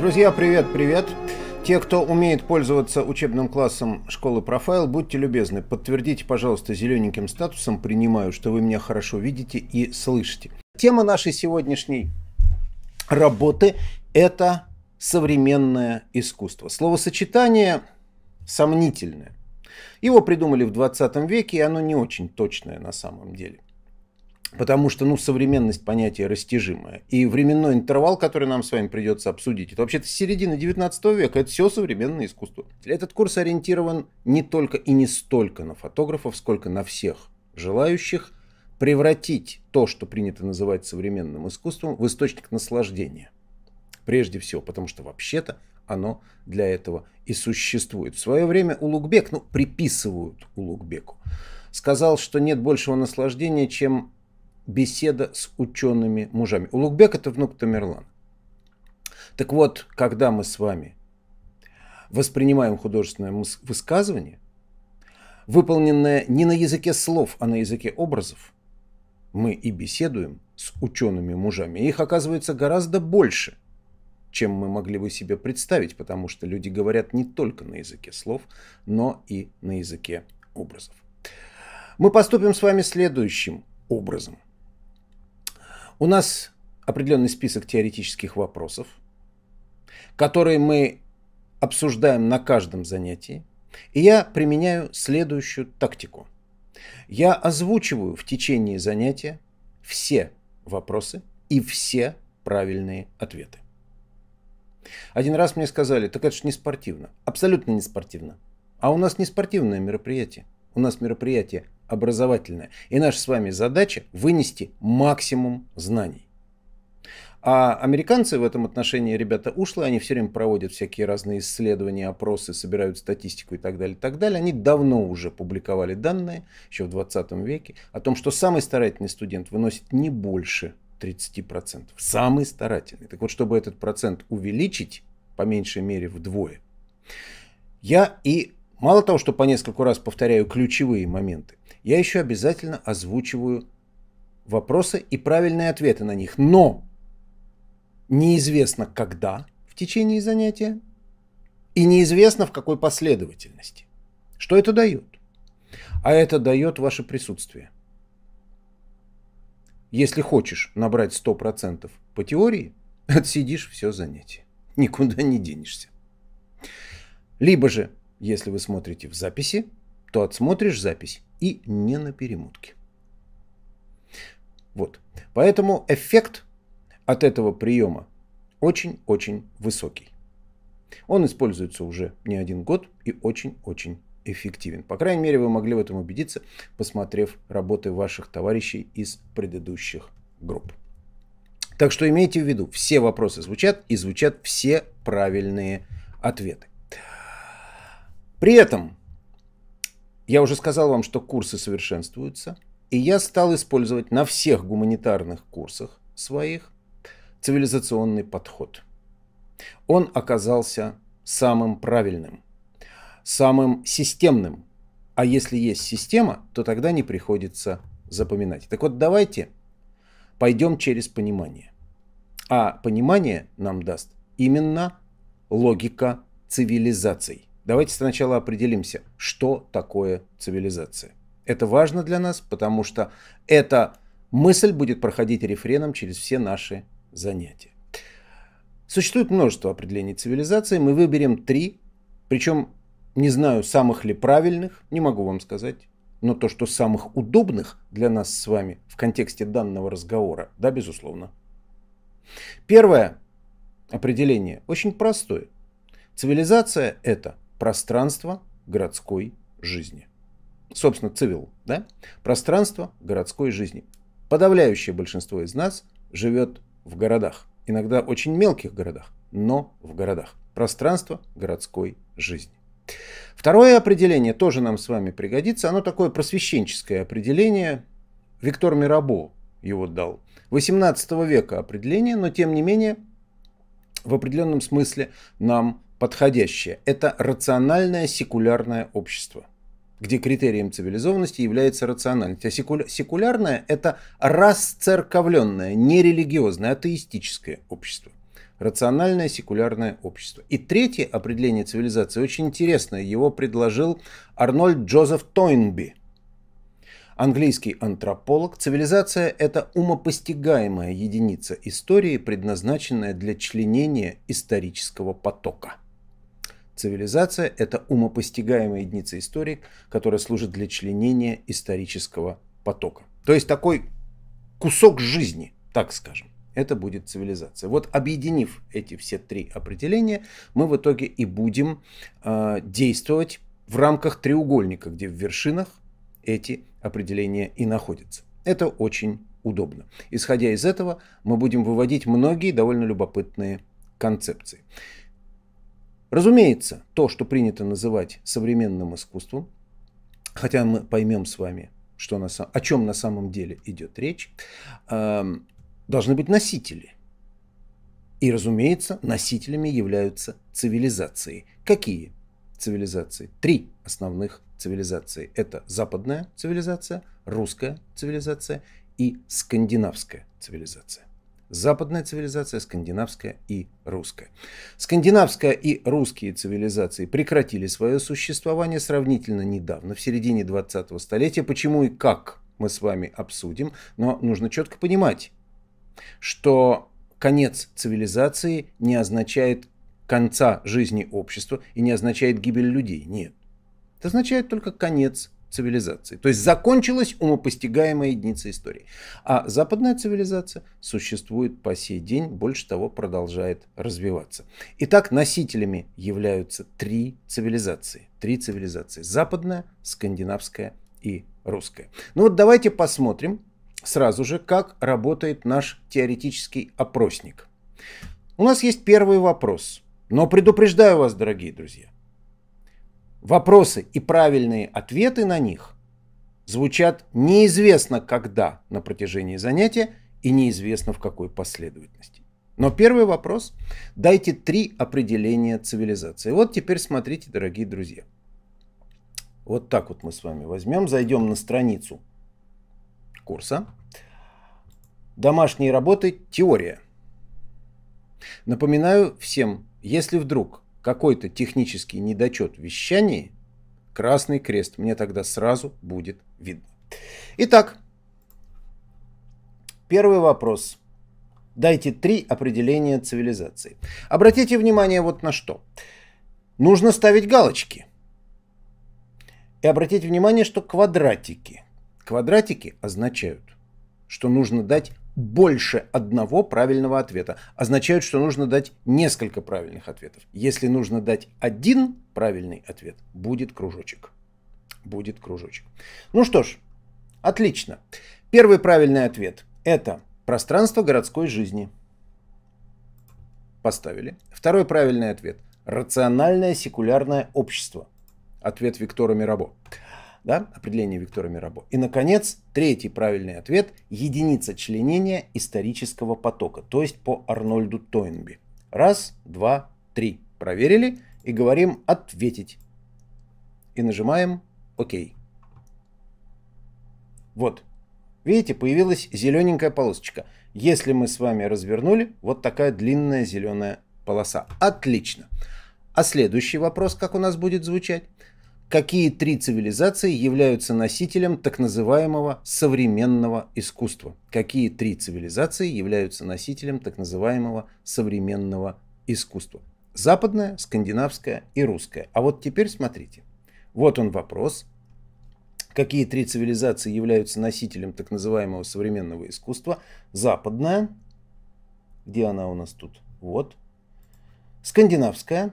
Друзья, привет, привет. Те, кто умеет пользоваться учебным классом школы профайл, будьте любезны, подтвердите, пожалуйста, зелененьким статусом «Принимаю», что вы меня хорошо видите и слышите. Тема нашей сегодняшней работы – это современное искусство. Словосочетание сомнительное. Его придумали в 20 веке, и оно не очень точное на самом деле. Потому что, ну, современность понятие растяжимое, И временной интервал, который нам с вами придется обсудить, это вообще-то середина середины 19 века, это все современное искусство. Этот курс ориентирован не только и не столько на фотографов, сколько на всех желающих превратить то, что принято называть современным искусством, в источник наслаждения. Прежде всего, потому что вообще-то оно для этого и существует. В свое время Улугбек, ну, приписывают Улугбеку, сказал, что нет большего наслаждения, чем беседа с учеными мужами. Улугбек это внук Тамерлан. Так вот, когда мы с вами воспринимаем художественное высказывание, выполненное не на языке слов, а на языке образов, мы и беседуем с учеными мужами. Их оказывается гораздо больше, чем мы могли бы себе представить, потому что люди говорят не только на языке слов, но и на языке образов. Мы поступим с вами следующим образом – у нас определенный список теоретических вопросов, которые мы обсуждаем на каждом занятии. И я применяю следующую тактику. Я озвучиваю в течение занятия все вопросы и все правильные ответы. Один раз мне сказали, так это же не спортивно. Абсолютно не спортивно. А у нас не спортивное мероприятие. У нас мероприятие образовательное. И наша с вами задача вынести максимум знаний. А американцы в этом отношении, ребята, ушлые, они все время проводят всякие разные исследования, опросы, собирают статистику и так далее, и так далее. Они давно уже публиковали данные, еще в 20 веке, о том, что самый старательный студент выносит не больше 30%. Самый старательный. Так вот, чтобы этот процент увеличить, по меньшей мере вдвое, я и Мало того, что по нескольку раз повторяю ключевые моменты, я еще обязательно озвучиваю вопросы и правильные ответы на них. Но неизвестно когда в течение занятия и неизвестно в какой последовательности. Что это дает? А это дает ваше присутствие. Если хочешь набрать 100% по теории, отсидишь все занятие. Никуда не денешься. Либо же если вы смотрите в записи, то отсмотришь запись и не на перемотке. Вот. Поэтому эффект от этого приема очень-очень высокий. Он используется уже не один год и очень-очень эффективен. По крайней мере, вы могли в этом убедиться, посмотрев работы ваших товарищей из предыдущих групп. Так что имейте в виду, все вопросы звучат и звучат все правильные ответы. При этом я уже сказал вам, что курсы совершенствуются, и я стал использовать на всех гуманитарных курсах своих цивилизационный подход. Он оказался самым правильным, самым системным. А если есть система, то тогда не приходится запоминать. Так вот, давайте пойдем через понимание. А понимание нам даст именно логика цивилизаций. Давайте сначала определимся, что такое цивилизация. Это важно для нас, потому что эта мысль будет проходить рефреном через все наши занятия. Существует множество определений цивилизации, мы выберем три, причем не знаю, самых ли правильных, не могу вам сказать, но то, что самых удобных для нас с вами в контексте данного разговора, да, безусловно. Первое определение очень простое. Цивилизация – это Пространство городской жизни. Собственно, цивил, да? Пространство городской жизни. Подавляющее большинство из нас живет в городах. Иногда очень мелких городах, но в городах. Пространство городской жизни. Второе определение тоже нам с вами пригодится. Оно такое просвещенческое определение. Виктор Мирабо его дал. 18 века определение, но тем не менее в определенном смысле нам подходящее – это рациональное секулярное общество, где критерием цивилизованности является рациональность. А секуля... секулярное – это расцерковленное, нерелигиозное, атеистическое общество. Рациональное секулярное общество. И третье определение цивилизации очень интересное. Его предложил Арнольд Джозеф Тойнби – Английский антрополог, цивилизация – это умопостигаемая единица истории, предназначенная для членения исторического потока. Цивилизация – это умопостигаемая единица истории, которая служит для членения исторического потока. То есть такой кусок жизни, так скажем. Это будет цивилизация. Вот объединив эти все три определения, мы в итоге и будем э, действовать в рамках треугольника, где в вершинах эти определения и находятся. Это очень удобно. Исходя из этого, мы будем выводить многие довольно любопытные концепции. Разумеется, то, что принято называть современным искусством, хотя мы поймем с вами, что на, о чем на самом деле идет речь, эм, должны быть носители. И, разумеется, носителями являются цивилизации. Какие цивилизации? Три основных цивилизации. Это западная цивилизация, русская цивилизация и скандинавская цивилизация западная цивилизация, скандинавская и русская. Скандинавская и русские цивилизации прекратили свое существование сравнительно недавно, в середине 20-го столетия. Почему и как мы с вами обсудим, но нужно четко понимать, что конец цивилизации не означает конца жизни общества и не означает гибель людей. Нет. Это означает только конец Цивилизации, То есть закончилась умопостигаемая единица истории. А западная цивилизация существует по сей день, больше того, продолжает развиваться. Итак, носителями являются три цивилизации. Три цивилизации. Западная, скандинавская и русская. Ну вот давайте посмотрим сразу же, как работает наш теоретический опросник. У нас есть первый вопрос. Но предупреждаю вас, дорогие друзья, Вопросы и правильные ответы на них звучат неизвестно когда на протяжении занятия и неизвестно в какой последовательности. Но первый вопрос. Дайте три определения цивилизации. Вот теперь смотрите, дорогие друзья. Вот так вот мы с вами возьмем, зайдем на страницу курса. Домашние работы, теория. Напоминаю всем, если вдруг какой-то технический недочет в вещании, красный крест мне тогда сразу будет видно. Итак, первый вопрос. Дайте три определения цивилизации. Обратите внимание вот на что. Нужно ставить галочки. И обратите внимание, что квадратики. Квадратики означают, что нужно дать больше одного правильного ответа означают, что нужно дать несколько правильных ответов. Если нужно дать один правильный ответ, будет кружочек. Будет кружочек. Ну что ж, отлично. Первый правильный ответ – это пространство городской жизни. Поставили. Второй правильный ответ – рациональное секулярное общество. Ответ Виктора Мирабо да, определение Виктора Мирабо. И, наконец, третий правильный ответ – единица членения исторического потока, то есть по Арнольду Тойнби. Раз, два, три. Проверили и говорим «Ответить». И нажимаем «Ок». Вот. Видите, появилась зелененькая полосочка. Если мы с вами развернули, вот такая длинная зеленая полоса. Отлично. А следующий вопрос, как у нас будет звучать? какие три цивилизации являются носителем так называемого современного искусства. Какие три цивилизации являются носителем так называемого современного искусства. Западная, скандинавская и русская. А вот теперь смотрите. Вот он вопрос. Какие три цивилизации являются носителем так называемого современного искусства? Западная. Где она у нас тут? Вот. Скандинавская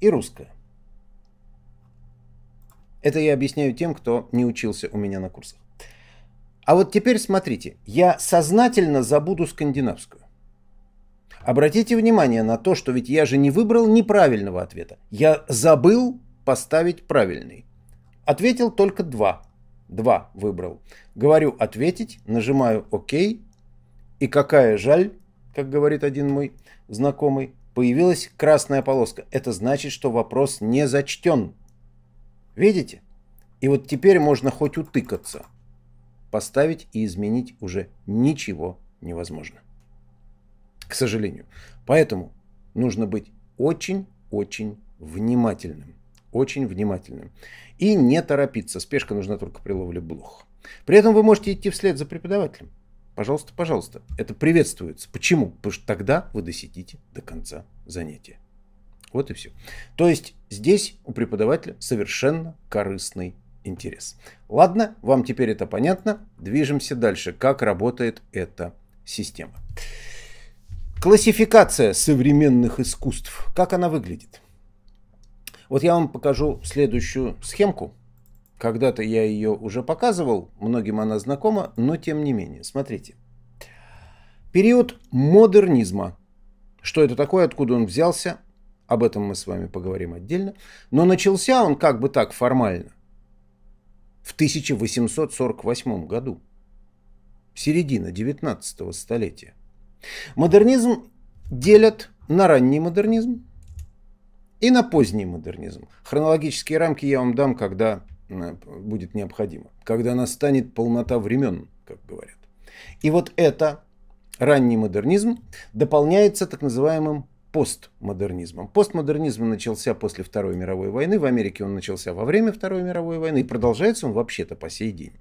и русская. Это я объясняю тем, кто не учился у меня на курсах. А вот теперь смотрите, я сознательно забуду скандинавскую. Обратите внимание на то, что ведь я же не выбрал неправильного ответа. Я забыл поставить правильный. Ответил только два. Два выбрал. Говорю «ответить», нажимаю «Ок». И какая жаль, как говорит один мой знакомый, появилась красная полоска. Это значит, что вопрос не зачтен. Видите? И вот теперь можно хоть утыкаться. Поставить и изменить уже ничего невозможно. К сожалению. Поэтому нужно быть очень-очень внимательным. Очень внимательным. И не торопиться. Спешка нужна только при ловле блох. При этом вы можете идти вслед за преподавателем. Пожалуйста, пожалуйста. Это приветствуется. Почему? Потому что тогда вы досидите до конца занятия. Вот и все. То есть здесь у преподавателя совершенно корыстный интерес. Ладно, вам теперь это понятно. Движемся дальше. Как работает эта система? Классификация современных искусств. Как она выглядит? Вот я вам покажу следующую схемку. Когда-то я ее уже показывал, многим она знакома, но тем не менее. Смотрите. Период модернизма. Что это такое, откуда он взялся, об этом мы с вами поговорим отдельно. Но начался он как бы так формально в 1848 году. Середина 19 столетия. Модернизм делят на ранний модернизм и на поздний модернизм. Хронологические рамки я вам дам, когда э, будет необходимо. Когда настанет полнота времен, как говорят. И вот это ранний модернизм дополняется так называемым постмодернизмом. Постмодернизм начался после Второй мировой войны, в Америке он начался во время Второй мировой войны и продолжается он вообще-то по сей день.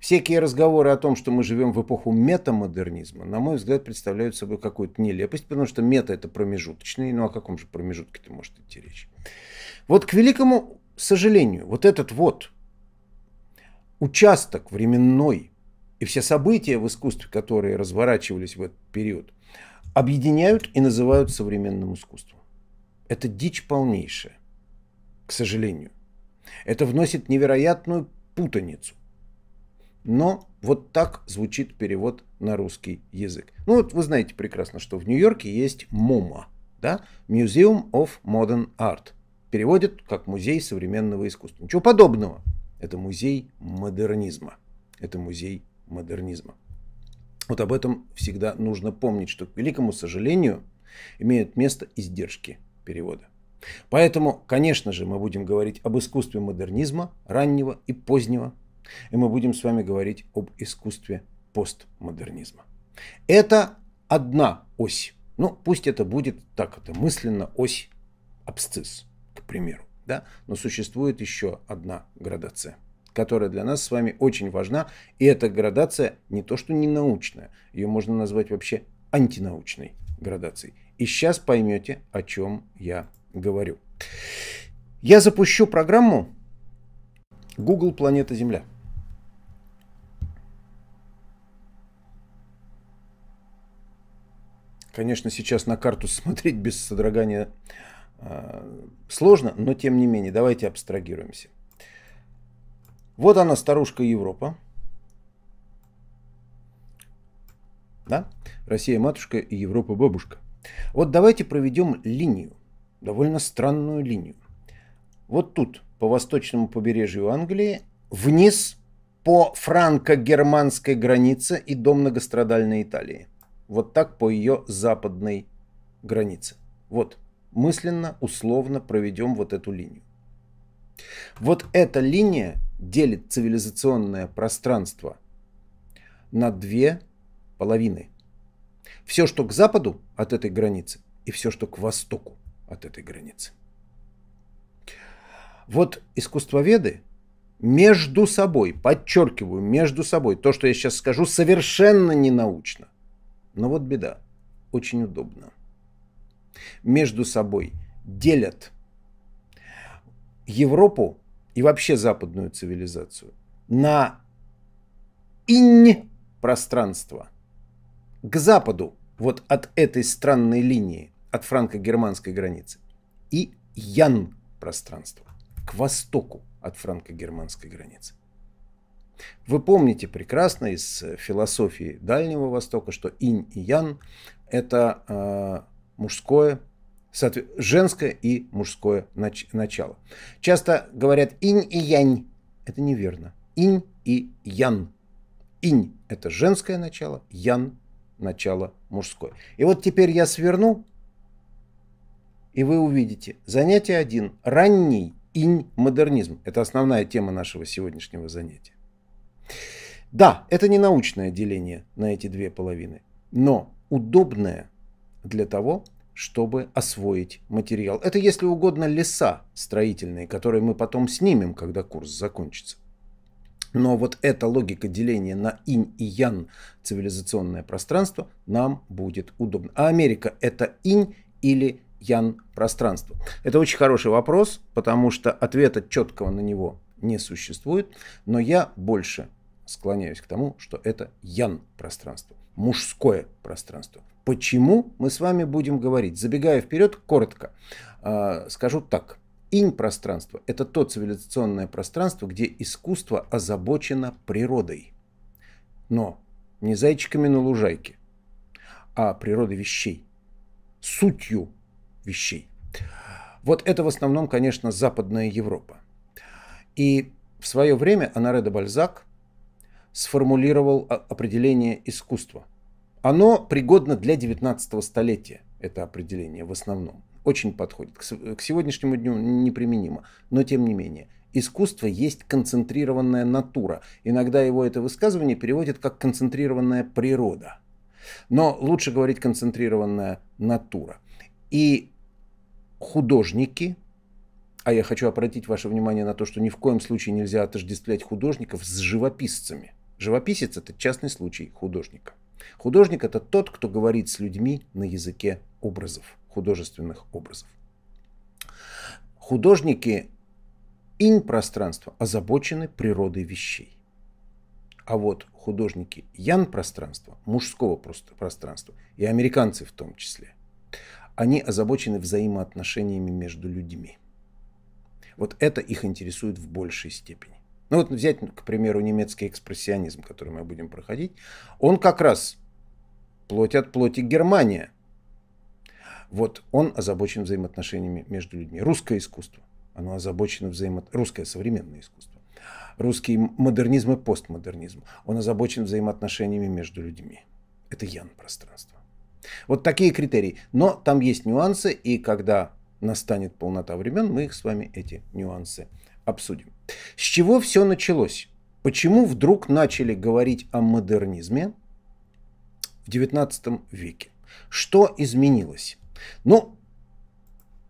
Всякие разговоры о том, что мы живем в эпоху метамодернизма, на мой взгляд, представляют собой какую-то нелепость, потому что мета это промежуточный, ну о каком же промежутке ты может идти речь. Вот к великому сожалению, вот этот вот участок временной и все события в искусстве, которые разворачивались в этот период, объединяют и называют современным искусством. Это дичь полнейшая, к сожалению. Это вносит невероятную путаницу. Но вот так звучит перевод на русский язык. Ну вот вы знаете прекрасно, что в Нью-Йорке есть МОМА, да? Museum of Modern Art. Переводит как музей современного искусства. Ничего подобного. Это музей модернизма. Это музей модернизма. Вот об этом всегда нужно помнить, что, к великому сожалению, имеют место издержки перевода. Поэтому, конечно же, мы будем говорить об искусстве модернизма, раннего и позднего, и мы будем с вами говорить об искусстве постмодернизма. Это одна ось. Ну, пусть это будет так это мысленно ось абсцисс, к примеру. Да? Но существует еще одна градация – которая для нас с вами очень важна. И эта градация не то что не научная, ее можно назвать вообще антинаучной градацией. И сейчас поймете, о чем я говорю. Я запущу программу Google Планета Земля. Конечно, сейчас на карту смотреть без содрогания э, сложно, но тем не менее, давайте абстрагируемся. Вот она, старушка Европа. Да? Россия матушка и Европа бабушка. Вот давайте проведем линию, довольно странную линию. Вот тут, по восточному побережью Англии, вниз по франко-германской границе и до многострадальной Италии. Вот так по ее западной границе. Вот, мысленно, условно проведем вот эту линию. Вот эта линия делит цивилизационное пространство на две половины. Все, что к западу от этой границы, и все, что к востоку от этой границы. Вот искусствоведы между собой, подчеркиваю, между собой, то, что я сейчас скажу, совершенно не научно. Но вот беда, очень удобно. Между собой делят Европу и вообще западную цивилизацию на инь пространство к западу, вот от этой странной линии, от франко-германской границы, и ян пространство к востоку от франко-германской границы. Вы помните прекрасно из э, философии Дальнего Востока, что инь и ян – это э, мужское женское и мужское нач начало. Часто говорят инь и янь. Это неверно. Инь и ян. Инь – это женское начало, ян – начало мужское. И вот теперь я сверну, и вы увидите. Занятие 1. Ранний инь-модернизм. Это основная тема нашего сегодняшнего занятия. Да, это не научное деление на эти две половины, но удобное для того, чтобы освоить материал. Это, если угодно, леса строительные, которые мы потом снимем, когда курс закончится. Но вот эта логика деления на инь и ян цивилизационное пространство нам будет удобно. А Америка это инь или ян пространство? Это очень хороший вопрос, потому что ответа четкого на него не существует, но я больше склоняюсь к тому, что это ян пространство, мужское пространство, почему мы с вами будем говорить. Забегая вперед, коротко а, скажу так. Инь-пространство – это то цивилизационное пространство, где искусство озабочено природой. Но не зайчиками на лужайке, а природой вещей, сутью вещей. Вот это в основном, конечно, Западная Европа. И в свое время Анаре де Бальзак сформулировал определение искусства – оно пригодно для 19 столетия, это определение в основном. Очень подходит. К сегодняшнему дню неприменимо. Но тем не менее, искусство есть концентрированная натура. Иногда его это высказывание переводят как концентрированная природа. Но лучше говорить концентрированная натура. И художники, а я хочу обратить ваше внимание на то, что ни в коем случае нельзя отождествлять художников с живописцами. Живописец – это частный случай художника – Художник — это тот, кто говорит с людьми на языке образов, художественных образов. Художники инь пространства озабочены природой вещей. А вот художники ян пространства, мужского пространства, и американцы в том числе, они озабочены взаимоотношениями между людьми. Вот это их интересует в большей степени. Ну вот взять, к примеру, немецкий экспрессионизм, который мы будем проходить. Он как раз плоть от плоти Германия. Вот он озабочен взаимоотношениями между людьми. Русское искусство. Оно озабочено взаимоотношениями. Русское современное искусство. Русский модернизм и постмодернизм. Он озабочен взаимоотношениями между людьми. Это ян-пространство. Вот такие критерии. Но там есть нюансы, и когда настанет полнота времен, мы их с вами эти нюансы обсудим. С чего все началось? Почему вдруг начали говорить о модернизме в XIX веке? Что изменилось? Ну,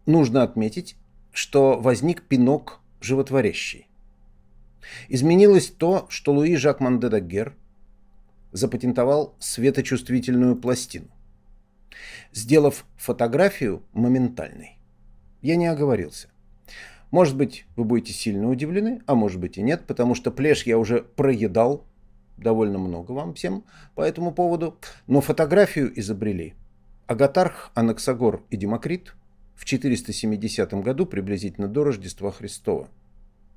нужно отметить, что возник пинок животворящий. Изменилось то, что Луи Жак Мандедагер запатентовал светочувствительную пластину, сделав фотографию моментальной. Я не оговорился. Может быть, вы будете сильно удивлены, а может быть и нет, потому что плеш я уже проедал довольно много вам всем по этому поводу. Но фотографию изобрели. Агатарх, Анаксагор и Демокрит в 470 году, приблизительно до Рождества Христова,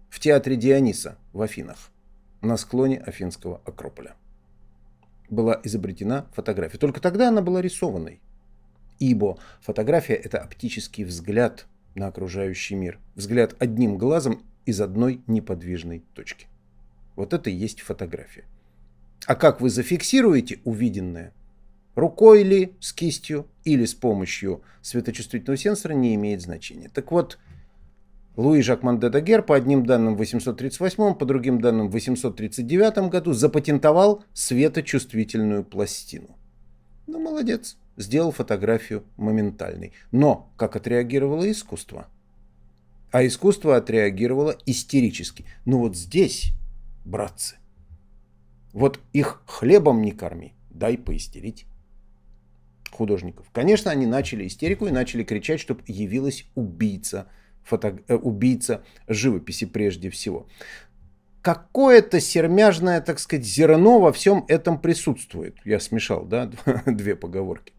в театре Диониса в Афинах, на склоне Афинского Акрополя. Была изобретена фотография. Только тогда она была рисованной. Ибо фотография – это оптический взгляд – на окружающий мир. Взгляд одним глазом из одной неподвижной точки. Вот это и есть фотография. А как вы зафиксируете увиденное? Рукой ли, с кистью или с помощью светочувствительного сенсора не имеет значения. Так вот, Луи Жак де по одним данным в 838, по другим данным в 839 году запатентовал светочувствительную пластину. Ну, молодец сделал фотографию моментальной. Но как отреагировало искусство? А искусство отреагировало истерически. Ну вот здесь, братцы, вот их хлебом не корми, дай поистерить художников. Конечно, они начали истерику и начали кричать, чтобы явилась убийца, фото... Э, убийца живописи прежде всего. Какое-то сермяжное, так сказать, зерно во всем этом присутствует. Я смешал, да, две поговорки.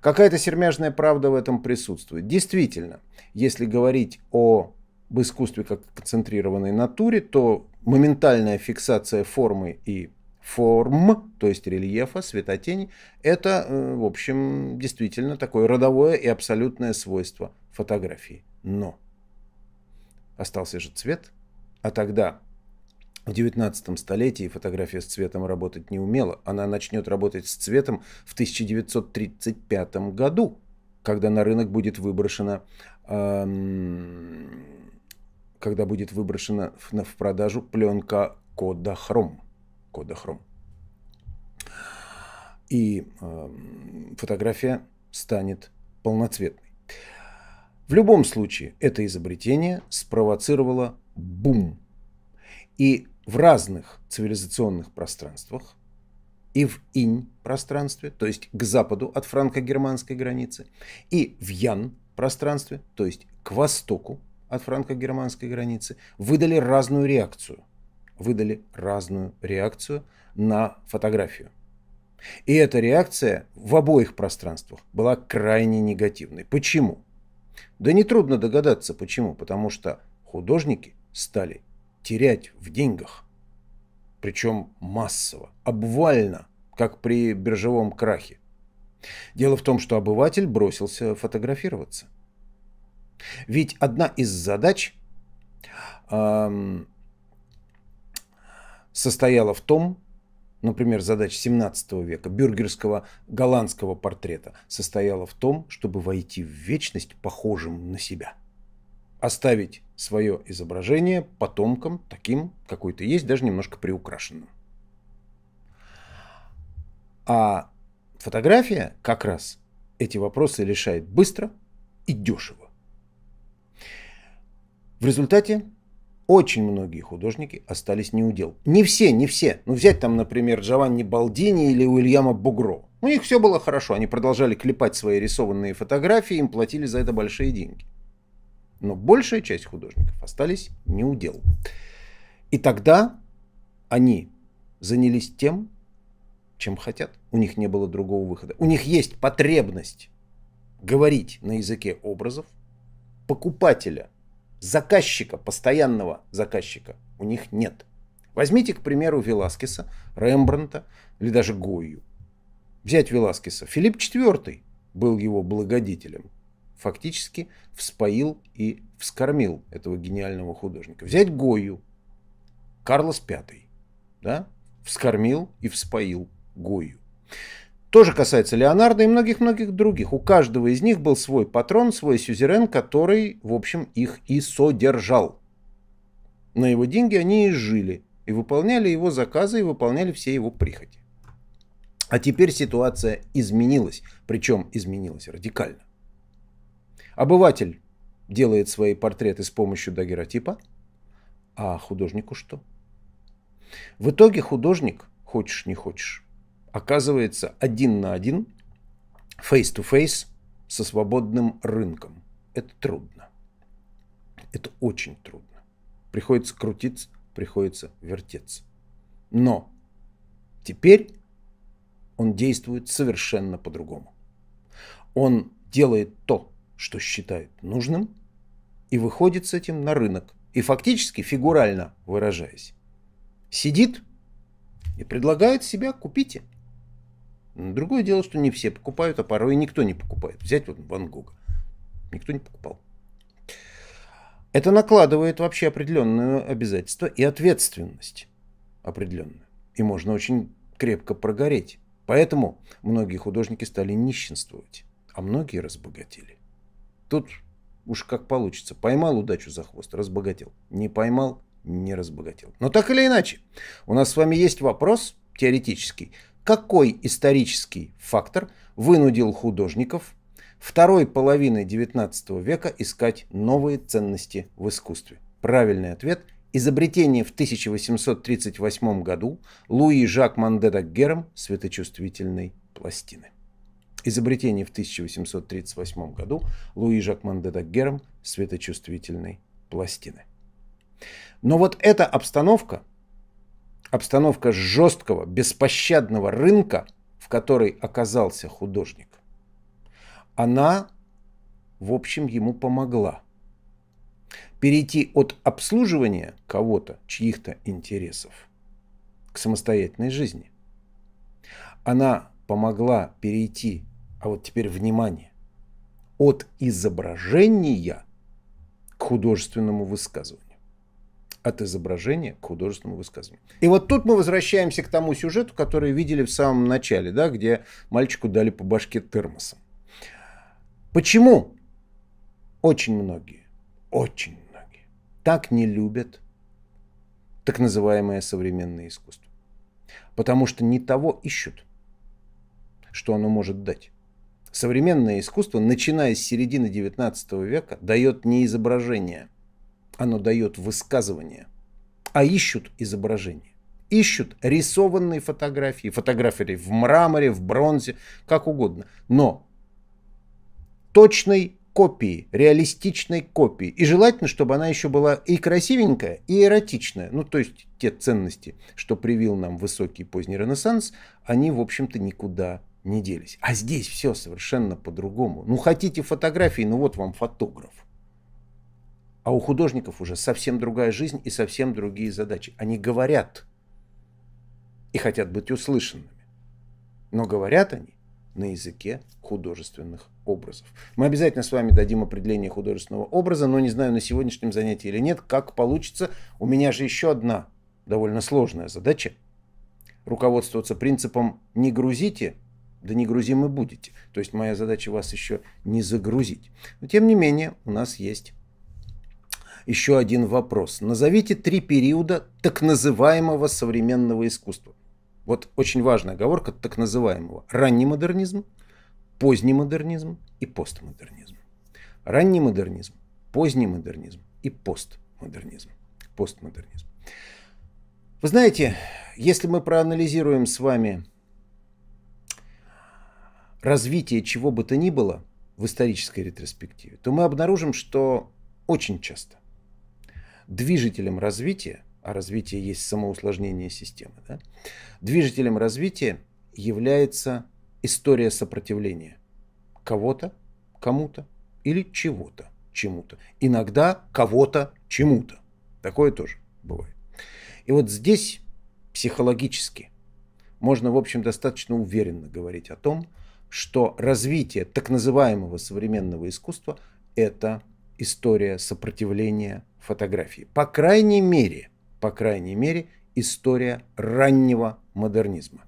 Какая-то сермяжная правда в этом присутствует. Действительно, если говорить о об искусстве как концентрированной натуре, то моментальная фиксация формы и форм, то есть рельефа, светотени, это, э, в общем, действительно такое родовое и абсолютное свойство фотографии. Но остался же цвет, а тогда в 19 столетии фотография с цветом работать не умела. Она начнет работать с цветом в 1935 году, когда на рынок будет выброшена, эм, когда будет выброшена в, в продажу пленка Кодахром. Кодахром. И эм, фотография станет полноцветной. В любом случае, это изобретение спровоцировало бум. И в разных цивилизационных пространствах и в инь пространстве, то есть к западу от франко-германской границы, и в ян пространстве, то есть к востоку от франко-германской границы, выдали разную реакцию. Выдали разную реакцию на фотографию. И эта реакция в обоих пространствах была крайне негативной. Почему? Да нетрудно догадаться почему. Потому что художники стали терять в деньгах. Причем массово, обвально, как при биржевом крахе. Дело в том, что обыватель бросился фотографироваться. Ведь одна из задач эм, состояла в том, например, задача 17 века бюргерского голландского портрета состояла в том, чтобы войти в вечность похожим на себя. Оставить свое изображение потомкам таким, какой то есть, даже немножко приукрашенным. А фотография как раз эти вопросы решает быстро и дешево. В результате очень многие художники остались не у дел. Не все, не все. Ну взять там, например, Джованни Балдини или Уильяма Бугро. У них все было хорошо, они продолжали клепать свои рисованные фотографии, им платили за это большие деньги но большая часть художников остались не у дел. И тогда они занялись тем, чем хотят. У них не было другого выхода. У них есть потребность говорить на языке образов. Покупателя, заказчика, постоянного заказчика у них нет. Возьмите, к примеру, Веласкеса, Рембранта или даже Гойю. Взять Веласкеса. Филипп IV был его благодетелем фактически вспоил и вскормил этого гениального художника. Взять Гою, Карлос V, да, вскормил и вспоил Гою. Тоже касается Леонардо и многих-многих других. У каждого из них был свой патрон, свой сюзерен, который, в общем, их и содержал. На его деньги они и жили, и выполняли его заказы, и выполняли все его прихоти. А теперь ситуация изменилась, причем изменилась радикально. Обыватель делает свои портреты с помощью дагеротипа, а художнику что? В итоге художник, хочешь не хочешь, оказывается один на один, face-to-face -face, со свободным рынком. Это трудно. Это очень трудно. Приходится крутиться, приходится вертеться. Но теперь он действует совершенно по-другому. Он делает то, что считает нужным, и выходит с этим на рынок. И фактически, фигурально выражаясь, сидит и предлагает себя «купите». Другое дело, что не все покупают, а порой никто не покупает. Взять вот Ван Гога. Никто не покупал. Это накладывает вообще определенное обязательство и ответственность определенную. И можно очень крепко прогореть. Поэтому многие художники стали нищенствовать, а многие разбогатели. Тут уж как получится. Поймал удачу за хвост, разбогател. Не поймал, не разбогател. Но так или иначе, у нас с вами есть вопрос теоретический. Какой исторический фактор вынудил художников второй половины 19 века искать новые ценности в искусстве? Правильный ответ – изобретение в 1838 году Луи Жак Мандеда Гером светочувствительной пластины изобретение в 1838 году Луи Жакман де Даггером светочувствительной пластины. Но вот эта обстановка, обстановка жесткого, беспощадного рынка, в которой оказался художник, она, в общем, ему помогла перейти от обслуживания кого-то, чьих-то интересов, к самостоятельной жизни. Она помогла перейти а вот теперь внимание. От изображения к художественному высказыванию. От изображения к художественному высказыванию. И вот тут мы возвращаемся к тому сюжету, который видели в самом начале, да, где мальчику дали по башке термосом. Почему очень многие, очень многие так не любят так называемое современное искусство? Потому что не того ищут, что оно может дать. Современное искусство, начиная с середины XIX века, дает не изображение, оно дает высказывание, а ищут изображение. Ищут рисованные фотографии, фотографии в мраморе, в бронзе, как угодно. Но точной копии, реалистичной копии. И желательно, чтобы она еще была и красивенькая, и эротичная. Ну, то есть те ценности, что привил нам высокий поздний Ренессанс, они, в общем-то, никуда не делись. А здесь все совершенно по-другому. Ну, хотите фотографии, ну вот вам фотограф. А у художников уже совсем другая жизнь и совсем другие задачи. Они говорят и хотят быть услышанными. Но говорят они на языке художественных образов. Мы обязательно с вами дадим определение художественного образа, но не знаю, на сегодняшнем занятии или нет, как получится. У меня же еще одна довольно сложная задача. Руководствоваться принципом «не грузите», да не грузим грузимы будете. То есть моя задача вас еще не загрузить. Но тем не менее у нас есть еще один вопрос. Назовите три периода так называемого современного искусства. Вот очень важная оговорка так называемого. Ранний модернизм, поздний модернизм и постмодернизм. Ранний модернизм, поздний модернизм и постмодернизм. Постмодернизм. Вы знаете, если мы проанализируем с вами развитие чего бы то ни было в исторической ретроспективе, то мы обнаружим, что очень часто движителем развития, а развитие есть самоусложнение системы, да, движителем развития является история сопротивления кого-то, кому-то или чего-то, чему-то. Иногда кого-то, чему-то. Такое тоже бывает. И вот здесь психологически можно, в общем, достаточно уверенно говорить о том, что развитие так называемого современного искусства – это история сопротивления фотографии. По крайней мере, по крайней мере, история раннего модернизма.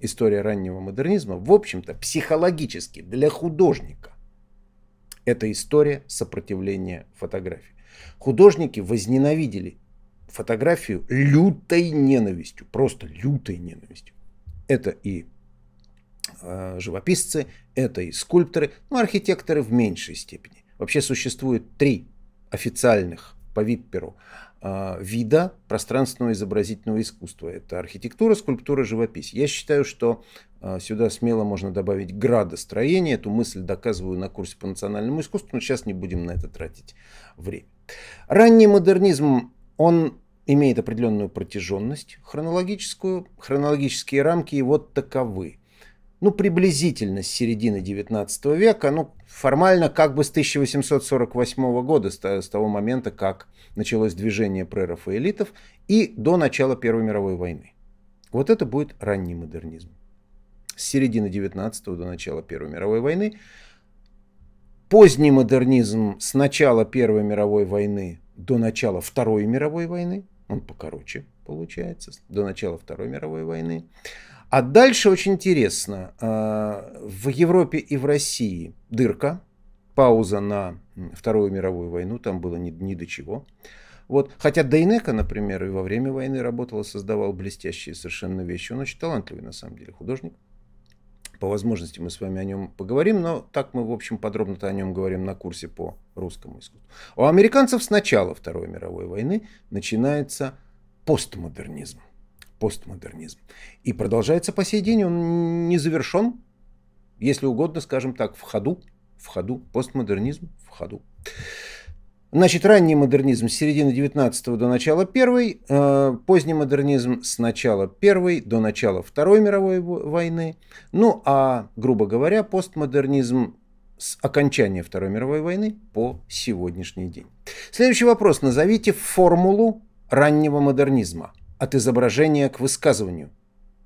История раннего модернизма, в общем-то, психологически для художника это история сопротивления фотографии. Художники возненавидели фотографию лютой ненавистью, просто лютой ненавистью. Это и Э, живописцы, это и скульпторы, но ну, архитекторы в меньшей степени. Вообще существует три официальных по Випперу э, вида пространственного изобразительного искусства. Это архитектура, скульптура, живопись. Я считаю, что э, сюда смело можно добавить градостроение. Эту мысль доказываю на курсе по национальному искусству, но сейчас не будем на это тратить время. Ранний модернизм, он имеет определенную протяженность хронологическую. Хронологические рамки его таковы ну, приблизительно с середины 19 века, ну, формально как бы с 1848 года, с того момента, как началось движение прерафаэлитов, и до начала Первой мировой войны. Вот это будет ранний модернизм. С середины 19 до начала Первой мировой войны. Поздний модернизм с начала Первой мировой войны до начала Второй мировой войны. Он покороче получается, до начала Второй мировой войны. А дальше очень интересно. А, в Европе и в России дырка, пауза на Вторую мировую войну, там было ни, ни до чего. Вот. Хотя Дейнека, например, и во время войны работал, создавал блестящие совершенно вещи. Он очень талантливый, на самом деле, художник. По возможности мы с вами о нем поговорим, но так мы, в общем, подробно-то о нем говорим на курсе по русскому искусству. У американцев с начала Второй мировой войны начинается постмодернизм постмодернизм. И продолжается по сей день, он не завершен, если угодно, скажем так, в ходу, в ходу, постмодернизм в ходу. Значит, ранний модернизм с середины 19 до начала Первой, э, поздний модернизм с начала Первой до начала Второй мировой войны, ну а, грубо говоря, постмодернизм с окончания Второй мировой войны по сегодняшний день. Следующий вопрос. Назовите формулу раннего модернизма – от изображения к высказыванию.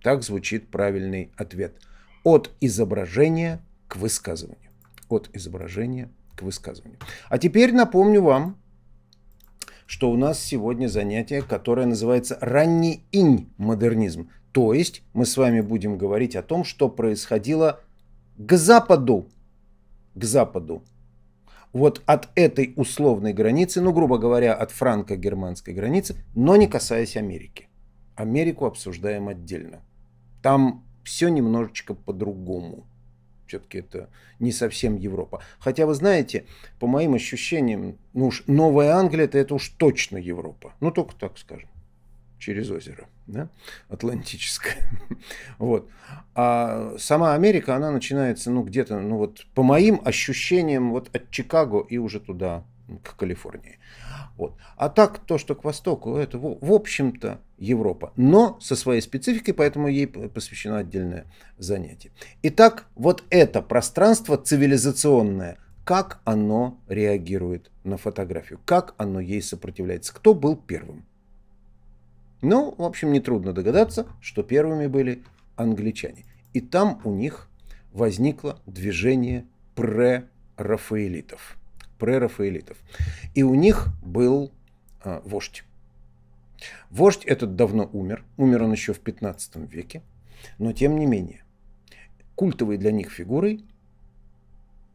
Так звучит правильный ответ. От изображения к высказыванию. От изображения к высказыванию. А теперь напомню вам, что у нас сегодня занятие, которое называется «Ранний инь-модернизм». То есть мы с вами будем говорить о том, что происходило к западу. К западу вот от этой условной границы, ну, грубо говоря, от франко-германской границы, но не касаясь Америки. Америку обсуждаем отдельно. Там все немножечко по-другому. Все-таки это не совсем Европа. Хотя, вы знаете, по моим ощущениям, ну уж Новая Англия, это, это уж точно Европа. Ну, только так скажем, через озеро да, атлантическая. вот. А сама Америка, она начинается, ну, где-то, ну, вот, по моим ощущениям, вот от Чикаго и уже туда, к Калифорнии. Вот. А так, то, что к востоку, это, в, в общем-то, Европа. Но со своей спецификой, поэтому ей посвящено отдельное занятие. Итак, вот это пространство цивилизационное, как оно реагирует на фотографию, как оно ей сопротивляется, кто был первым. Ну, в общем, нетрудно догадаться, что первыми были англичане. И там у них возникло движение прерафаэлитов. Прерафаэлитов. И у них был а, вождь. Вождь этот давно умер. Умер он еще в 15 веке. Но тем не менее, культовой для них фигурой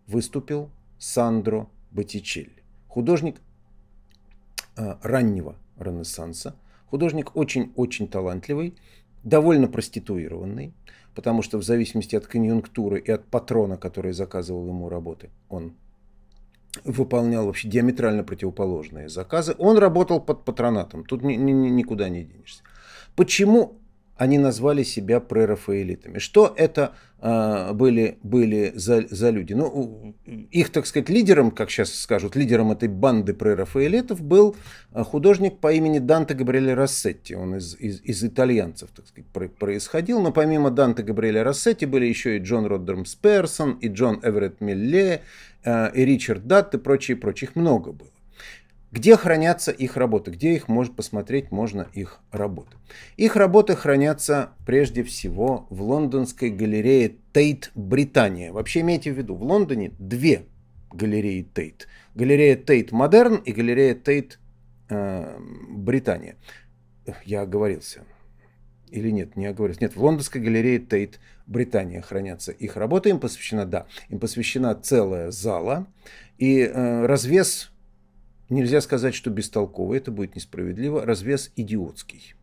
выступил Сандро Боттичелли. Художник а, раннего Ренессанса – Художник очень-очень талантливый, довольно проституированный, потому что в зависимости от конъюнктуры и от патрона, который заказывал ему работы, он выполнял вообще диаметрально противоположные заказы. Он работал под патронатом. Тут ни, ни, никуда не денешься. Почему они назвали себя прерафаэлитами. Что это э, были, были за, за люди? Ну, их, так сказать, лидером, как сейчас скажут, лидером этой банды прерафаэлитов был а, художник по имени Данте Габриэле Рассетти. Он из, из, из итальянцев, так сказать, происходил. Но помимо Данте Габриэля Рассетти были еще и Джон Роддерм Сперсон, и Джон Эверетт Милле, э, и Ричард Датт и прочие, прочих много было. Где хранятся их работы? Где их может посмотреть, можно их работы? Их работы хранятся прежде всего в лондонской галерее Тейт Британия. Вообще имейте в виду, в Лондоне две галереи Тейт. Галерея Тейт Модерн и галерея Тейт э, Британия. Я оговорился. Или нет, не оговорился. Нет, в лондонской галерее Тейт Британия хранятся их работы. Им посвящена, да, им посвящена целая зала. И э, развес Нельзя сказать, что бестолковый, это будет несправедливо. Развес идиотский.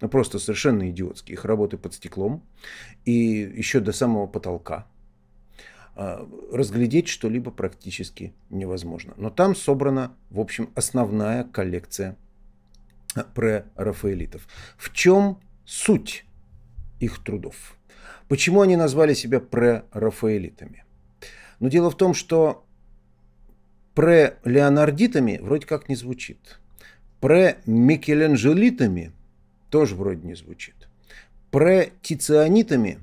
Ну, просто совершенно идиотский. Их работы под стеклом и еще до самого потолка. А, разглядеть что-либо практически невозможно. Но там собрана, в общем, основная коллекция прерафаэлитов. В чем суть их трудов? Почему они назвали себя прерафаэлитами? Но ну, дело в том, что пре-леонардитами вроде как не звучит. Пре-микеланджелитами тоже вроде не звучит. Пре-тицианитами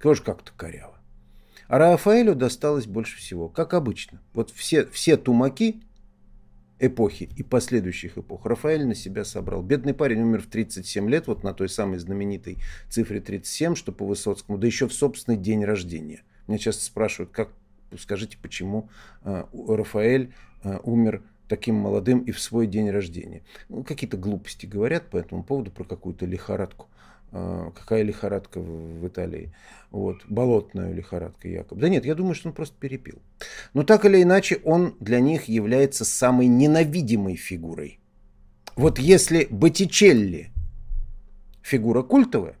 тоже как-то коряво. А Рафаэлю досталось больше всего, как обычно. Вот все, все тумаки эпохи и последующих эпох Рафаэль на себя собрал. Бедный парень умер в 37 лет, вот на той самой знаменитой цифре 37, что по Высоцкому, да еще в собственный день рождения. Меня часто спрашивают, как, скажите, почему э, Рафаэль э, умер таким молодым и в свой день рождения. Ну, какие-то глупости говорят по этому поводу, про какую-то лихорадку. Э, какая лихорадка в Италии? Вот, болотная лихорадка якобы. Да нет, я думаю, что он просто перепил. Но так или иначе, он для них является самой ненавидимой фигурой. Вот если Боттичелли фигура культовая,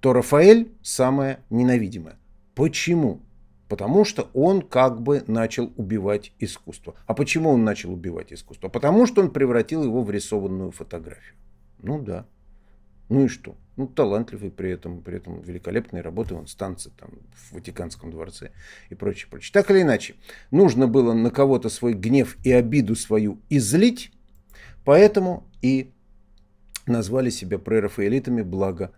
то Рафаэль самая ненавидимая. Почему? Потому что он как бы начал убивать искусство. А почему он начал убивать искусство? Потому что он превратил его в рисованную фотографию. Ну да. Ну и что? Ну, талантливый при этом, при этом великолепные работы, он станцы там в Ватиканском дворце и прочее, прочее. Так или иначе, нужно было на кого-то свой гнев и обиду свою излить, поэтому и назвали себя прерафаэлитами, благо,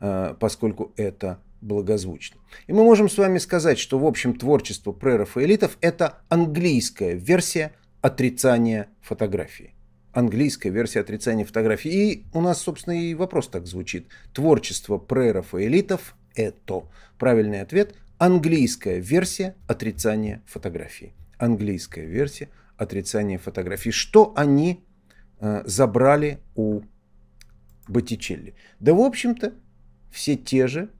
э, поскольку это благозвучно. И мы можем с вами сказать, что в общем творчество прерафаэлитов – это английская версия отрицания фотографии. Английская версия отрицания фотографии. И у нас, собственно, и вопрос так звучит. Творчество прерафаэлитов – это. Правильный ответ – английская версия отрицания фотографии. Английская версия отрицания фотографии. Что они э, забрали у Боттичелли? Да, в общем-то, все те же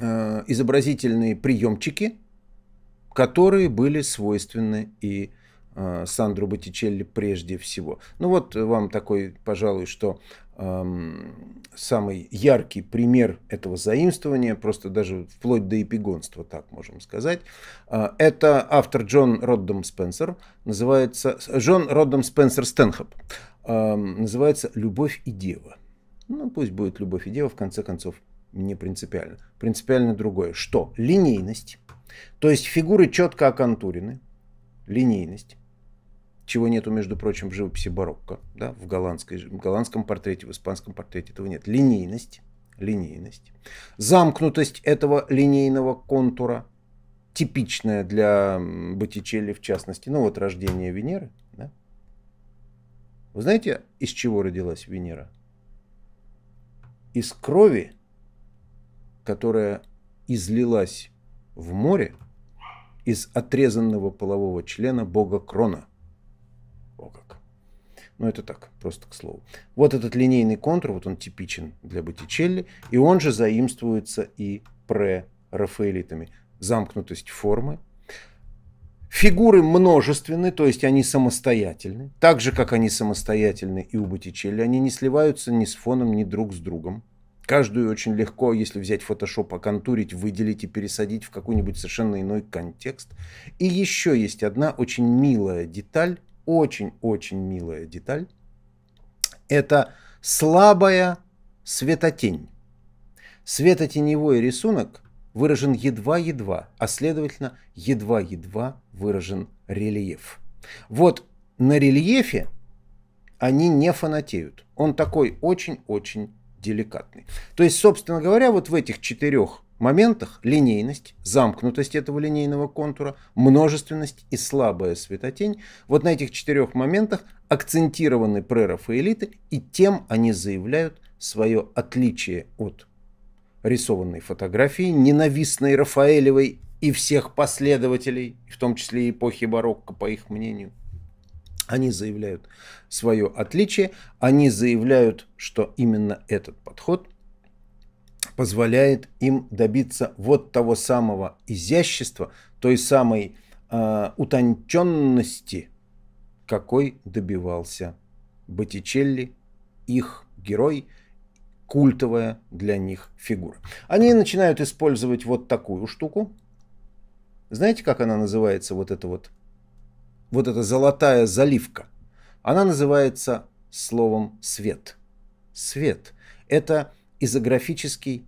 Э, изобразительные приемчики, которые были свойственны и э, Сандру Боттичелли прежде всего. Ну вот вам такой, пожалуй, что эм, самый яркий пример этого заимствования, просто даже вплоть до эпигонства, так можем сказать. Э, это автор Джон Роддом Спенсер, называется Джон Роддом Спенсер Стэнхоп, э, называется «Любовь и дева». Ну, пусть будет «Любовь и дева», в конце концов, не принципиально. Принципиально другое. Что? Линейность. То есть фигуры четко оконтурены. Линейность. Чего нету, между прочим, в живописи барокко. Да? В, голландской, в голландском портрете, в испанском портрете этого нет. Линейность. Линейность. Замкнутость этого линейного контура. Типичная для Боттичелли, в частности. Ну вот рождение Венеры. Да? Вы знаете, из чего родилась Венера? Из крови которая излилась в море из отрезанного полового члена бога Крона. О как. Ну, это так, просто к слову. Вот этот линейный контур, вот он типичен для Боттичелли, и он же заимствуется и пре-рафаэлитами. Замкнутость формы, Фигуры множественны, то есть они самостоятельны. Так же, как они самостоятельны и у Боттичелли, они не сливаются ни с фоном, ни друг с другом. Каждую очень легко, если взять Photoshop, оконтурить, выделить и пересадить в какой-нибудь совершенно иной контекст. И еще есть одна очень милая деталь, очень-очень милая деталь. Это слабая светотень. Светотеневой рисунок выражен едва-едва, а следовательно, едва-едва выражен рельеф. Вот на рельефе они не фанатеют. Он такой очень-очень деликатный. То есть, собственно говоря, вот в этих четырех моментах линейность, замкнутость этого линейного контура, множественность и слабая светотень. Вот на этих четырех моментах акцентированы прерафаэлиты, и тем они заявляют свое отличие от рисованной фотографии, ненавистной Рафаэлевой и всех последователей, в том числе эпохи барокко, по их мнению – они заявляют свое отличие, они заявляют, что именно этот подход позволяет им добиться вот того самого изящества, той самой э, утонченности, какой добивался Боттичелли, их герой, культовая для них фигура. Они начинают использовать вот такую штуку. Знаете, как она называется, вот эта вот вот эта золотая заливка, она называется словом «свет». Свет – это изографический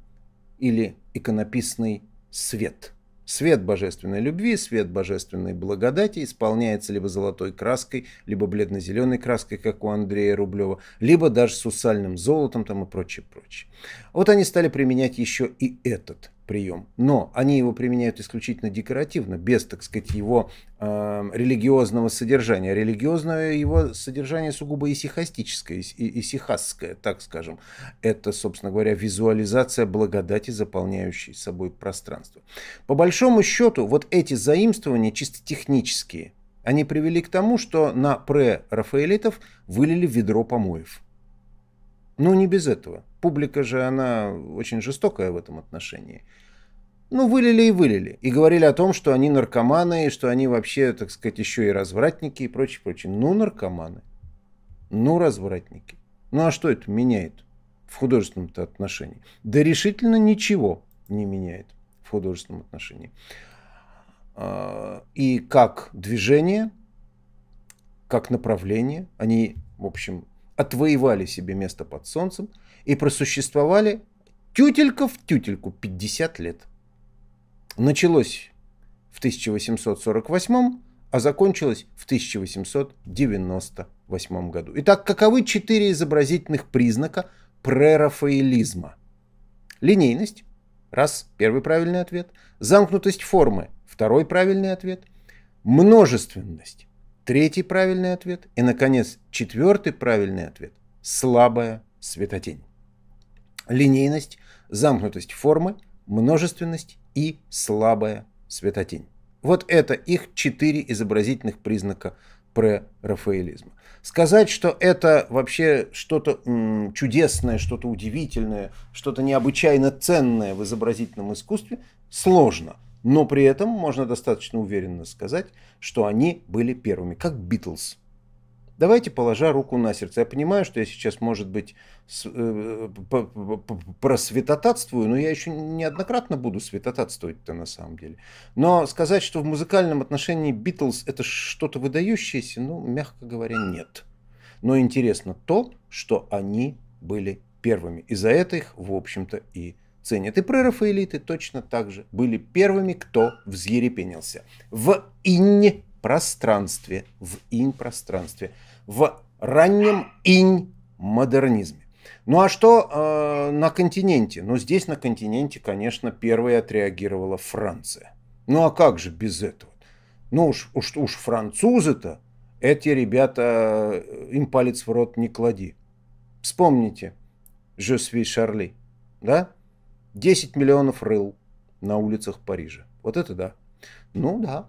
или иконописный свет. Свет божественной любви, свет божественной благодати исполняется либо золотой краской, либо бледно-зеленой краской, как у Андрея Рублева, либо даже сусальным золотом там и прочее, прочее. Вот они стали применять еще и этот прием. Но они его применяют исключительно декоративно, без, так сказать, его э, религиозного содержания. Религиозное его содержание сугубо исихастическое, исихастское, так скажем. Это, собственно говоря, визуализация благодати, заполняющей собой пространство. По большому счету, вот эти заимствования чисто технические, они привели к тому, что на пре-рафаэлитов вылили ведро помоев. но ну, не без этого публика же, она очень жестокая в этом отношении. Ну, вылили и вылили. И говорили о том, что они наркоманы, и что они вообще, так сказать, еще и развратники и прочее, прочее. Ну, наркоманы. Ну, развратники. Ну, а что это меняет в художественном-то отношении? Да решительно ничего не меняет в художественном отношении. А, и как движение, как направление, они, в общем, отвоевали себе место под солнцем – и просуществовали тютелька в тютельку 50 лет. Началось в 1848, а закончилось в 1898 году. Итак, каковы четыре изобразительных признака прерафаэлизма? Линейность – раз, первый правильный ответ. Замкнутость формы – второй правильный ответ. Множественность – третий правильный ответ. И, наконец, четвертый правильный ответ – слабая светотень линейность, замкнутость формы, множественность и слабая светотень. Вот это их четыре изобразительных признака прерафаэлизма. Сказать, что это вообще что-то чудесное, что-то удивительное, что-то необычайно ценное в изобразительном искусстве, сложно. Но при этом можно достаточно уверенно сказать, что они были первыми, как Битлз – Давайте, положа руку на сердце, я понимаю, что я сейчас, может быть, с, э, э просветотатствую, но я еще неоднократно буду светотатствовать-то на самом деле. Но сказать, что в музыкальном отношении Битлз это что-то выдающееся, ну, мягко говоря, нет. Но интересно то, что они были первыми. И за это их, в общем-то, и ценят. И прерафаэлиты точно так же были первыми, кто взъерепенился. В инь пространстве, в инь-пространстве, в раннем инь-модернизме. Ну а что э, на континенте? Ну здесь на континенте, конечно, первой отреагировала Франция. Ну а как же без этого? Ну уж, уж, уж французы-то, эти ребята, э, им палец в рот не клади. Вспомните, «Je suis Шарли», да? 10 миллионов рыл на улицах Парижа. Вот это да. Ну да,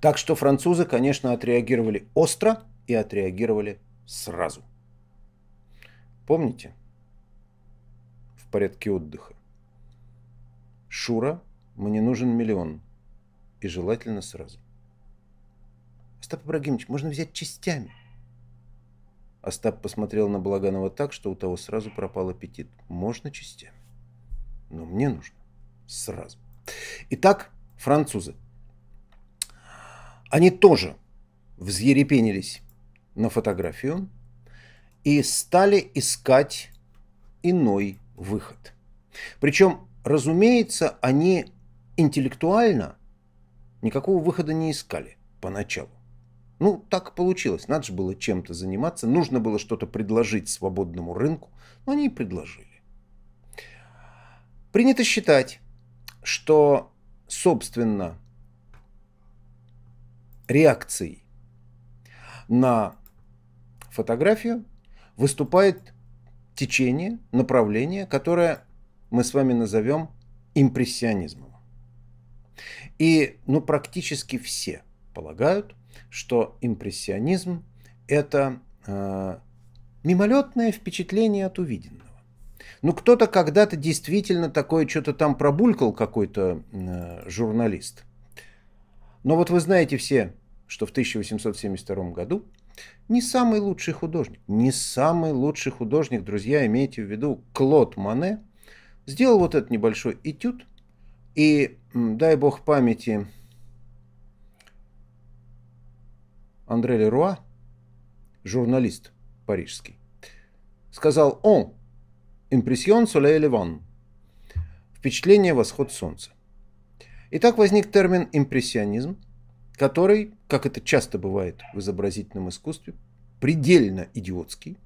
так что французы, конечно, отреагировали остро и отреагировали сразу. Помните? В порядке отдыха. Шура, мне нужен миллион. И желательно сразу. Остап Ибрагимович, можно взять частями. Остап посмотрел на Балаганова так, что у того сразу пропал аппетит. Можно частями. Но мне нужно сразу. Итак, французы они тоже взъерепенились на фотографию и стали искать иной выход. Причем, разумеется, они интеллектуально никакого выхода не искали поначалу. Ну, так получилось. Надо же было чем-то заниматься. Нужно было что-то предложить свободному рынку. Но они и предложили. Принято считать, что, собственно, реакцией на фотографию выступает течение, направление, которое мы с вами назовем импрессионизмом. И ну, практически все полагают, что импрессионизм – это э, мимолетное впечатление от увиденного. Ну, кто-то когда-то действительно такое что-то там пробулькал какой-то э, журналист. Но вот вы знаете все что в 1872 году не самый лучший художник, не самый лучший художник, друзья, имейте в виду, Клод Мане, сделал вот этот небольшой этюд, и, дай бог памяти, Андре Леруа, журналист парижский, сказал «Он, импрессион soleil levant» – впечатление восход солнца. И так возник термин «импрессионизм», который, как это часто бывает в изобразительном искусстве, предельно идиотский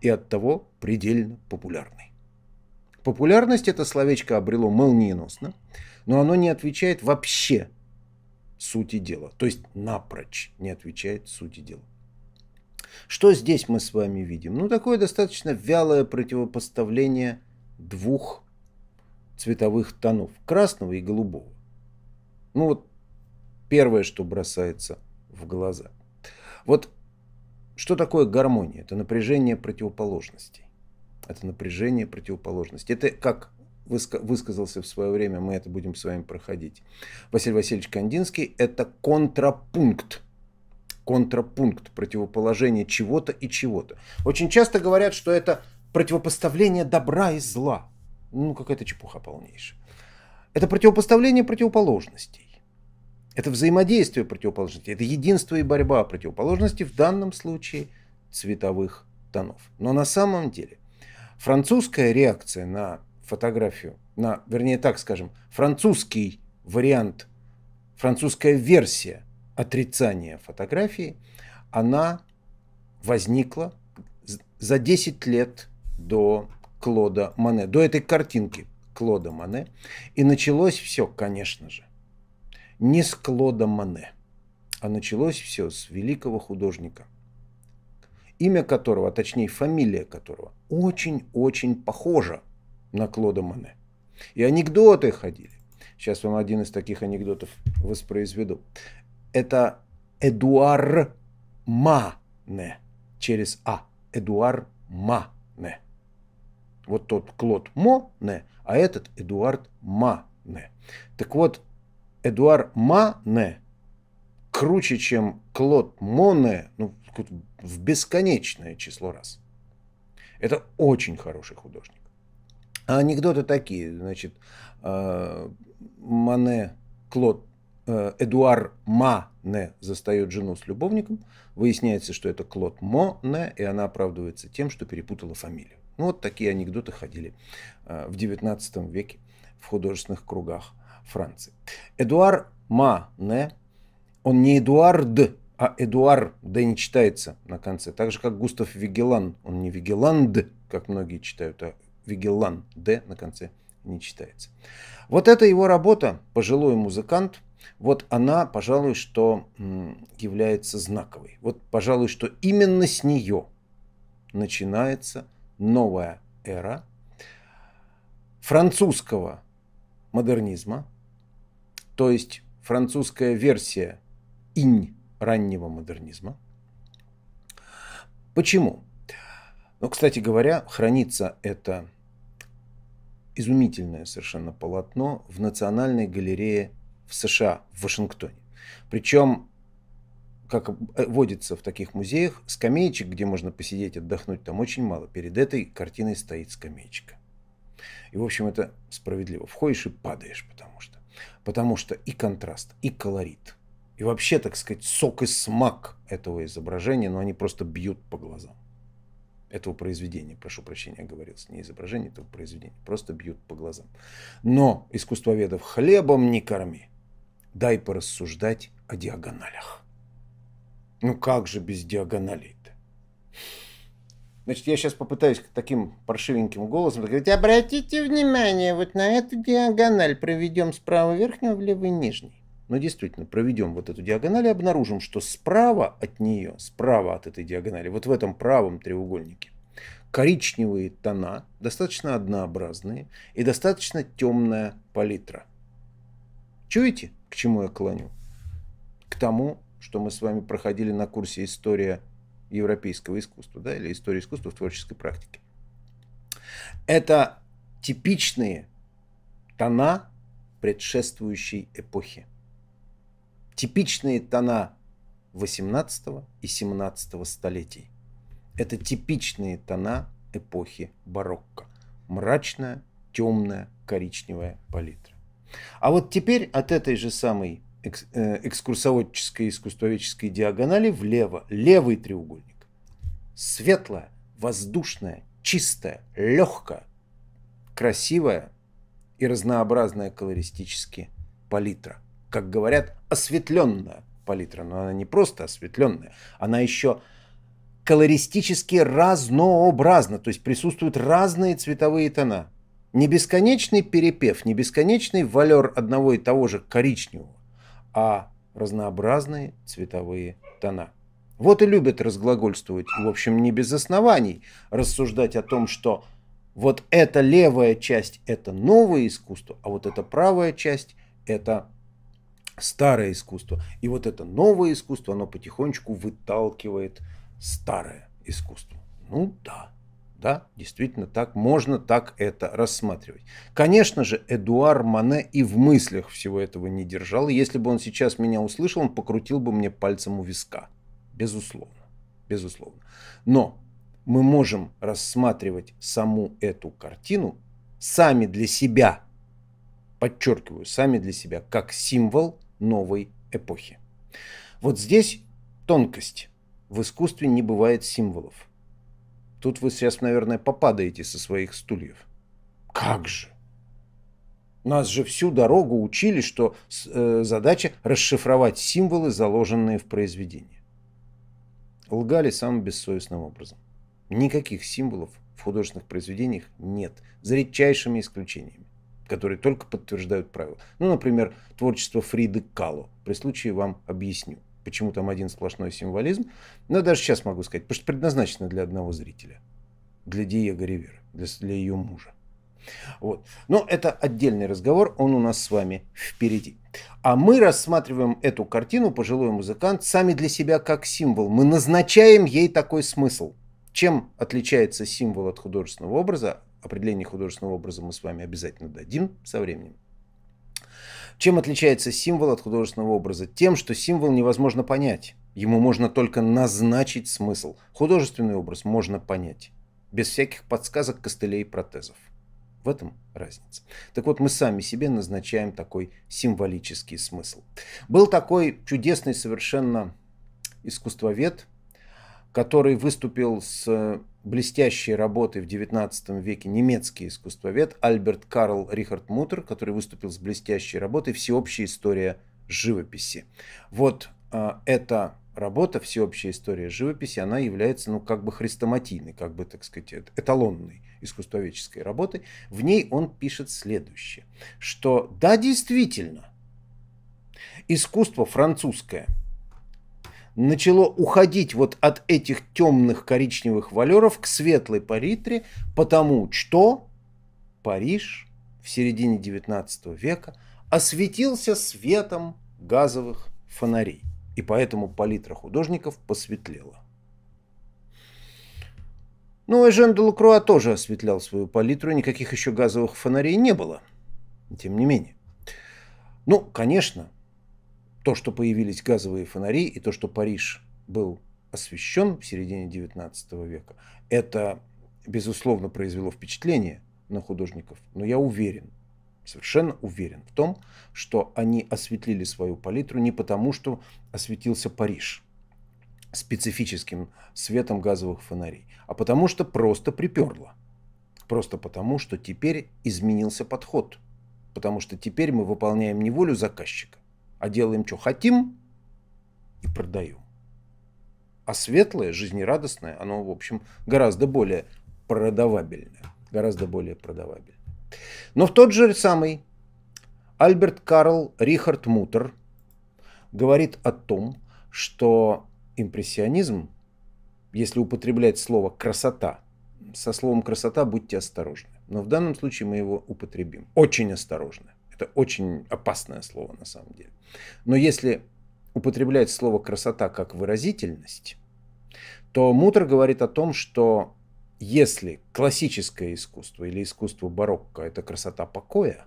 и оттого предельно популярный. Популярность это словечко обрело молниеносно, но оно не отвечает вообще сути дела. То есть напрочь не отвечает сути дела. Что здесь мы с вами видим? Ну, такое достаточно вялое противопоставление двух цветовых тонов, красного и голубого. Ну вот первое, что бросается в глаза. Вот что такое гармония? Это напряжение противоположностей. Это напряжение противоположностей. Это как высказался в свое время, мы это будем с вами проходить. Василий Васильевич Кандинский – это контрапункт. Контрапункт, противоположение чего-то и чего-то. Очень часто говорят, что это противопоставление добра и зла. Ну, какая-то чепуха полнейшая. Это противопоставление противоположностей. Это взаимодействие противоположностей, это единство и борьба противоположностей в данном случае цветовых тонов. Но на самом деле французская реакция на фотографию, на, вернее так скажем, французский вариант, французская версия отрицания фотографии, она возникла за 10 лет до Клода Мане, до этой картинки Клода Мане. И началось все, конечно же, не с Клода Мане, а началось все с великого художника, имя которого, а точнее фамилия которого, очень-очень похожа на Клода Мане. И анекдоты ходили. Сейчас вам один из таких анекдотов воспроизведу. Это Эдуар Мане через А. Эдуар Мане. Вот тот Клод Моне, а этот Эдуард Мане. Так вот, Эдуар Мане круче, чем Клод Моне ну, в бесконечное число раз. Это очень хороший художник. А анекдоты такие, значит, э, Мане, Клод, э, Эдуар Мане застает жену с любовником. Выясняется, что это Клод Моне, и она оправдывается тем, что перепутала фамилию. Ну, вот такие анекдоты ходили э, в XIX веке в художественных кругах. Франции. Эдуар Мане, он не Эдуард, а Эдуар, да и не читается на конце. Так же, как Густав Вигелан, он не Вигеланд, как многие читают, а Вигелан, Д на конце не читается. Вот это его работа, пожилой музыкант, вот она, пожалуй, что является знаковой. Вот, пожалуй, что именно с нее начинается новая эра французского модернизма, то есть французская версия инь раннего модернизма. Почему? Ну, кстати говоря, хранится это изумительное совершенно полотно в Национальной галерее в США, в Вашингтоне. Причем, как водится в таких музеях, скамеечек, где можно посидеть, отдохнуть, там очень мало. Перед этой картиной стоит скамеечка. И, в общем, это справедливо. Входишь и падаешь, потому что Потому что и контраст, и колорит, и вообще, так сказать, сок и смак этого изображения, но они просто бьют по глазам. Этого произведения, прошу прощения, оговорился, не изображение этого произведения, просто бьют по глазам. Но искусствоведов хлебом не корми. Дай порассуждать о диагоналях. Ну как же без диагоналей? Значит, я сейчас попытаюсь таким паршивеньким голосом говорить, обратите внимание, вот на эту диагональ проведем справа верхнего а в левый нижний. Но ну, действительно, проведем вот эту диагональ и обнаружим, что справа от нее, справа от этой диагонали, вот в этом правом треугольнике, коричневые тона, достаточно однообразные и достаточно темная палитра. Чуете, к чему я клоню? К тому, что мы с вами проходили на курсе «История европейского искусства, да, или истории искусства в творческой практике. Это типичные тона предшествующей эпохи. Типичные тона 18 и 17 столетий. Это типичные тона эпохи барокко. Мрачная, темная, коричневая палитра. А вот теперь от этой же самой экс, э, экскурсоводческой и искусствоведческой диагонали влево, левый треугольник. Светлая, воздушная, чистая, легкая, красивая и разнообразная колористически палитра. Как говорят, осветленная палитра, но она не просто осветленная, она еще колористически разнообразна, то есть присутствуют разные цветовые тона. Не бесконечный перепев, не бесконечный валер одного и того же коричневого, а разнообразные цветовые тона. Вот и любят разглагольствовать, в общем, не без оснований, рассуждать о том, что вот эта левая часть – это новое искусство, а вот эта правая часть – это старое искусство. И вот это новое искусство, оно потихонечку выталкивает старое искусство. Ну да. Да, действительно так, можно так это рассматривать. Конечно же, Эдуар Мане и в мыслях всего этого не держал. если бы он сейчас меня услышал, он покрутил бы мне пальцем у виска. Безусловно. Безусловно. Но мы можем рассматривать саму эту картину сами для себя, подчеркиваю, сами для себя, как символ новой эпохи. Вот здесь тонкость. В искусстве не бывает символов. Тут вы сейчас, наверное, попадаете со своих стульев. Как же? Нас же всю дорогу учили, что э, задача расшифровать символы, заложенные в произведении. Лгали самым бессовестным образом. Никаких символов в художественных произведениях нет, за редчайшими исключениями, которые только подтверждают правила. Ну, например, творчество Фриды Кало. При случае вам объясню почему там один сплошной символизм, но даже сейчас могу сказать, потому что предназначено для одного зрителя, для Диего Ривера, для, для ее мужа. Вот. Но это отдельный разговор, он у нас с вами впереди. А мы рассматриваем эту картину «Пожилой музыкант» сами для себя как символ. Мы назначаем ей такой смысл. Чем отличается символ от художественного образа? Определение художественного образа мы с вами обязательно дадим со временем. Чем отличается символ от художественного образа? Тем, что символ невозможно понять. Ему можно только назначить смысл. Художественный образ можно понять. Без всяких подсказок, костылей и протезов. В этом разница. Так вот, мы сами себе назначаем такой символический смысл. Был такой чудесный совершенно искусствовед, который выступил с блестящие работы в XIX веке немецкий искусствовед Альберт Карл Рихард Мутер, который выступил с блестящей работой «Всеобщая история живописи». Вот э, эта работа «Всеобщая история живописи», она является, ну, как бы хрестоматийной, как бы, так сказать, эталонной искусствоведческой работой. В ней он пишет следующее, что да, действительно, искусство французское – начало уходить вот от этих темных коричневых валеров к светлой палитре, потому что Париж в середине 19 века осветился светом газовых фонарей, и поэтому палитра художников посветлела. Ну, и Эжен де Лукруа тоже осветлял свою палитру, никаких еще газовых фонарей не было. Тем не менее. Ну, конечно, то, что появились газовые фонари и то, что Париж был освещен в середине XIX века, это, безусловно, произвело впечатление на художников. Но я уверен, совершенно уверен в том, что они осветлили свою палитру не потому, что осветился Париж специфическим светом газовых фонарей, а потому что просто приперло. Просто потому, что теперь изменился подход. Потому что теперь мы выполняем не волю заказчика, а делаем, что хотим и продаем. А светлое, жизнерадостное, оно, в общем, гораздо более продавабельное. Гораздо более продавабельное. Но в тот же самый Альберт Карл Рихард Мутер говорит о том, что импрессионизм, если употреблять слово «красота», со словом «красота» будьте осторожны. Но в данном случае мы его употребим. Очень осторожно. Это очень опасное слово на самом деле. Но если употреблять слово красота как выразительность, то Мутер говорит о том, что если классическое искусство или искусство барокко – это красота покоя,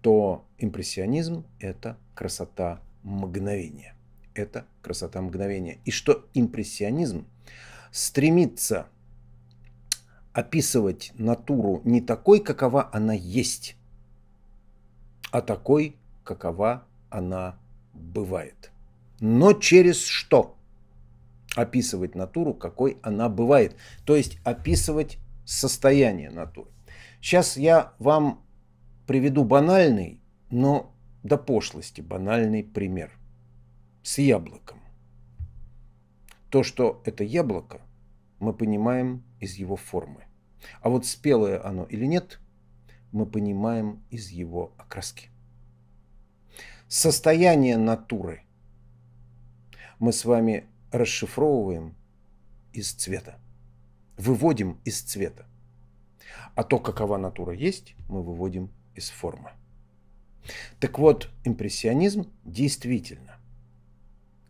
то импрессионизм – это красота мгновения. Это красота мгновения. И что импрессионизм стремится описывать натуру не такой, какова она есть, а такой, какова она бывает. Но через что? Описывать натуру, какой она бывает. То есть описывать состояние натуры. Сейчас я вам приведу банальный, но до пошлости банальный пример. С яблоком. То, что это яблоко, мы понимаем из его формы. А вот спелое оно или нет – мы понимаем из его окраски. Состояние натуры мы с вами расшифровываем из цвета, выводим из цвета. А то, какова натура есть, мы выводим из формы. Так вот, импрессионизм действительно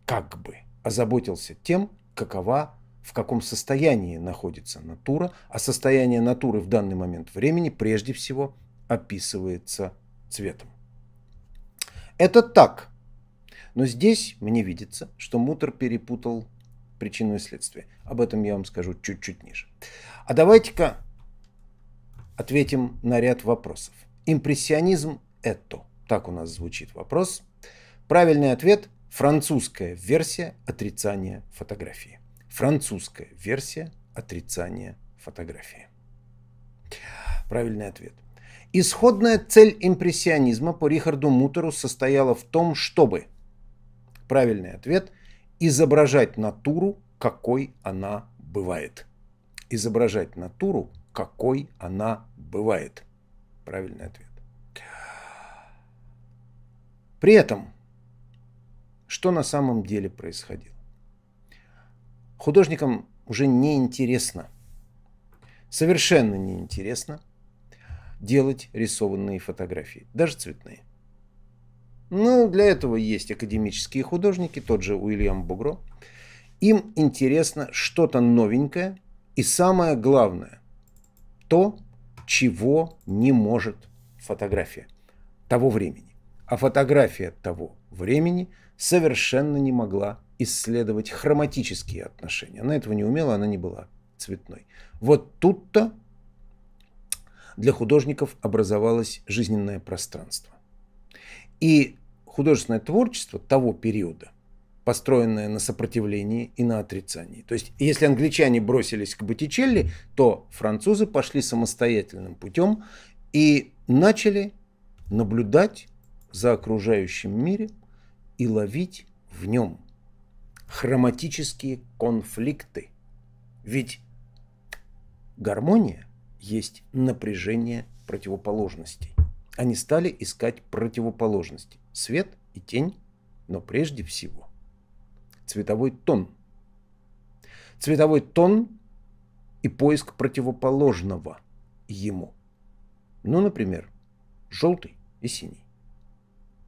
как бы озаботился тем, какова в каком состоянии находится натура, а состояние натуры в данный момент времени прежде всего описывается цветом. Это так. Но здесь мне видится, что Мутер перепутал причину и следствие. Об этом я вам скажу чуть-чуть ниже. А давайте-ка ответим на ряд вопросов. Импрессионизм – это. Так у нас звучит вопрос. Правильный ответ – французская версия отрицания фотографии. Французская версия отрицания фотографии. Правильный ответ. Исходная цель импрессионизма по Рихарду Мутеру состояла в том, чтобы... Правильный ответ. Изображать натуру, какой она бывает. Изображать натуру, какой она бывает. Правильный ответ. При этом, что на самом деле происходило? художникам уже не интересно, совершенно не интересно делать рисованные фотографии, даже цветные. Ну, для этого есть академические художники, тот же Уильям Бугро. Им интересно что-то новенькое и самое главное, то, чего не может фотография того времени. А фотография того времени совершенно не могла исследовать хроматические отношения. Она этого не умела, она не была цветной. Вот тут-то для художников образовалось жизненное пространство. И художественное творчество того периода, построенное на сопротивлении и на отрицании. То есть, если англичане бросились к Боттичелли, то французы пошли самостоятельным путем и начали наблюдать за окружающим миром и ловить в нем – хроматические конфликты. Ведь гармония есть напряжение противоположностей. Они стали искать противоположности – свет и тень, но прежде всего цветовой тон. Цветовой тон и поиск противоположного ему. Ну, например, желтый и синий,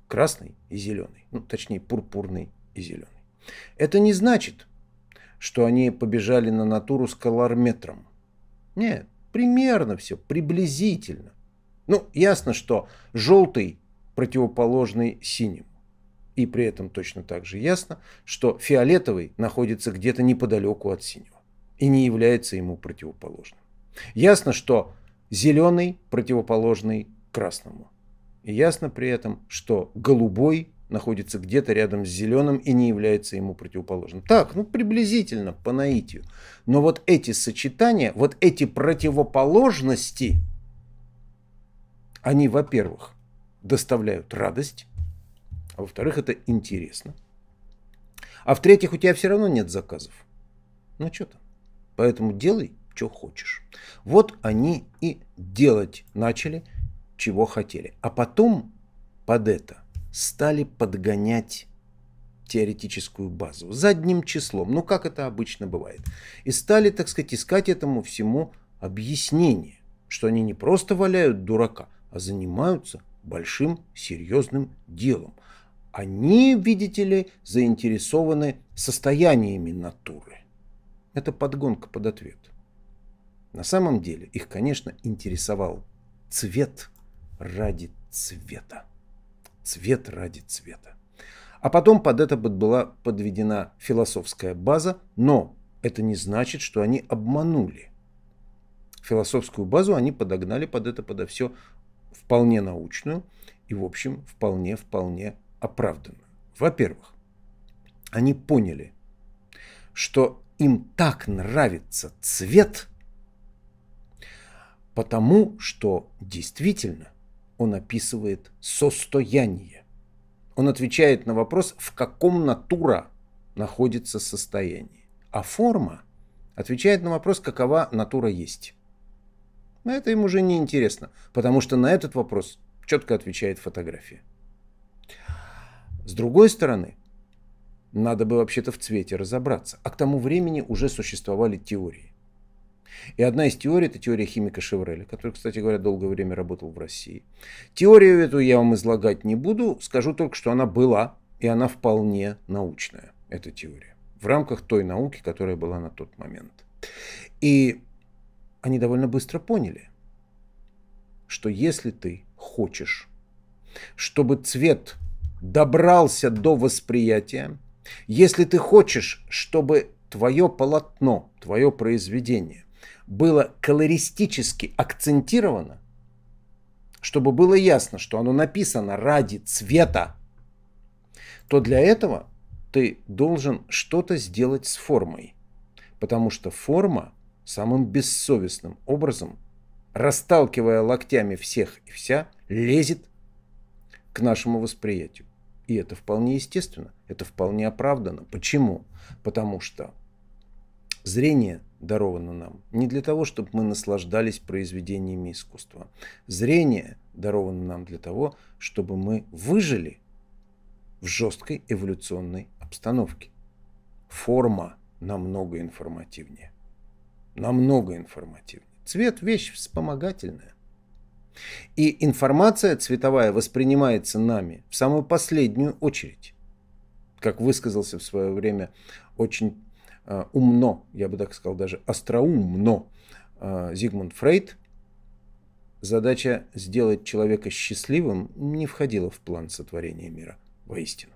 красный и зеленый, ну, точнее, пурпурный и зеленый. Это не значит, что они побежали на натуру с скаларметром. Нет, примерно все, приблизительно. Ну, ясно, что желтый противоположный синим. И при этом точно так же ясно, что фиолетовый находится где-то неподалеку от синего и не является ему противоположным. Ясно, что зеленый противоположный красному. И ясно при этом, что голубой находится где-то рядом с зеленым и не является ему противоположным. Так, ну приблизительно, по наитию. Но вот эти сочетания, вот эти противоположности, они, во-первых, доставляют радость, а во-вторых, это интересно. А в-третьих, у тебя все равно нет заказов. Ну что там? Поэтому делай, что хочешь. Вот они и делать начали, чего хотели. А потом под это стали подгонять теоретическую базу задним числом, ну как это обычно бывает, и стали, так сказать, искать этому всему объяснение, что они не просто валяют дурака, а занимаются большим серьезным делом. Они, видите ли, заинтересованы состояниями натуры. Это подгонка под ответ. На самом деле их, конечно, интересовал цвет ради цвета. Цвет ради цвета. А потом под это была подведена философская база, но это не значит, что они обманули. Философскую базу они подогнали под это подо все вполне научную и, в общем, вполне-вполне оправданную. Во-первых, они поняли, что им так нравится цвет, потому что действительно он описывает состояние. Он отвечает на вопрос, в каком натура находится состояние. А форма отвечает на вопрос, какова натура есть. Но это им уже не интересно, потому что на этот вопрос четко отвечает фотография. С другой стороны, надо бы вообще-то в цвете разобраться. А к тому времени уже существовали теории. И одна из теорий – это теория химика Шевреля, который, кстати говоря, долгое время работал в России. Теорию эту я вам излагать не буду, скажу только, что она была, и она вполне научная, эта теория, в рамках той науки, которая была на тот момент. И они довольно быстро поняли, что если ты хочешь, чтобы цвет добрался до восприятия, если ты хочешь, чтобы твое полотно, твое произведение было колористически акцентировано, чтобы было ясно, что оно написано ради цвета, то для этого ты должен что-то сделать с формой. Потому что форма самым бессовестным образом, расталкивая локтями всех и вся, лезет к нашему восприятию. И это вполне естественно, это вполне оправдано. Почему? Потому что зрение – даровано нам не для того, чтобы мы наслаждались произведениями искусства. Зрение даровано нам для того, чтобы мы выжили в жесткой эволюционной обстановке. Форма намного информативнее. Намного информативнее. Цвет – вещь вспомогательная. И информация цветовая воспринимается нами в самую последнюю очередь. Как высказался в свое время очень Э, умно, я бы так сказал даже, остроумно э, Зигмунд Фрейд, задача сделать человека счастливым не входила в план сотворения мира, воистину.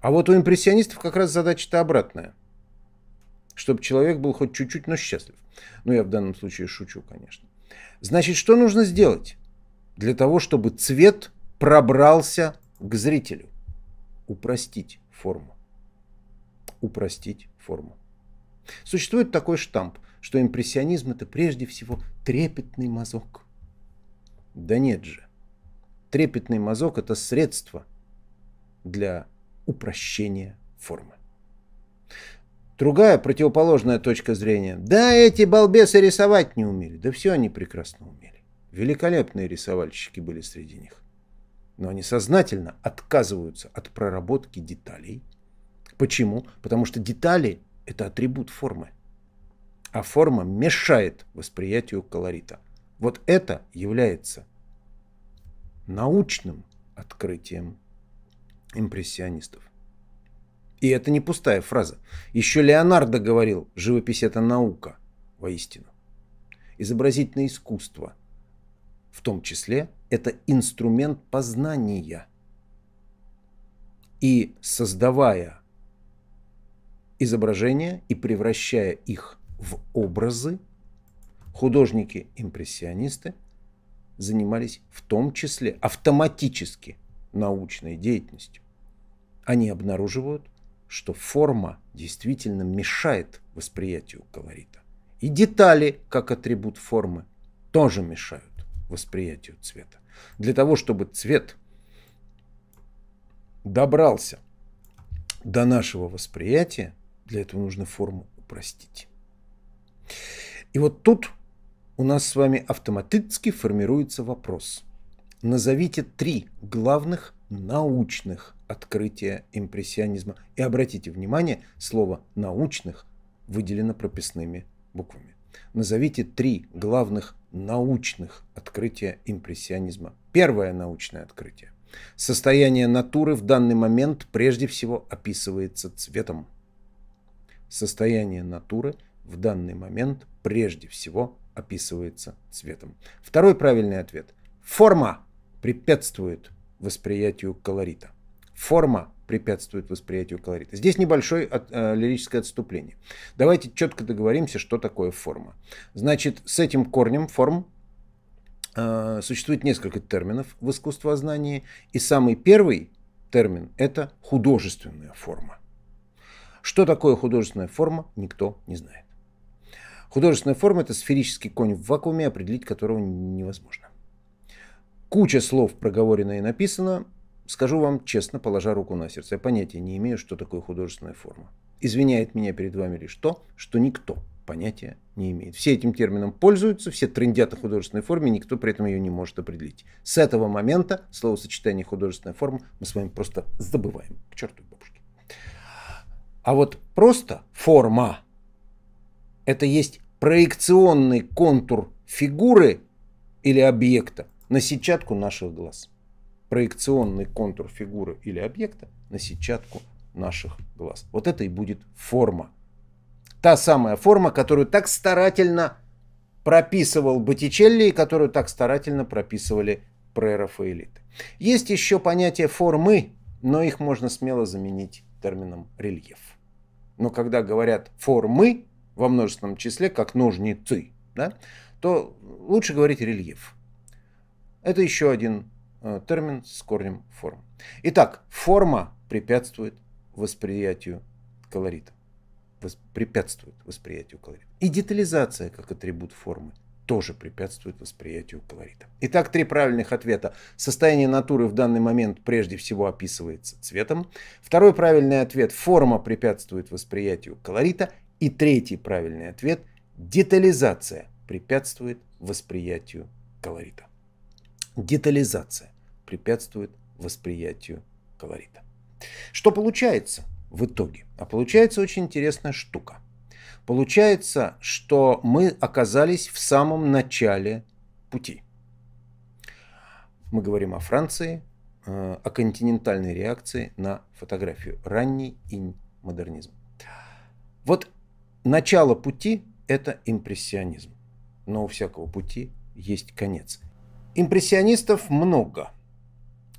А вот у импрессионистов как раз задача-то обратная. Чтобы человек был хоть чуть-чуть, но счастлив. Ну, я в данном случае шучу, конечно. Значит, что нужно сделать для того, чтобы цвет пробрался к зрителю? Упростить форму. Упростить форму. Существует такой штамп, что импрессионизм – это прежде всего трепетный мазок. Да нет же. Трепетный мазок – это средство для упрощения формы. Другая противоположная точка зрения. Да, эти балбесы рисовать не умели. Да все они прекрасно умели. Великолепные рисовальщики были среди них. Но они сознательно отказываются от проработки деталей Почему? Потому что детали – это атрибут формы. А форма мешает восприятию колорита. Вот это является научным открытием импрессионистов. И это не пустая фраза. Еще Леонардо говорил, живопись это наука, воистину. Изобразительное искусство, в том числе, это инструмент познания. И создавая изображения и превращая их в образы, художники-импрессионисты занимались в том числе автоматически научной деятельностью. Они обнаруживают, что форма действительно мешает восприятию колорита. И детали, как атрибут формы, тоже мешают восприятию цвета. Для того, чтобы цвет добрался до нашего восприятия, для этого нужно форму упростить. И вот тут у нас с вами автоматически формируется вопрос. Назовите три главных научных открытия импрессионизма. И обратите внимание, слово «научных» выделено прописными буквами. Назовите три главных научных открытия импрессионизма. Первое научное открытие. Состояние натуры в данный момент прежде всего описывается цветом – Состояние натуры в данный момент прежде всего описывается цветом. Второй правильный ответ. Форма препятствует восприятию колорита. Форма препятствует восприятию колорита. Здесь небольшое от, э, лирическое отступление. Давайте четко договоримся, что такое форма. Значит, с этим корнем форм э, существует несколько терминов в искусствознании. И самый первый термин – это художественная форма. Что такое художественная форма, никто не знает. Художественная форма – это сферический конь в вакууме, определить которого невозможно. Куча слов проговорено и написано. Скажу вам честно, положа руку на сердце, я понятия не имею, что такое художественная форма. Извиняет меня перед вами лишь то, что никто понятия не имеет. Все этим термином пользуются, все трендят о художественной форме, никто при этом ее не может определить. С этого момента словосочетание художественная форма мы с вами просто забываем. К черту бабушке. А вот просто форма – это есть проекционный контур фигуры или объекта на сетчатку наших глаз. Проекционный контур фигуры или объекта на сетчатку наших глаз. Вот это и будет форма. Та самая форма, которую так старательно прописывал Боттичелли и которую так старательно прописывали прерафаэлиты. Есть еще понятие формы, но их можно смело заменить термином рельеф но когда говорят формы во множественном числе, как ножницы, да, то лучше говорить рельеф. Это еще один э, термин с корнем форм. Итак, форма препятствует восприятию колорита. Вос... Препятствует восприятию колорита. И детализация как атрибут формы тоже препятствует восприятию колорита. Итак, три правильных ответа. Состояние натуры в данный момент прежде всего описывается цветом. Второй правильный ответ – форма препятствует восприятию колорита. И третий правильный ответ – детализация препятствует восприятию колорита. Детализация препятствует восприятию колорита. Что получается в итоге? А получается очень интересная штука – Получается, что мы оказались в самом начале пути. Мы говорим о Франции, э, о континентальной реакции на фотографию. Ранний инь-модернизм. Вот начало пути – это импрессионизм. Но у всякого пути есть конец. Импрессионистов много.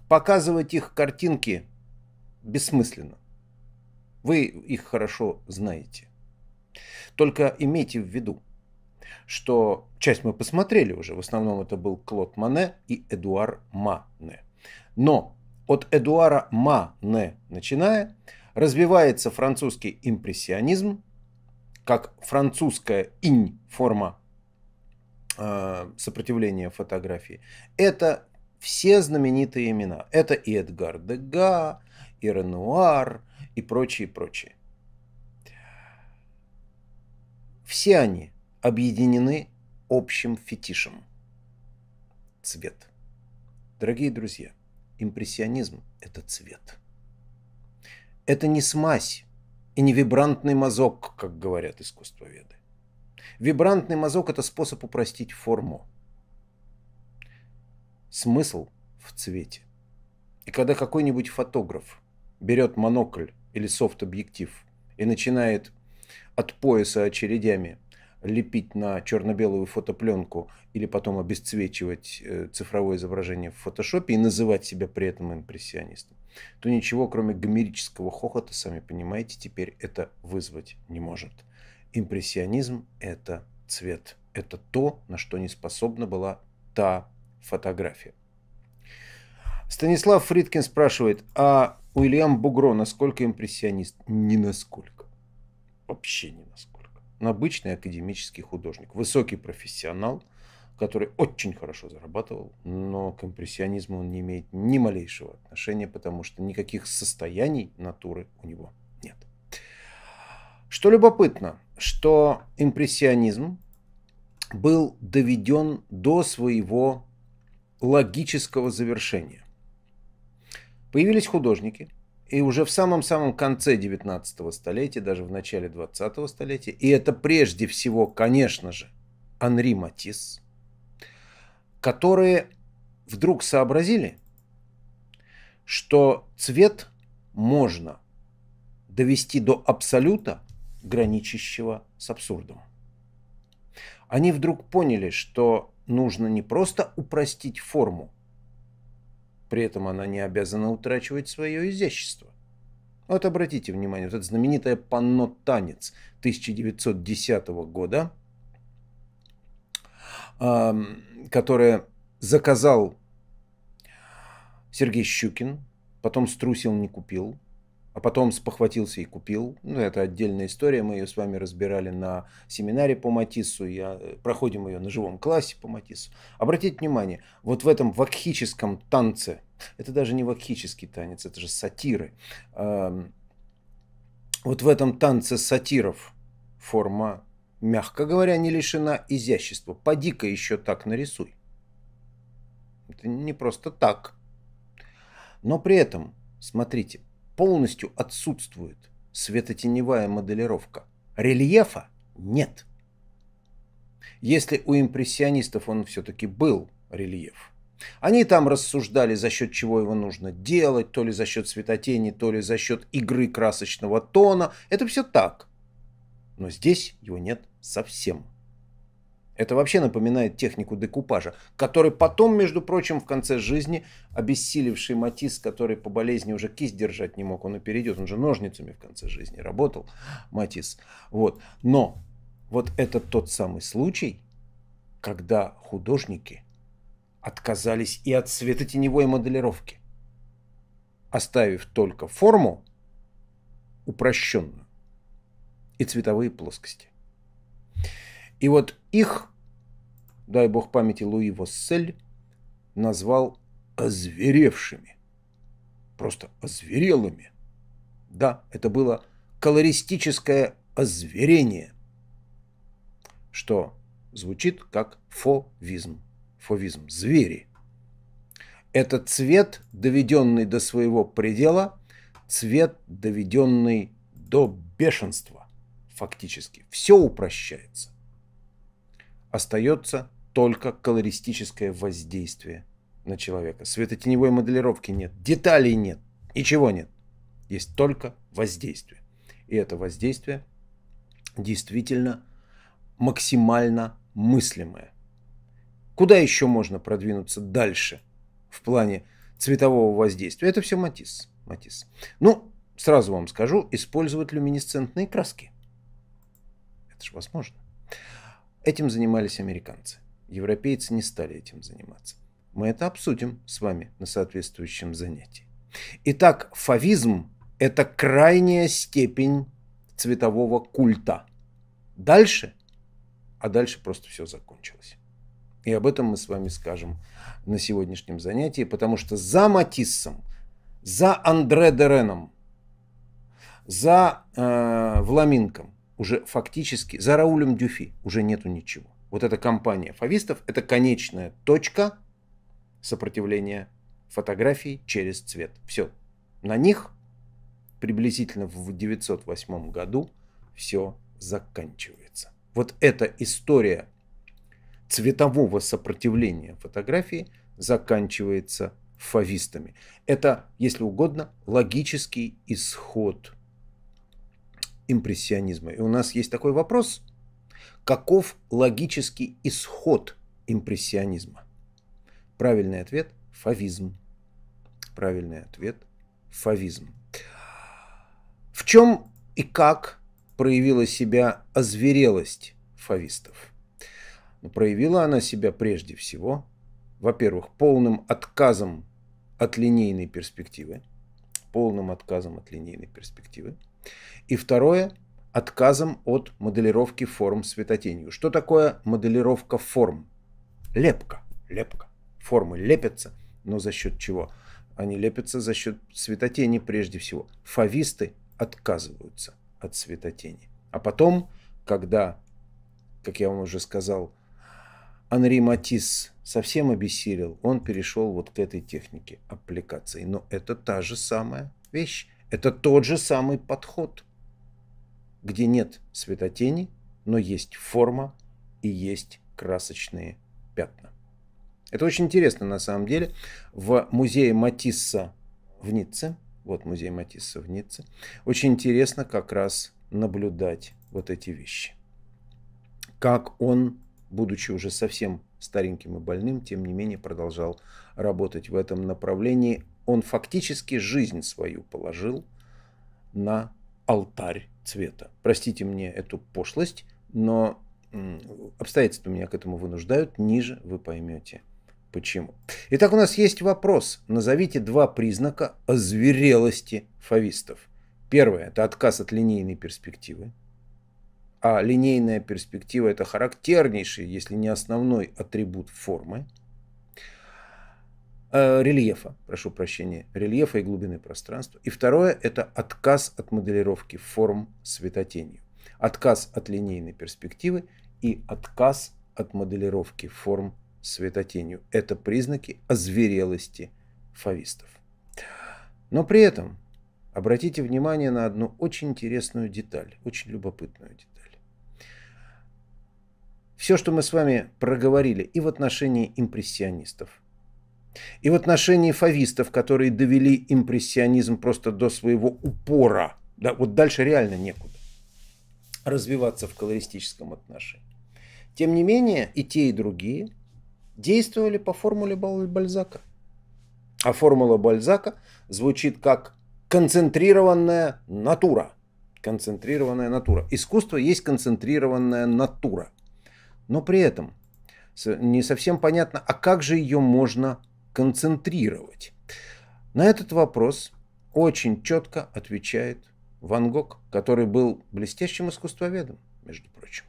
Показывать их картинки бессмысленно. Вы их хорошо знаете. Только имейте в виду, что часть мы посмотрели уже, в основном это был Клод Мане и Эдуар Мане. Но от Эдуара Мане начиная развивается французский импрессионизм, как французская инь-форма э, сопротивления фотографии. Это все знаменитые имена. Это и Эдгар Дега, и Ренуар, и прочие, прочие. Все они объединены общим фетишем. Цвет. Дорогие друзья, импрессионизм – это цвет. Это не смазь и не вибрантный мазок, как говорят искусствоведы. Вибрантный мазок – это способ упростить форму. Смысл в цвете. И когда какой-нибудь фотограф берет монокль или софт-объектив и начинает от пояса очередями лепить на черно-белую фотопленку или потом обесцвечивать э, цифровое изображение в фотошопе и называть себя при этом импрессионистом, то ничего, кроме гомерического хохота, сами понимаете, теперь это вызвать не может. Импрессионизм – это цвет. Это то, на что не способна была та фотография. Станислав Фридкин спрашивает, а Уильям Бугро насколько импрессионист? Ни насколько. Вообще ни насколько. Он обычный академический художник. Высокий профессионал, который очень хорошо зарабатывал, но к импрессионизму он не имеет ни малейшего отношения, потому что никаких состояний натуры у него нет. Что любопытно, что импрессионизм был доведен до своего логического завершения. Появились художники – и уже в самом-самом конце 19 столетия, даже в начале 20 столетия, и это прежде всего, конечно же, Анри Матисс, которые вдруг сообразили, что цвет можно довести до абсолюта, граничащего с абсурдом. Они вдруг поняли, что нужно не просто упростить форму, при этом она не обязана утрачивать свое изящество. Вот обратите внимание, вот это знаменитое панно «Танец» 1910 года, которое заказал Сергей Щукин, потом струсил, не купил – а потом спохватился и купил. Ну, это отдельная история, мы ее с вами разбирали на семинаре по Матиссу, я, э, проходим ее на живом классе по Матиссу. Обратите внимание, вот в этом вакхическом танце, это даже не вакхический танец, это же сатиры, вот в этом танце сатиров форма, мягко говоря, не лишена изящества. Поди-ка еще так нарисуй. Это не просто так. Но при этом, смотрите, полностью отсутствует светотеневая моделировка. Рельефа нет. Если у импрессионистов он все-таки был рельеф. Они там рассуждали, за счет чего его нужно делать, то ли за счет светотени, то ли за счет игры красочного тона. Это все так. Но здесь его нет совсем. Это вообще напоминает технику декупажа, который потом, между прочим, в конце жизни обессилевший Матис, который по болезни уже кисть держать не мог, он и перейдет, он же ножницами в конце жизни работал, Матис. Вот. Но вот это тот самый случай, когда художники отказались и от светотеневой моделировки, оставив только форму упрощенную и цветовые плоскости. И вот их дай бог памяти Луи Воссель, назвал озверевшими. Просто озверелыми. Да, это было колористическое озверение, что звучит как фовизм. Фовизм – звери. Это цвет, доведенный до своего предела, цвет, доведенный до бешенства, фактически. Все упрощается. Остается только колористическое воздействие на человека. Светотеневой моделировки нет, деталей нет, ничего нет. Есть только воздействие. И это воздействие действительно максимально мыслимое. Куда еще можно продвинуться дальше в плане цветового воздействия? Это все Матис. Матис. Ну, сразу вам скажу, использовать люминесцентные краски. Это же возможно. Этим занимались американцы. Европейцы не стали этим заниматься. Мы это обсудим с вами на соответствующем занятии. Итак, фавизм – это крайняя степень цветового культа. Дальше, а дальше просто все закончилось. И об этом мы с вами скажем на сегодняшнем занятии, потому что за Матиссом, за Андре Дереном, за э, Вламинком, уже фактически, за Раулем Дюфи уже нету ничего вот эта компания фавистов – это конечная точка сопротивления фотографий через цвет. Все. На них приблизительно в 908 году все заканчивается. Вот эта история цветового сопротивления фотографии заканчивается фавистами. Это, если угодно, логический исход импрессионизма. И у нас есть такой вопрос – Каков логический исход импрессионизма? Правильный ответ – фавизм. Правильный ответ – фавизм. В чем и как проявила себя озверелость фавистов? Ну, проявила она себя прежде всего, во-первых, полным отказом от линейной перспективы, полным отказом от линейной перспективы. И второе – отказом от моделировки форм светотенью. Что такое моделировка форм? Лепка. Лепка. Формы лепятся, но за счет чего? Они лепятся за счет светотени прежде всего. Фависты отказываются от светотени. А потом, когда, как я вам уже сказал, Анри Матис совсем обессилел, он перешел вот к этой технике аппликации. Но это та же самая вещь, это тот же самый подход – где нет светотени, но есть форма и есть красочные пятна. Это очень интересно на самом деле. В музее Матисса в Ницце, вот музей Матисса в Ницце, очень интересно как раз наблюдать вот эти вещи. Как он, будучи уже совсем стареньким и больным, тем не менее продолжал работать в этом направлении. Он фактически жизнь свою положил на алтарь цвета. Простите мне эту пошлость, но обстоятельства меня к этому вынуждают. Ниже вы поймете почему. Итак, у нас есть вопрос. Назовите два признака озверелости фавистов. Первое – это отказ от линейной перспективы. А линейная перспектива – это характернейший, если не основной атрибут формы – Э, рельефа, прошу прощения, рельефа и глубины пространства. И второе – это отказ от моделировки форм светотенью, отказ от линейной перспективы и отказ от моделировки форм светотенью. Это признаки озверелости фавистов. Но при этом обратите внимание на одну очень интересную деталь, очень любопытную деталь. Все, что мы с вами проговорили и в отношении импрессионистов – и в отношении фавистов, которые довели импрессионизм просто до своего упора, да, вот дальше реально некуда развиваться в колористическом отношении. Тем не менее, и те, и другие действовали по формуле Бальзака. А формула Бальзака звучит как концентрированная натура. Концентрированная натура. Искусство есть концентрированная натура. Но при этом не совсем понятно, а как же ее можно концентрировать? На этот вопрос очень четко отвечает Ван Гог, который был блестящим искусствоведом, между прочим.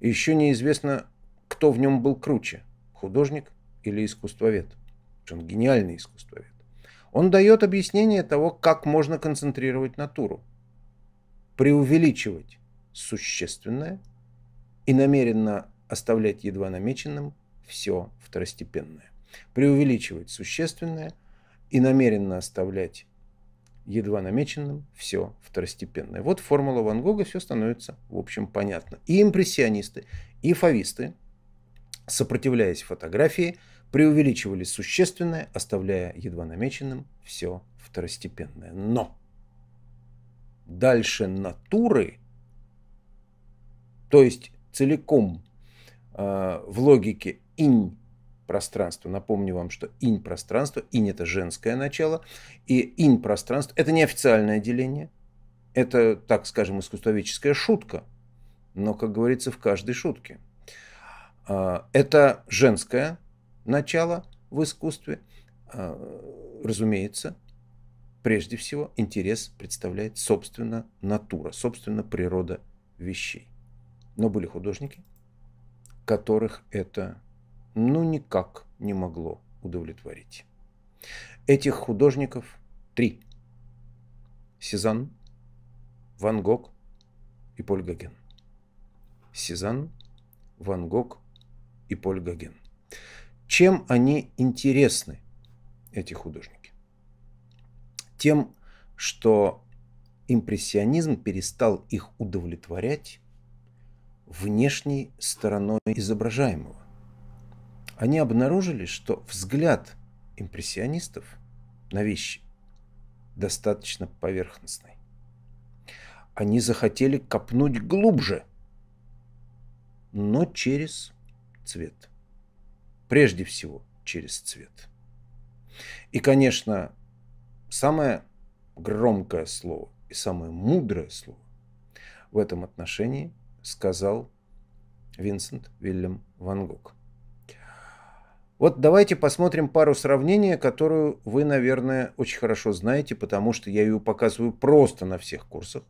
Еще неизвестно, кто в нем был круче, художник или искусствовед. Он гениальный искусствовед. Он дает объяснение того, как можно концентрировать натуру. Преувеличивать существенное и намеренно оставлять едва намеченным все второстепенное. Преувеличивать существенное и намеренно оставлять едва намеченным все второстепенное. Вот формула Ван Гога, все становится, в общем, понятно. И импрессионисты, и фависты, сопротивляясь фотографии, преувеличивали существенное, оставляя едва намеченным все второстепенное. Но дальше натуры, то есть целиком э, в логике инь пространство. Напомню вам, что инь пространство, инь это женское начало, и инь пространство это неофициальное деление, это, так скажем, искусствоведческая шутка, но, как говорится, в каждой шутке. А, это женское начало в искусстве, а, разумеется, прежде всего интерес представляет собственно натура, собственно природа вещей. Но были художники, которых это ну никак не могло удовлетворить. Этих художников три. Сезанн, Ван Гог и Поль Гоген. Сезанн, Ван Гог и Поль Гоген. Чем они интересны, эти художники? Тем, что импрессионизм перестал их удовлетворять внешней стороной изображаемого они обнаружили, что взгляд импрессионистов на вещи достаточно поверхностный. Они захотели копнуть глубже, но через цвет. Прежде всего, через цвет. И, конечно, самое громкое слово и самое мудрое слово в этом отношении сказал Винсент Вильям Ван Гог – вот давайте посмотрим пару сравнений, которую вы, наверное, очень хорошо знаете, потому что я ее показываю просто на всех курсах.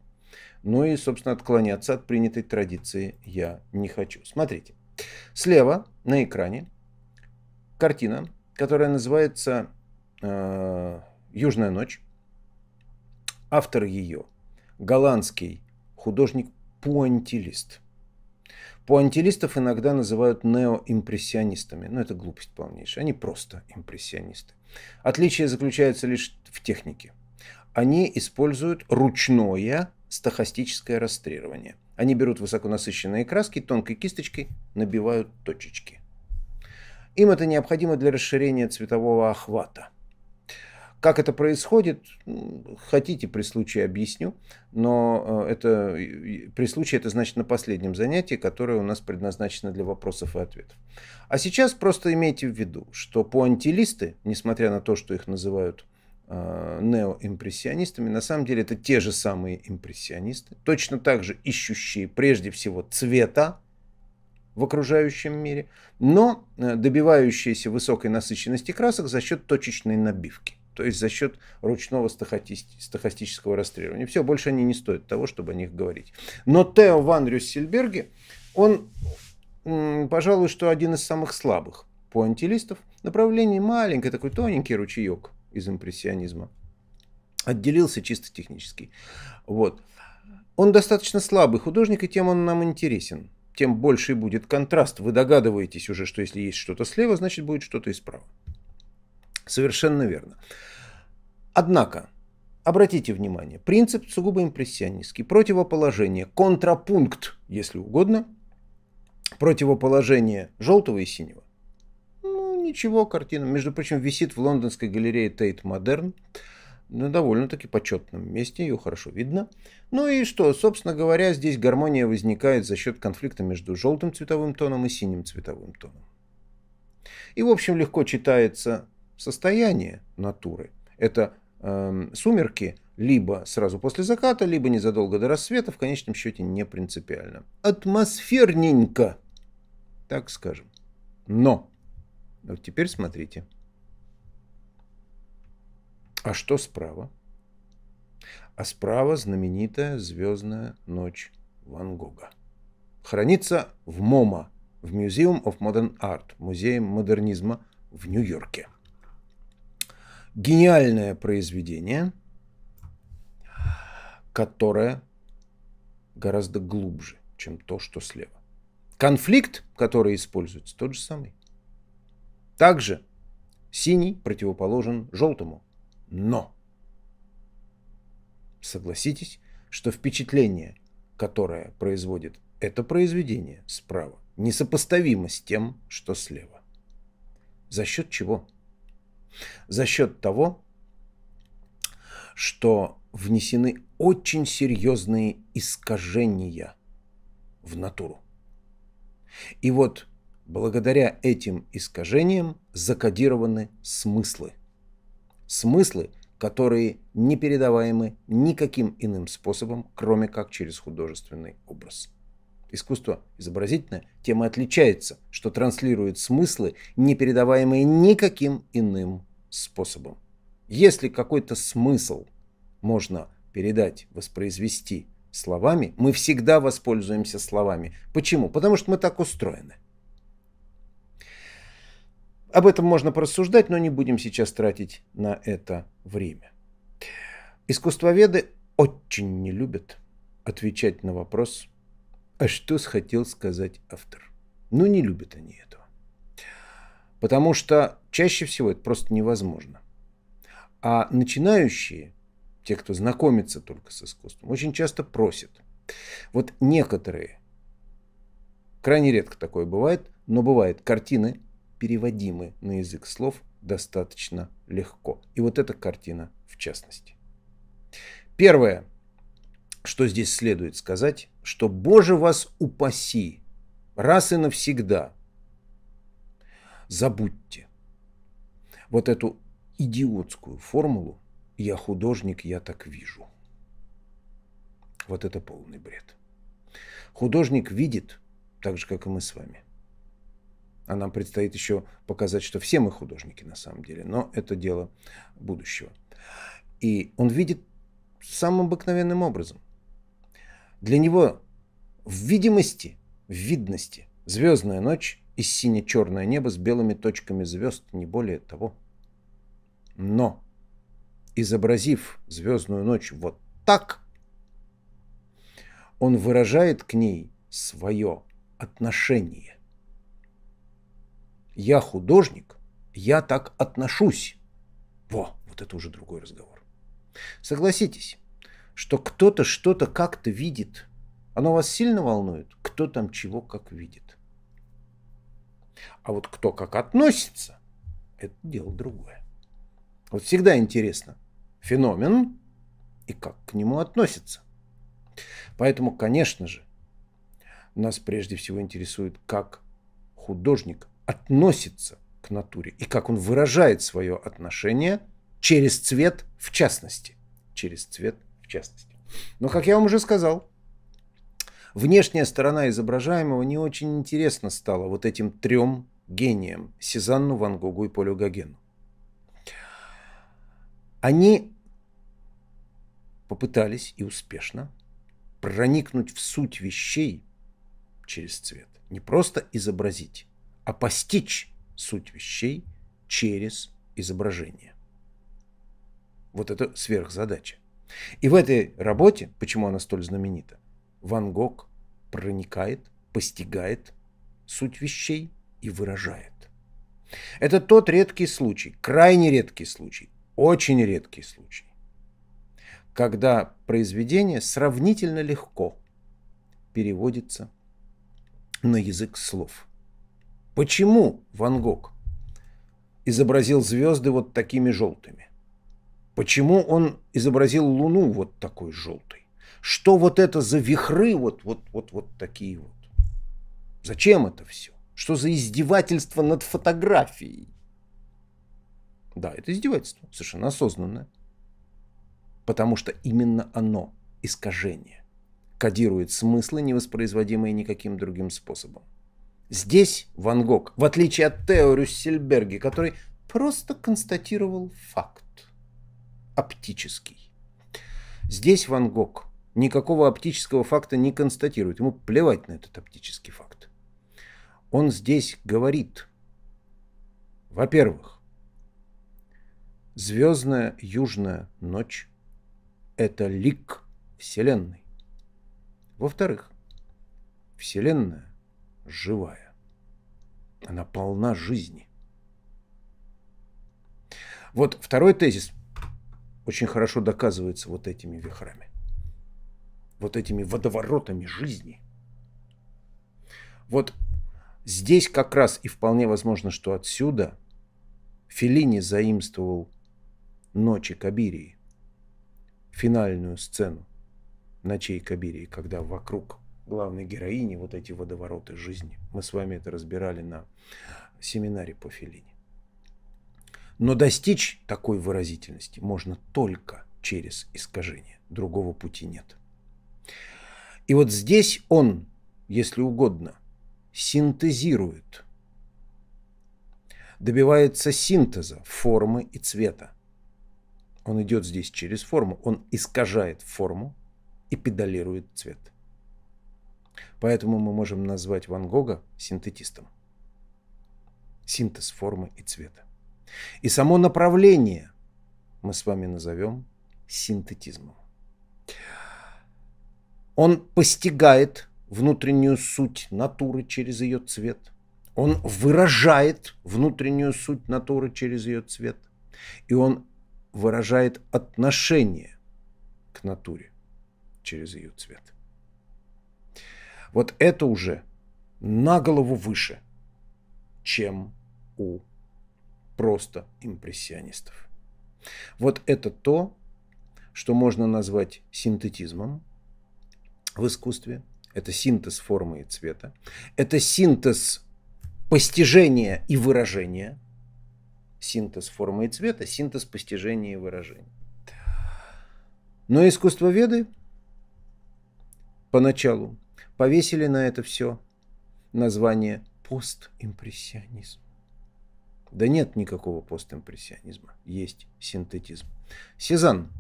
Ну и, собственно, отклоняться от принятой традиции я не хочу. Смотрите. Слева на экране картина, которая называется э, «Южная ночь». Автор ее – голландский художник Пуантилист – Пуантилистов иногда называют неоимпрессионистами, но ну, это глупость полнейшая, они просто импрессионисты. Отличие заключается лишь в технике. Они используют ручное стохастическое растрирование. Они берут высоконасыщенные краски, тонкой кисточкой набивают точечки. Им это необходимо для расширения цветового охвата – как это происходит, хотите, при случае объясню, но э, это, при случае это значит на последнем занятии, которое у нас предназначено для вопросов и ответов. А сейчас просто имейте в виду, что пуантилисты, несмотря на то, что их называют э, неоимпрессионистами, на самом деле это те же самые импрессионисты, точно так же ищущие прежде всего цвета, в окружающем мире, но э, добивающиеся высокой насыщенности красок за счет точечной набивки то есть за счет ручного стохастического расстреливания. Все, больше они не стоят того, чтобы о них говорить. Но Тео Ван Рюссельберге, он, пожалуй, что один из самых слабых пуантилистов. Направление маленькое, такой тоненький ручеек из импрессионизма. Отделился чисто технически. Вот. Он достаточно слабый художник, и тем он нам интересен. Тем больше и будет контраст. Вы догадываетесь уже, что если есть что-то слева, значит будет что-то и справа. Совершенно верно. Однако, обратите внимание, принцип сугубо импрессионистский. Противоположение, контрапункт, если угодно, противоположение желтого и синего. Ну, ничего, картина. Между прочим, висит в лондонской галерее Тейт Модерн на довольно-таки почетном месте, ее хорошо видно. Ну и что, собственно говоря, здесь гармония возникает за счет конфликта между желтым цветовым тоном и синим цветовым тоном. И, в общем, легко читается состояние натуры. Это э, сумерки либо сразу после заката, либо незадолго до рассвета, в конечном счете не принципиально. Атмосферненько, так скажем. Но, вот теперь смотрите. А что справа? А справа знаменитая звездная ночь Ван Гога. Хранится в МОМА, в Museum of Modern Art, музее модернизма в Нью-Йорке гениальное произведение, которое гораздо глубже, чем то, что слева. Конфликт, который используется, тот же самый. Также синий противоположен желтому. Но согласитесь, что впечатление, которое производит это произведение справа, несопоставимо с тем, что слева. За счет чего? за счет того, что внесены очень серьезные искажения в натуру. И вот благодаря этим искажениям закодированы смыслы. Смыслы, которые не передаваемы никаким иным способом, кроме как через художественный образ. Искусство изобразительное тем и отличается, что транслирует смыслы, не передаваемые никаким иным способом. Если какой-то смысл можно передать, воспроизвести словами, мы всегда воспользуемся словами. Почему? Потому что мы так устроены. Об этом можно порассуждать, но не будем сейчас тратить на это время. Искусствоведы очень не любят отвечать на вопрос – а что хотел сказать автор? Ну, не любят они этого. Потому что чаще всего это просто невозможно. А начинающие, те, кто знакомится только с искусством, очень часто просят. Вот некоторые, крайне редко такое бывает, но бывает, картины переводимы на язык слов достаточно легко. И вот эта картина в частности. Первое. Что здесь следует сказать? Что «Боже вас упаси» раз и навсегда. Забудьте. Вот эту идиотскую формулу «я художник, я так вижу». Вот это полный бред. Художник видит, так же, как и мы с вами. А нам предстоит еще показать, что все мы художники на самом деле, но это дело будущего. И он видит самым обыкновенным образом – для него в видимости, в видности, звездная ночь и сине-черное небо с белыми точками звезд, не более того. Но, изобразив звездную ночь вот так, он выражает к ней свое отношение. Я художник, я так отношусь. Во, вот это уже другой разговор. Согласитесь, что кто-то что-то как-то видит. Оно вас сильно волнует, кто там чего как видит. А вот кто как относится, это дело другое. Вот всегда интересно феномен и как к нему относится. Поэтому, конечно же, нас прежде всего интересует, как художник относится к натуре и как он выражает свое отношение через цвет в частности. Через цвет частности. Но, как я вам уже сказал, внешняя сторона изображаемого не очень интересна стала вот этим трем гениям – Сезанну, Ван Гогу и Полю Гогену. Они попытались и успешно проникнуть в суть вещей через цвет. Не просто изобразить, а постичь суть вещей через изображение. Вот это сверхзадача. И в этой работе, почему она столь знаменита, Ван Гог проникает, постигает суть вещей и выражает. Это тот редкий случай, крайне редкий случай, очень редкий случай, когда произведение сравнительно легко переводится на язык слов. Почему Ван Гог изобразил звезды вот такими желтыми? Почему он изобразил Луну вот такой желтой? Что вот это за вихры вот, вот, вот, вот такие вот? Зачем это все? Что за издевательство над фотографией? Да, это издевательство, совершенно осознанное. Потому что именно оно, искажение, кодирует смыслы, невоспроизводимые никаким другим способом. Здесь Ван Гог, в отличие от Тео Сильберги, который просто констатировал факт оптический. Здесь Ван Гог никакого оптического факта не констатирует. Ему плевать на этот оптический факт. Он здесь говорит, во-первых, звездная южная ночь – это лик Вселенной. Во-вторых, Вселенная живая. Она полна жизни. Вот второй тезис – очень хорошо доказывается вот этими вихрами, вот этими водоворотами жизни. Вот здесь как раз и вполне возможно, что отсюда Филини заимствовал «Ночи Кабирии», финальную сцену «Ночей Кабирии», когда вокруг главной героини вот эти водовороты жизни. Мы с вами это разбирали на семинаре по Филини. Но достичь такой выразительности можно только через искажение. Другого пути нет. И вот здесь он, если угодно, синтезирует, добивается синтеза формы и цвета. Он идет здесь через форму, он искажает форму и педалирует цвет. Поэтому мы можем назвать Ван Гога синтетистом. Синтез формы и цвета. И само направление мы с вами назовем синтетизмом. Он постигает внутреннюю суть натуры через ее цвет. Он выражает внутреннюю суть натуры через ее цвет. И он выражает отношение к натуре через ее цвет. Вот это уже на голову выше, чем у просто импрессионистов. Вот это то, что можно назвать синтетизмом в искусстве. Это синтез формы и цвета. Это синтез постижения и выражения. Синтез формы и цвета, синтез постижения и выражения. Но искусствоведы поначалу повесили на это все название постимпрессионизм. Да нет никакого постимпрессионизма. Есть синтетизм. Сезанн.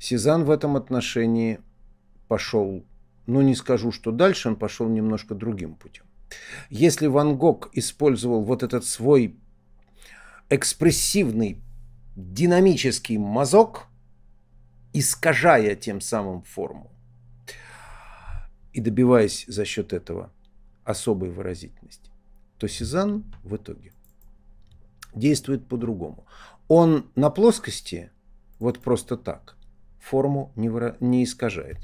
Сезанн в этом отношении пошел, ну не скажу, что дальше, он пошел немножко другим путем. Если Ван Гог использовал вот этот свой экспрессивный, динамический мазок, искажая тем самым форму и добиваясь за счет этого особой выразительности, то Сезанн в итоге действует по-другому. Он на плоскости, вот просто так, форму не, выра... не искажает.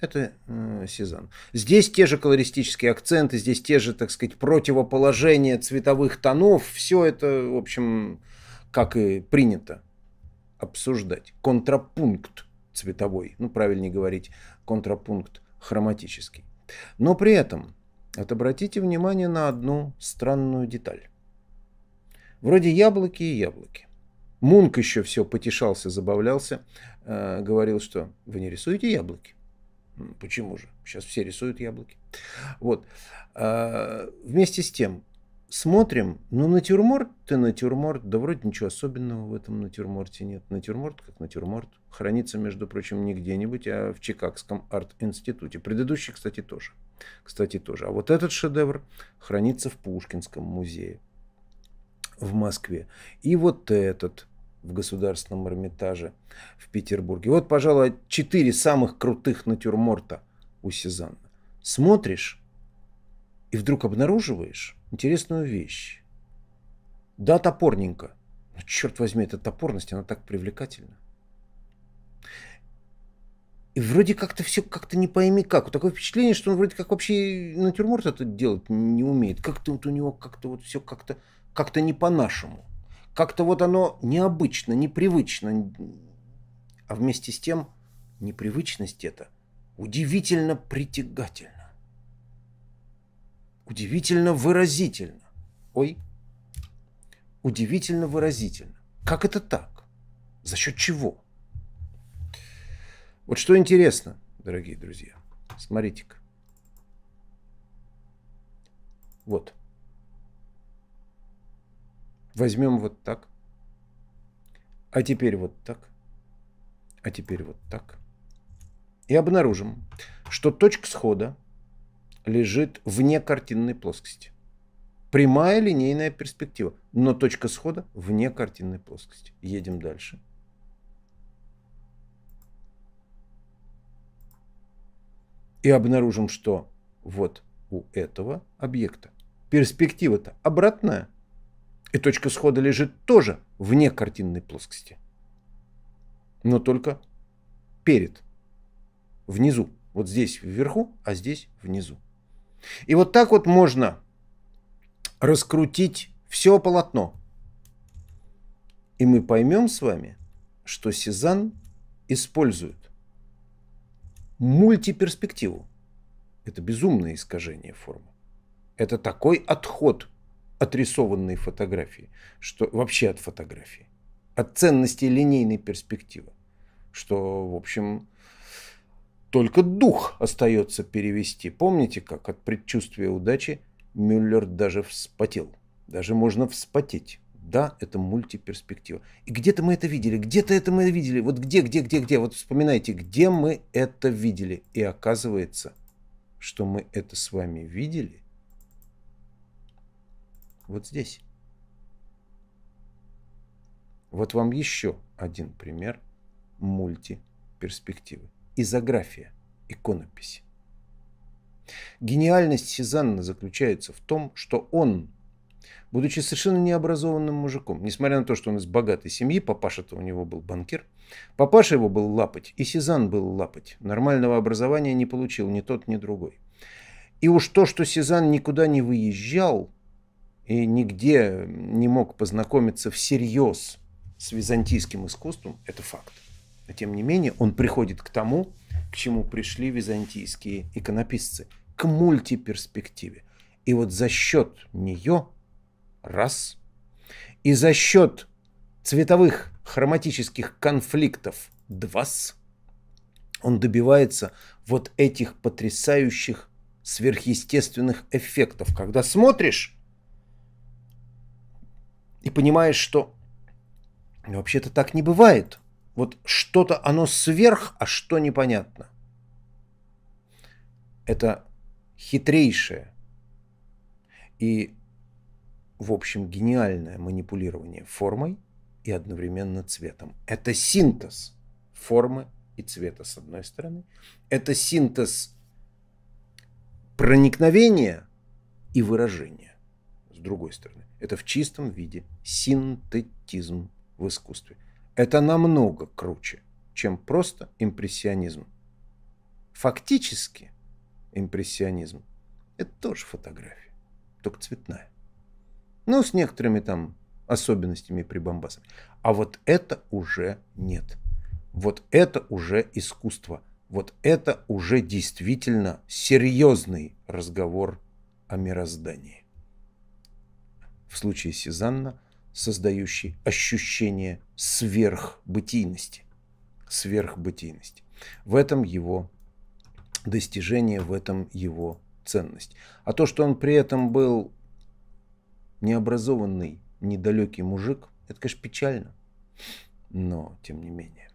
Это э, Сезанн. Здесь те же колористические акценты, здесь те же, так сказать, противоположения цветовых тонов. Все это, в общем, как и принято обсуждать. Контрапункт цветовой, ну правильнее говорить, контрапункт хроматический. Но при этом вот обратите внимание на одну странную деталь. Вроде яблоки и яблоки. Мунк еще все потешался, забавлялся, э, говорил, что вы не рисуете яблоки. Почему же? Сейчас все рисуют яблоки. Вот. Э, вместе с тем, смотрим, ну натюрморт-то натюрморт, да вроде ничего особенного в этом натюрморте нет. Натюрморт как натюрморт. Хранится, между прочим, не где-нибудь, а в Чикагском арт-институте. Предыдущий, кстати, тоже. Кстати, тоже. А вот этот шедевр хранится в Пушкинском музее в Москве. И вот этот в Государственном Эрмитаже в Петербурге. Вот, пожалуй, четыре самых крутых натюрморта у Сезанна. Смотришь и вдруг обнаруживаешь интересную вещь. Да, топорненько. Но, черт возьми, эта топорность, она так привлекательна. И вроде как-то все как-то не пойми как. Вот такое впечатление, что он вроде как вообще натюрморт этот делать не умеет. Как-то вот у него как-то вот все как-то как-то не по-нашему. Как-то вот оно необычно, непривычно. А вместе с тем непривычность это удивительно притягательно, Удивительно выразительно. Ой, удивительно выразительно. Как это так? За счет чего? Вот что интересно, дорогие друзья. Смотрите-ка. Вот. Возьмем вот так. А теперь вот так. А теперь вот так. И обнаружим, что точка схода лежит вне картинной плоскости. Прямая линейная перспектива, но точка схода вне картинной плоскости. Едем дальше. И обнаружим, что вот у этого объекта перспектива-то обратная. И точка схода лежит тоже вне картинной плоскости. Но только перед, внизу. Вот здесь вверху, а здесь внизу. И вот так вот можно раскрутить все полотно. И мы поймем с вами, что Сезанн использует мультиперспективу. Это безумное искажение формы. Это такой отход отрисованные фотографии, что вообще от фотографии, от ценности линейной перспективы, что, в общем, только дух остается перевести. Помните, как от предчувствия удачи Мюллер даже вспотел, даже можно вспотеть. Да, это мультиперспектива. И где-то мы это видели, где-то это мы видели. Вот где, где, где, где. Вот вспоминайте, где мы это видели. И оказывается, что мы это с вами видели вот здесь. Вот вам еще один пример мультиперспективы. Изография, иконопись. Гениальность Сезанна заключается в том, что он, будучи совершенно необразованным мужиком, несмотря на то, что он из богатой семьи, папаша-то у него был банкир, папаша его был лапоть, и Сезанн был лапоть. Нормального образования не получил ни тот, ни другой. И уж то, что Сезанн никуда не выезжал – и нигде не мог познакомиться всерьез с византийским искусством, это факт. Но тем не менее он приходит к тому, к чему пришли византийские иконописцы, к мультиперспективе. И вот за счет нее раз, и за счет цветовых хроматических конфликтов два, он добивается вот этих потрясающих сверхъестественных эффектов. Когда смотришь, и понимаешь, что вообще-то так не бывает. Вот что-то оно сверх, а что непонятно. Это хитрейшее и, в общем, гениальное манипулирование формой и одновременно цветом. Это синтез формы и цвета с одной стороны. Это синтез проникновения и выражения другой стороны. Это в чистом виде синтетизм в искусстве. Это намного круче, чем просто импрессионизм. Фактически импрессионизм – это тоже фотография, только цветная. Ну, с некоторыми там особенностями при бомбасах. А вот это уже нет. Вот это уже искусство. Вот это уже действительно серьезный разговор о мироздании в случае Сезанна, создающий ощущение сверхбытийности. Сверхбытийности. В этом его достижение, в этом его ценность. А то, что он при этом был необразованный, недалекий мужик, это, конечно, печально, но тем не менее.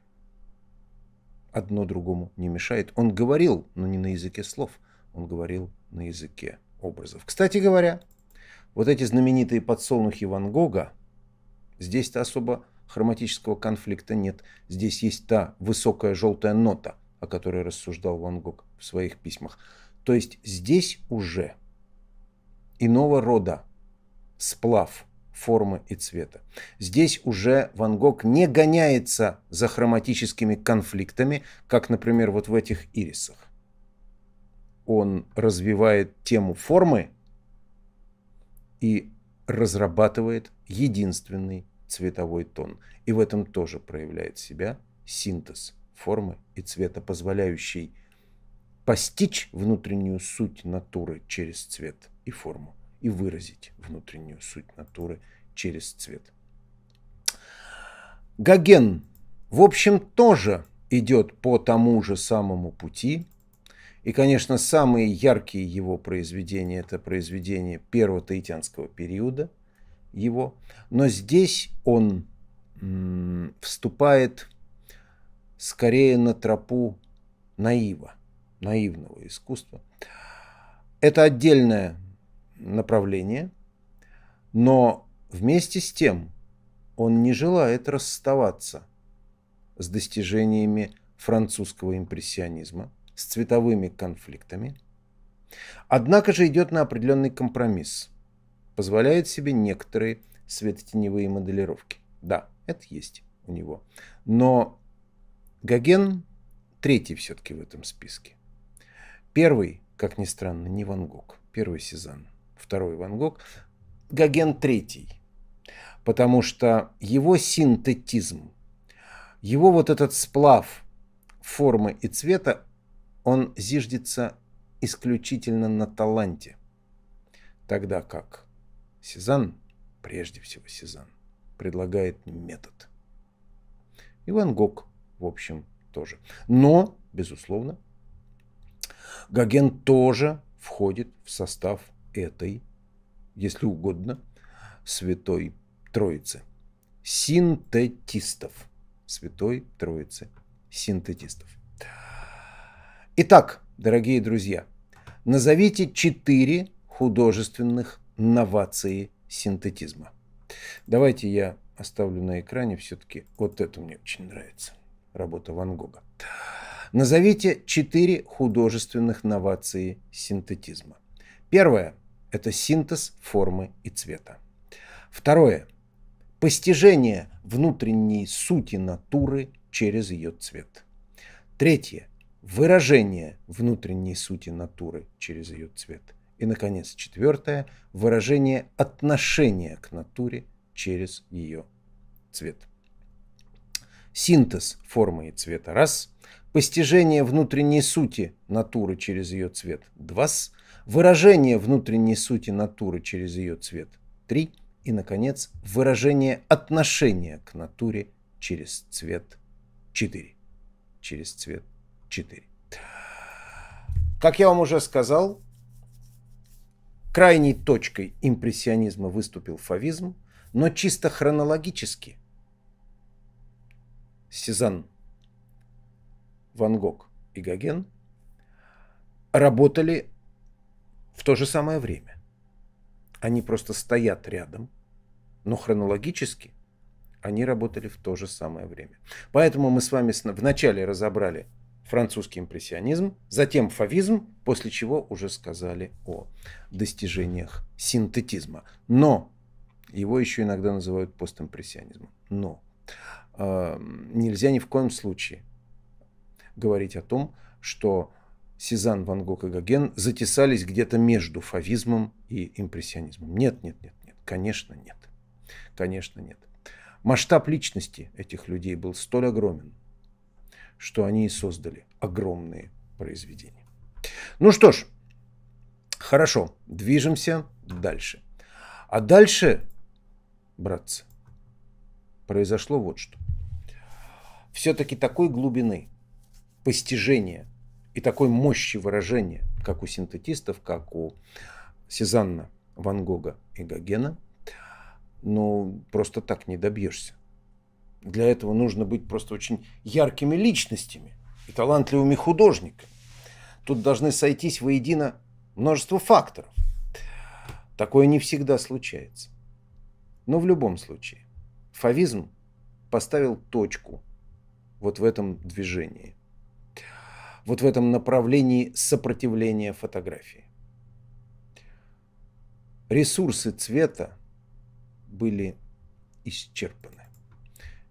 Одно другому не мешает. Он говорил, но не на языке слов, он говорил на языке образов. Кстати говоря, вот эти знаменитые подсолнухи Ван Гога, здесь-то особо хроматического конфликта нет. Здесь есть та высокая желтая нота, о которой рассуждал Ван Гог в своих письмах. То есть здесь уже иного рода сплав формы и цвета. Здесь уже Ван Гог не гоняется за хроматическими конфликтами, как, например, вот в этих ирисах. Он развивает тему формы и разрабатывает единственный цветовой тон. И в этом тоже проявляет себя синтез формы и цвета, позволяющий постичь внутреннюю суть натуры через цвет и форму и выразить внутреннюю суть натуры через цвет. Гоген, в общем, тоже идет по тому же самому пути, и, конечно, самые яркие его произведения – это произведения первого таитянского периода его. Но здесь он вступает скорее на тропу наива, наивного искусства. Это отдельное направление, но вместе с тем он не желает расставаться с достижениями французского импрессионизма – с цветовыми конфликтами, однако же идет на определенный компромисс, позволяет себе некоторые светотеневые моделировки. Да, это есть у него. Но Гоген третий все-таки в этом списке. Первый, как ни странно, не Ван Гог. Первый Сезанн, второй Ван Гог. Гоген третий. Потому что его синтетизм, его вот этот сплав формы и цвета он зиждется исключительно на таланте. Тогда как Сезанн, прежде всего Сезанн, предлагает метод. Иван Гог, в общем, тоже. Но, безусловно, Гоген тоже входит в состав этой, если угодно, Святой Троицы. Синтетистов. Святой Троицы синтетистов. Итак, дорогие друзья, назовите четыре художественных новации синтетизма. Давайте я оставлю на экране все-таки. Вот это мне очень нравится. Работа Ван Гога. Назовите четыре художественных новации синтетизма. Первое – это синтез формы и цвета. Второе – постижение внутренней сути натуры через ее цвет. Третье – выражение внутренней сути натуры через ее цвет. И, наконец, четвертое – выражение отношения к натуре через ее цвет. Синтез формы и цвета – раз. Постижение внутренней сути натуры через ее цвет – два. Выражение внутренней сути натуры через ее цвет – три. И, наконец, выражение отношения к натуре через цвет – четыре. Через цвет – 4. Как я вам уже сказал, крайней точкой импрессионизма выступил фавизм, но чисто хронологически Сезанн, Ван Гог и Гоген работали в то же самое время. Они просто стоят рядом, но хронологически они работали в то же самое время. Поэтому мы с вами вначале разобрали французский импрессионизм, затем фавизм, после чего уже сказали о достижениях синтетизма. Но его еще иногда называют постимпрессионизмом. Но э, нельзя ни в коем случае говорить о том, что Сезанн, Ван Гог и Гоген затесались где-то между фавизмом и импрессионизмом. Нет, нет, нет, нет. Конечно, нет. Конечно, нет. Масштаб личности этих людей был столь огромен, что они и создали огромные произведения. Ну что ж, хорошо, движемся дальше. А дальше, братцы, произошло вот что. Все-таки такой глубины постижения и такой мощи выражения, как у синтетистов, как у Сезанна, Ван Гога и Гогена, ну, просто так не добьешься. Для этого нужно быть просто очень яркими личностями и талантливыми художниками. Тут должны сойтись воедино множество факторов. Такое не всегда случается. Но в любом случае, фавизм поставил точку вот в этом движении, вот в этом направлении сопротивления фотографии. Ресурсы цвета были исчерпаны.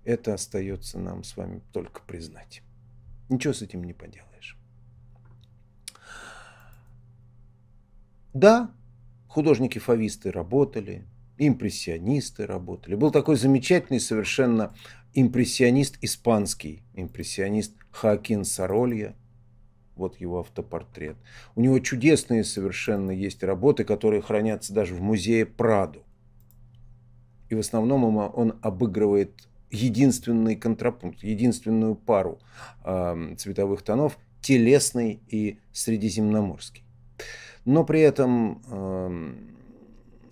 Это остается нам с вами только признать. Ничего с этим не поделаешь. Да, художники-фависты работали, импрессионисты работали. Был такой замечательный совершенно импрессионист испанский, импрессионист Хакин Соролья. Вот его автопортрет. У него чудесные совершенно есть работы, которые хранятся даже в музее Праду. И в основном он обыгрывает единственный контрапункт, единственную пару э, цветовых тонов – телесный и средиземноморский. Но при этом э,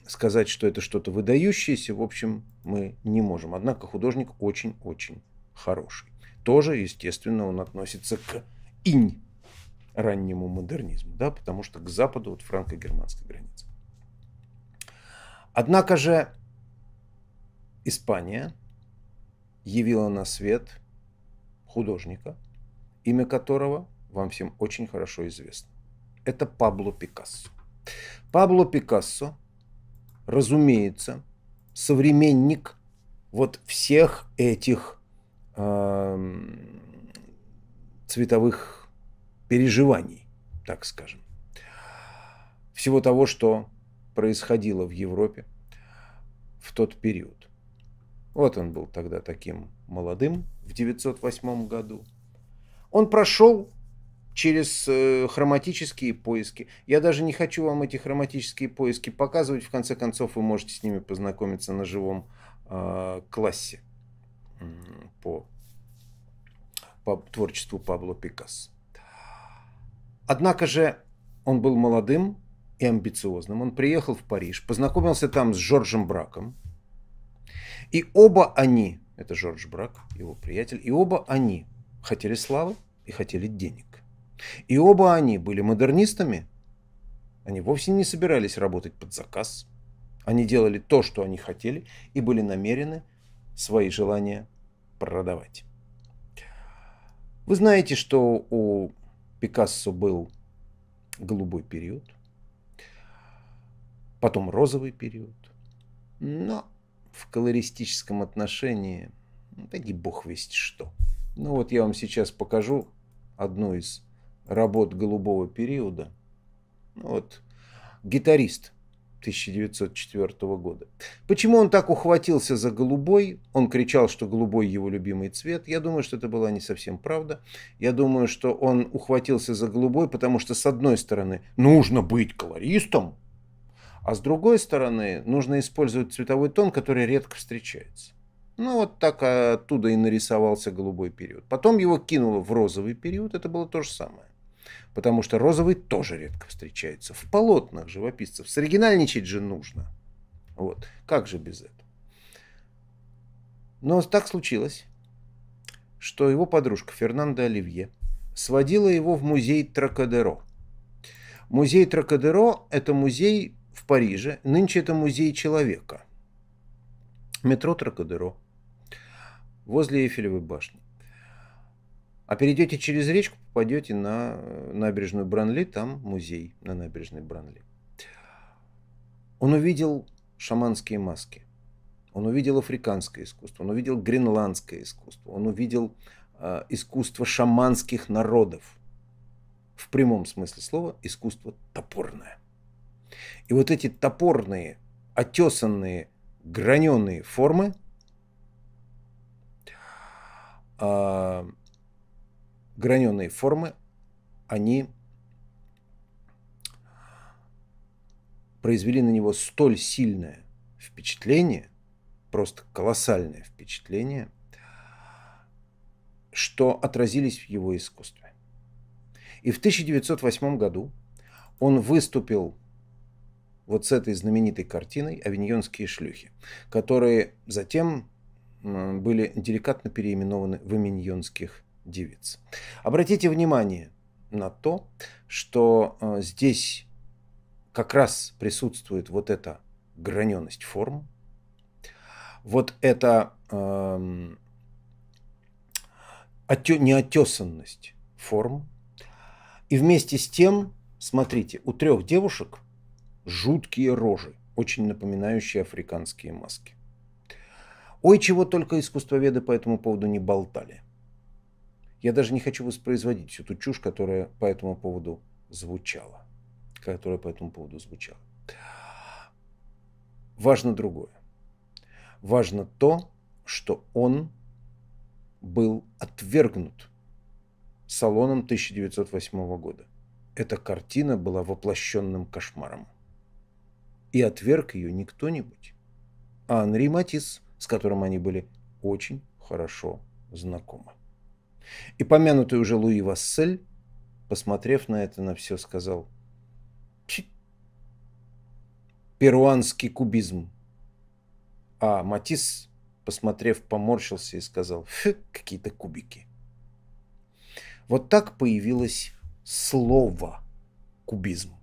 сказать, что это что-то выдающееся, в общем, мы не можем. Однако художник очень-очень хороший. Тоже, естественно, он относится к инь раннему модернизму, да, потому что к западу от франко-германской границы. Однако же Испания – явила на свет художника, имя которого вам всем очень хорошо известно. Это Пабло Пикассо. Пабло Пикассо, разумеется, современник вот всех этих э, цветовых переживаний, так скажем. Всего того, что происходило в Европе в тот период. Вот он был тогда таким молодым в 908 году. Он прошел через э, хроматические поиски. Я даже не хочу вам эти хроматические поиски показывать. В конце концов, вы можете с ними познакомиться на живом э, классе по, по творчеству Пабло Пикас. Однако же он был молодым и амбициозным. Он приехал в Париж, познакомился там с Жоржем Браком, и оба они, это Жорж Брак, его приятель, и оба они хотели славы и хотели денег. И оба они были модернистами. Они вовсе не собирались работать под заказ. Они делали то, что они хотели, и были намерены свои желания продавать. Вы знаете, что у Пикассо был голубой период, потом розовый период. Но в колористическом отношении, да не бог весть что. Ну вот я вам сейчас покажу одну из работ голубого периода. Ну вот, гитарист 1904 года. Почему он так ухватился за голубой? Он кричал, что голубой его любимый цвет. Я думаю, что это была не совсем правда. Я думаю, что он ухватился за голубой, потому что, с одной стороны, нужно быть колористом, а с другой стороны, нужно использовать цветовой тон, который редко встречается. Ну, вот так оттуда и нарисовался голубой период. Потом его кинуло в розовый период, это было то же самое. Потому что розовый тоже редко встречается. В полотнах живописцев. Соригинальничать же нужно. Вот. Как же без этого? Но так случилось, что его подружка Фернанда Оливье сводила его в музей Тракадеро. Музей Тракадеро – это музей в Париже. Нынче это музей человека. Метро Трокадеро, Возле Эйфелевой башни. А перейдете через речку, попадете на э, набережную Бранли, там музей на набережной Бранли. Он увидел шаманские маски, он увидел африканское искусство, он увидел гренландское искусство, он увидел э, искусство шаманских народов. В прямом смысле слова искусство топорное. И вот эти топорные, отесанные, граненые формы а, граненые формы, они произвели на него столь сильное впечатление, просто колоссальное впечатление, что отразились в его искусстве. И в 1908 году он выступил вот с этой знаменитой картиной «Авиньонские шлюхи», которые затем были деликатно переименованы в «Авиньонских девиц». Обратите внимание на то, что э, здесь как раз присутствует вот эта граненность форм, вот эта эм, неотесанность форм. И вместе с тем, смотрите, у трех девушек жуткие рожи, очень напоминающие африканские маски. Ой, чего только искусствоведы по этому поводу не болтали. Я даже не хочу воспроизводить всю ту чушь, которая по этому поводу звучала. Которая по этому поводу звучала. Важно другое. Важно то, что он был отвергнут салоном 1908 года. Эта картина была воплощенным кошмаром и отверг ее не кто-нибудь, а Анри Матис, с которым они были очень хорошо знакомы. И помянутый уже Луи Вассель, посмотрев на это, на все сказал «Чи!» «Перуанский кубизм». А Матис, посмотрев, поморщился и сказал «Фы, какие-то кубики». Вот так появилось слово «кубизм».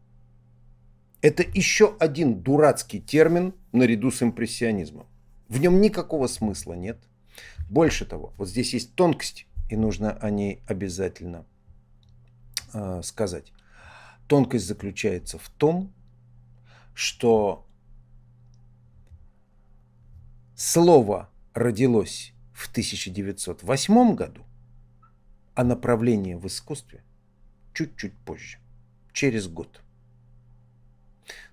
Это еще один дурацкий термин наряду с импрессионизмом. В нем никакого смысла нет. Больше того, вот здесь есть тонкость, и нужно о ней обязательно э, сказать. Тонкость заключается в том, что слово родилось в 1908 году, а направление в искусстве чуть-чуть позже, через год.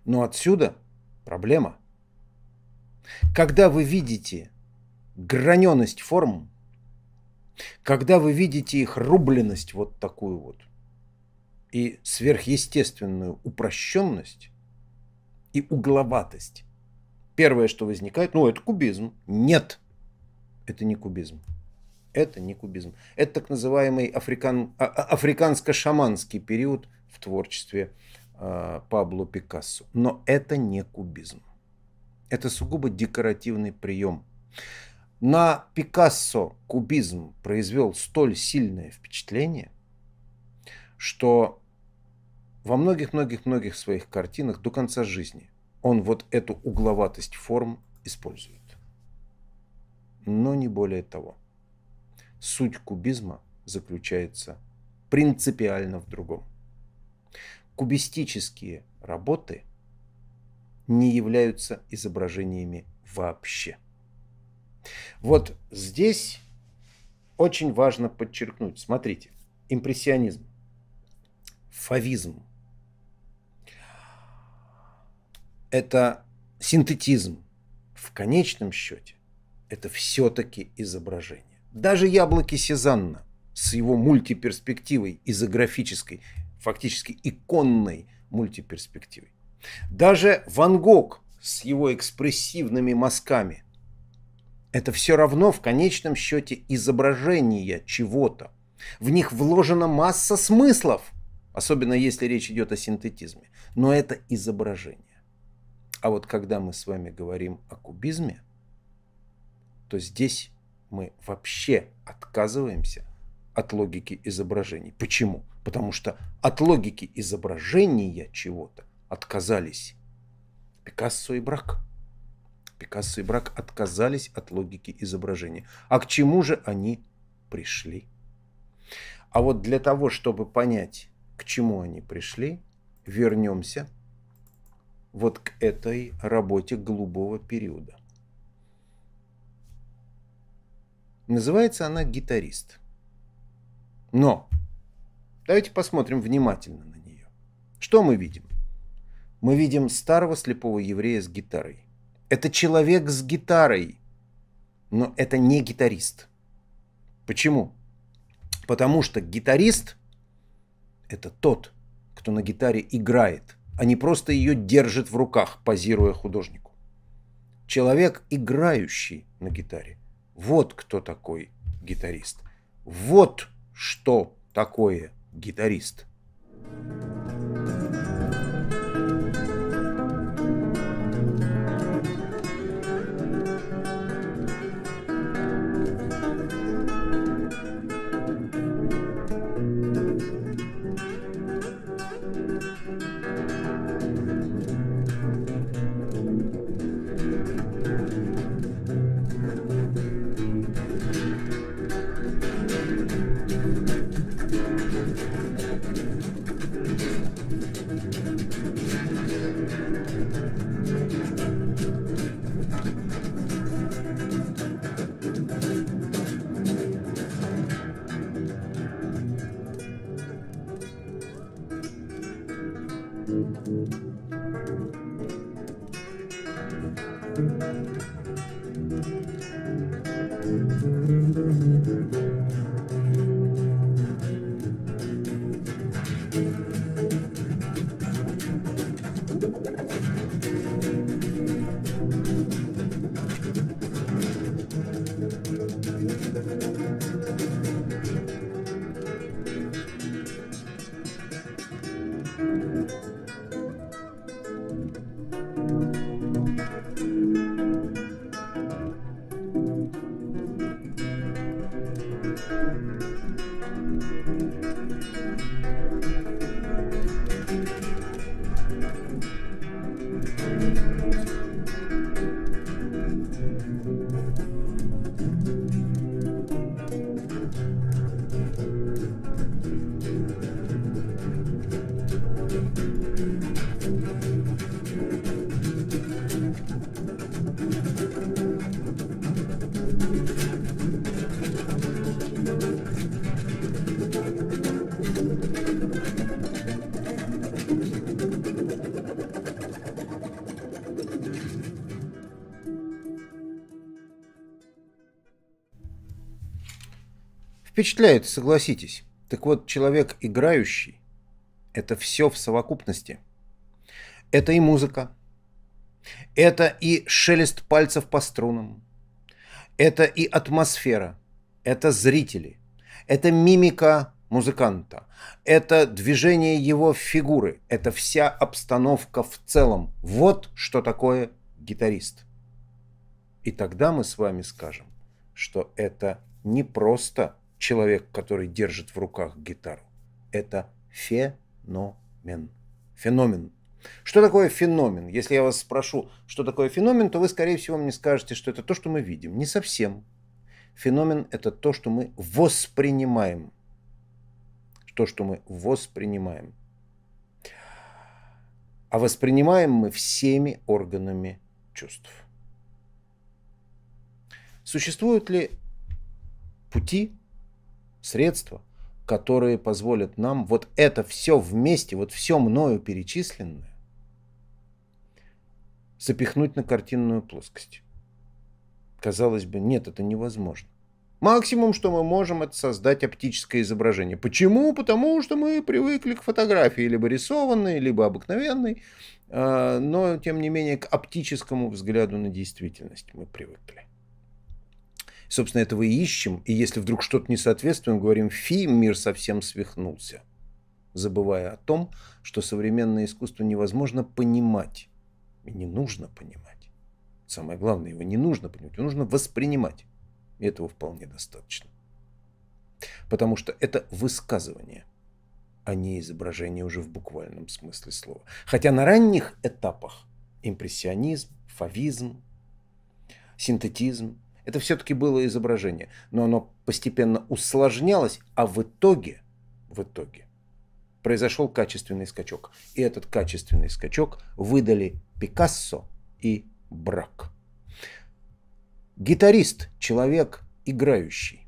Но отсюда проблема. Когда вы видите граненость форм, когда вы видите их рубленность вот такую вот и сверхъестественную упрощенность и угловатость, первое, что возникает, ну это кубизм. Нет, это не кубизм. Это не кубизм. Это так называемый африкан, а, а, африканско-шаманский период в творчестве Э, Пабло Пикассо. Но это не кубизм. Это сугубо декоративный прием. На Пикассо кубизм произвел столь сильное впечатление, что во многих-многих-многих своих картинах до конца жизни он вот эту угловатость форм использует. Но не более того. Суть кубизма заключается принципиально в другом кубистические работы не являются изображениями вообще. Вот здесь очень важно подчеркнуть. Смотрите, импрессионизм, фавизм – это синтетизм. В конечном счете это все-таки изображение. Даже яблоки Сезанна с его мультиперспективой изографической фактически иконной мультиперспективой. Даже Ван Гог с его экспрессивными мазками – это все равно в конечном счете изображение чего-то. В них вложена масса смыслов, особенно если речь идет о синтетизме. Но это изображение. А вот когда мы с вами говорим о кубизме, то здесь мы вообще отказываемся от логики изображений. Почему? потому что от логики изображения чего-то отказались Пикассо и Брак. Пикассо и Брак отказались от логики изображения. А к чему же они пришли? А вот для того, чтобы понять, к чему они пришли, вернемся вот к этой работе голубого периода. Называется она «Гитарист». Но Давайте посмотрим внимательно на нее. Что мы видим? Мы видим старого слепого еврея с гитарой. Это человек с гитарой, но это не гитарист. Почему? Потому что гитарист – это тот, кто на гитаре играет, а не просто ее держит в руках, позируя художнику. Человек, играющий на гитаре. Вот кто такой гитарист. Вот что такое гитарист. Thank you Впечатляет, согласитесь. Так вот, человек играющий – это все в совокупности. Это и музыка, это и шелест пальцев по струнам, это и атмосфера, это зрители, это мимика музыканта, это движение его фигуры, это вся обстановка в целом. Вот что такое гитарист. И тогда мы с вами скажем, что это не просто человек, который держит в руках гитару. Это феномен. Феномен. Что такое феномен? Если я вас спрошу, что такое феномен, то вы, скорее всего, мне скажете, что это то, что мы видим. Не совсем. Феномен – это то, что мы воспринимаем. То, что мы воспринимаем. А воспринимаем мы всеми органами чувств. Существуют ли пути средства, которые позволят нам вот это все вместе, вот все мною перечисленное, запихнуть на картинную плоскость. Казалось бы, нет, это невозможно. Максимум, что мы можем, это создать оптическое изображение. Почему? Потому что мы привыкли к фотографии, либо рисованной, либо обыкновенной, а, но, тем не менее, к оптическому взгляду на действительность мы привыкли. Собственно, этого и ищем. И если вдруг что-то не соответствует, мы говорим, фи, мир совсем свихнулся. Забывая о том, что современное искусство невозможно понимать. И не нужно понимать. Самое главное, его не нужно понимать, его нужно воспринимать. И этого вполне достаточно. Потому что это высказывание, а не изображение уже в буквальном смысле слова. Хотя на ранних этапах импрессионизм, фавизм, синтетизм это все-таки было изображение, но оно постепенно усложнялось, а в итоге, в итоге произошел качественный скачок. И этот качественный скачок выдали Пикассо и Брак. Гитарист – человек играющий.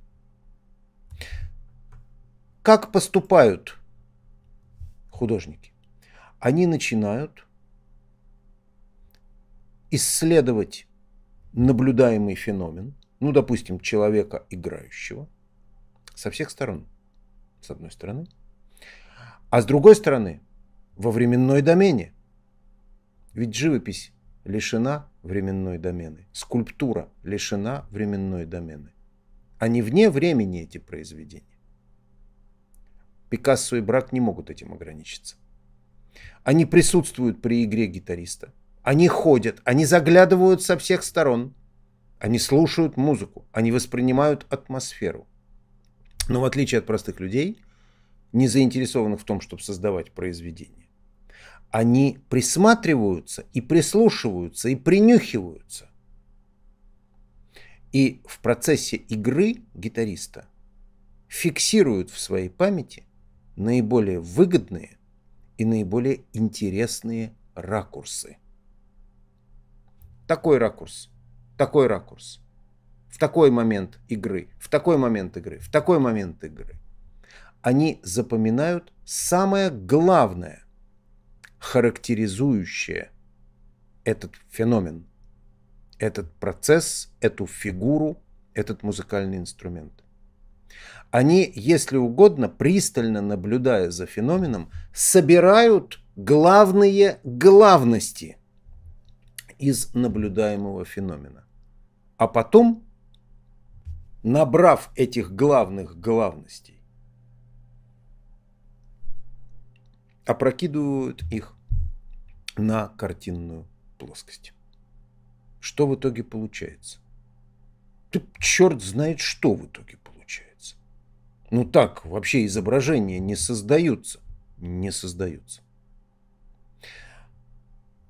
Как поступают художники? Они начинают исследовать наблюдаемый феномен, ну, допустим, человека играющего, со всех сторон, с одной стороны. А с другой стороны, во временной домене. Ведь живопись лишена временной домены, скульптура лишена временной домены. Они а вне времени эти произведения. Пикассо и Брак не могут этим ограничиться. Они присутствуют при игре гитариста – они ходят, они заглядывают со всех сторон. Они слушают музыку, они воспринимают атмосферу. Но в отличие от простых людей, не заинтересованных в том, чтобы создавать произведение, они присматриваются и прислушиваются и принюхиваются. И в процессе игры гитариста фиксируют в своей памяти наиболее выгодные и наиболее интересные ракурсы такой ракурс, такой ракурс, в такой момент игры, в такой момент игры, в такой момент игры. Они запоминают самое главное, характеризующее этот феномен, этот процесс, эту фигуру, этот музыкальный инструмент. Они, если угодно, пристально наблюдая за феноменом, собирают главные главности – из наблюдаемого феномена. А потом, набрав этих главных главностей, опрокидывают их на картинную плоскость. Что в итоге получается? Ты черт знает, что в итоге получается. Ну так вообще изображения не создаются. Не создаются.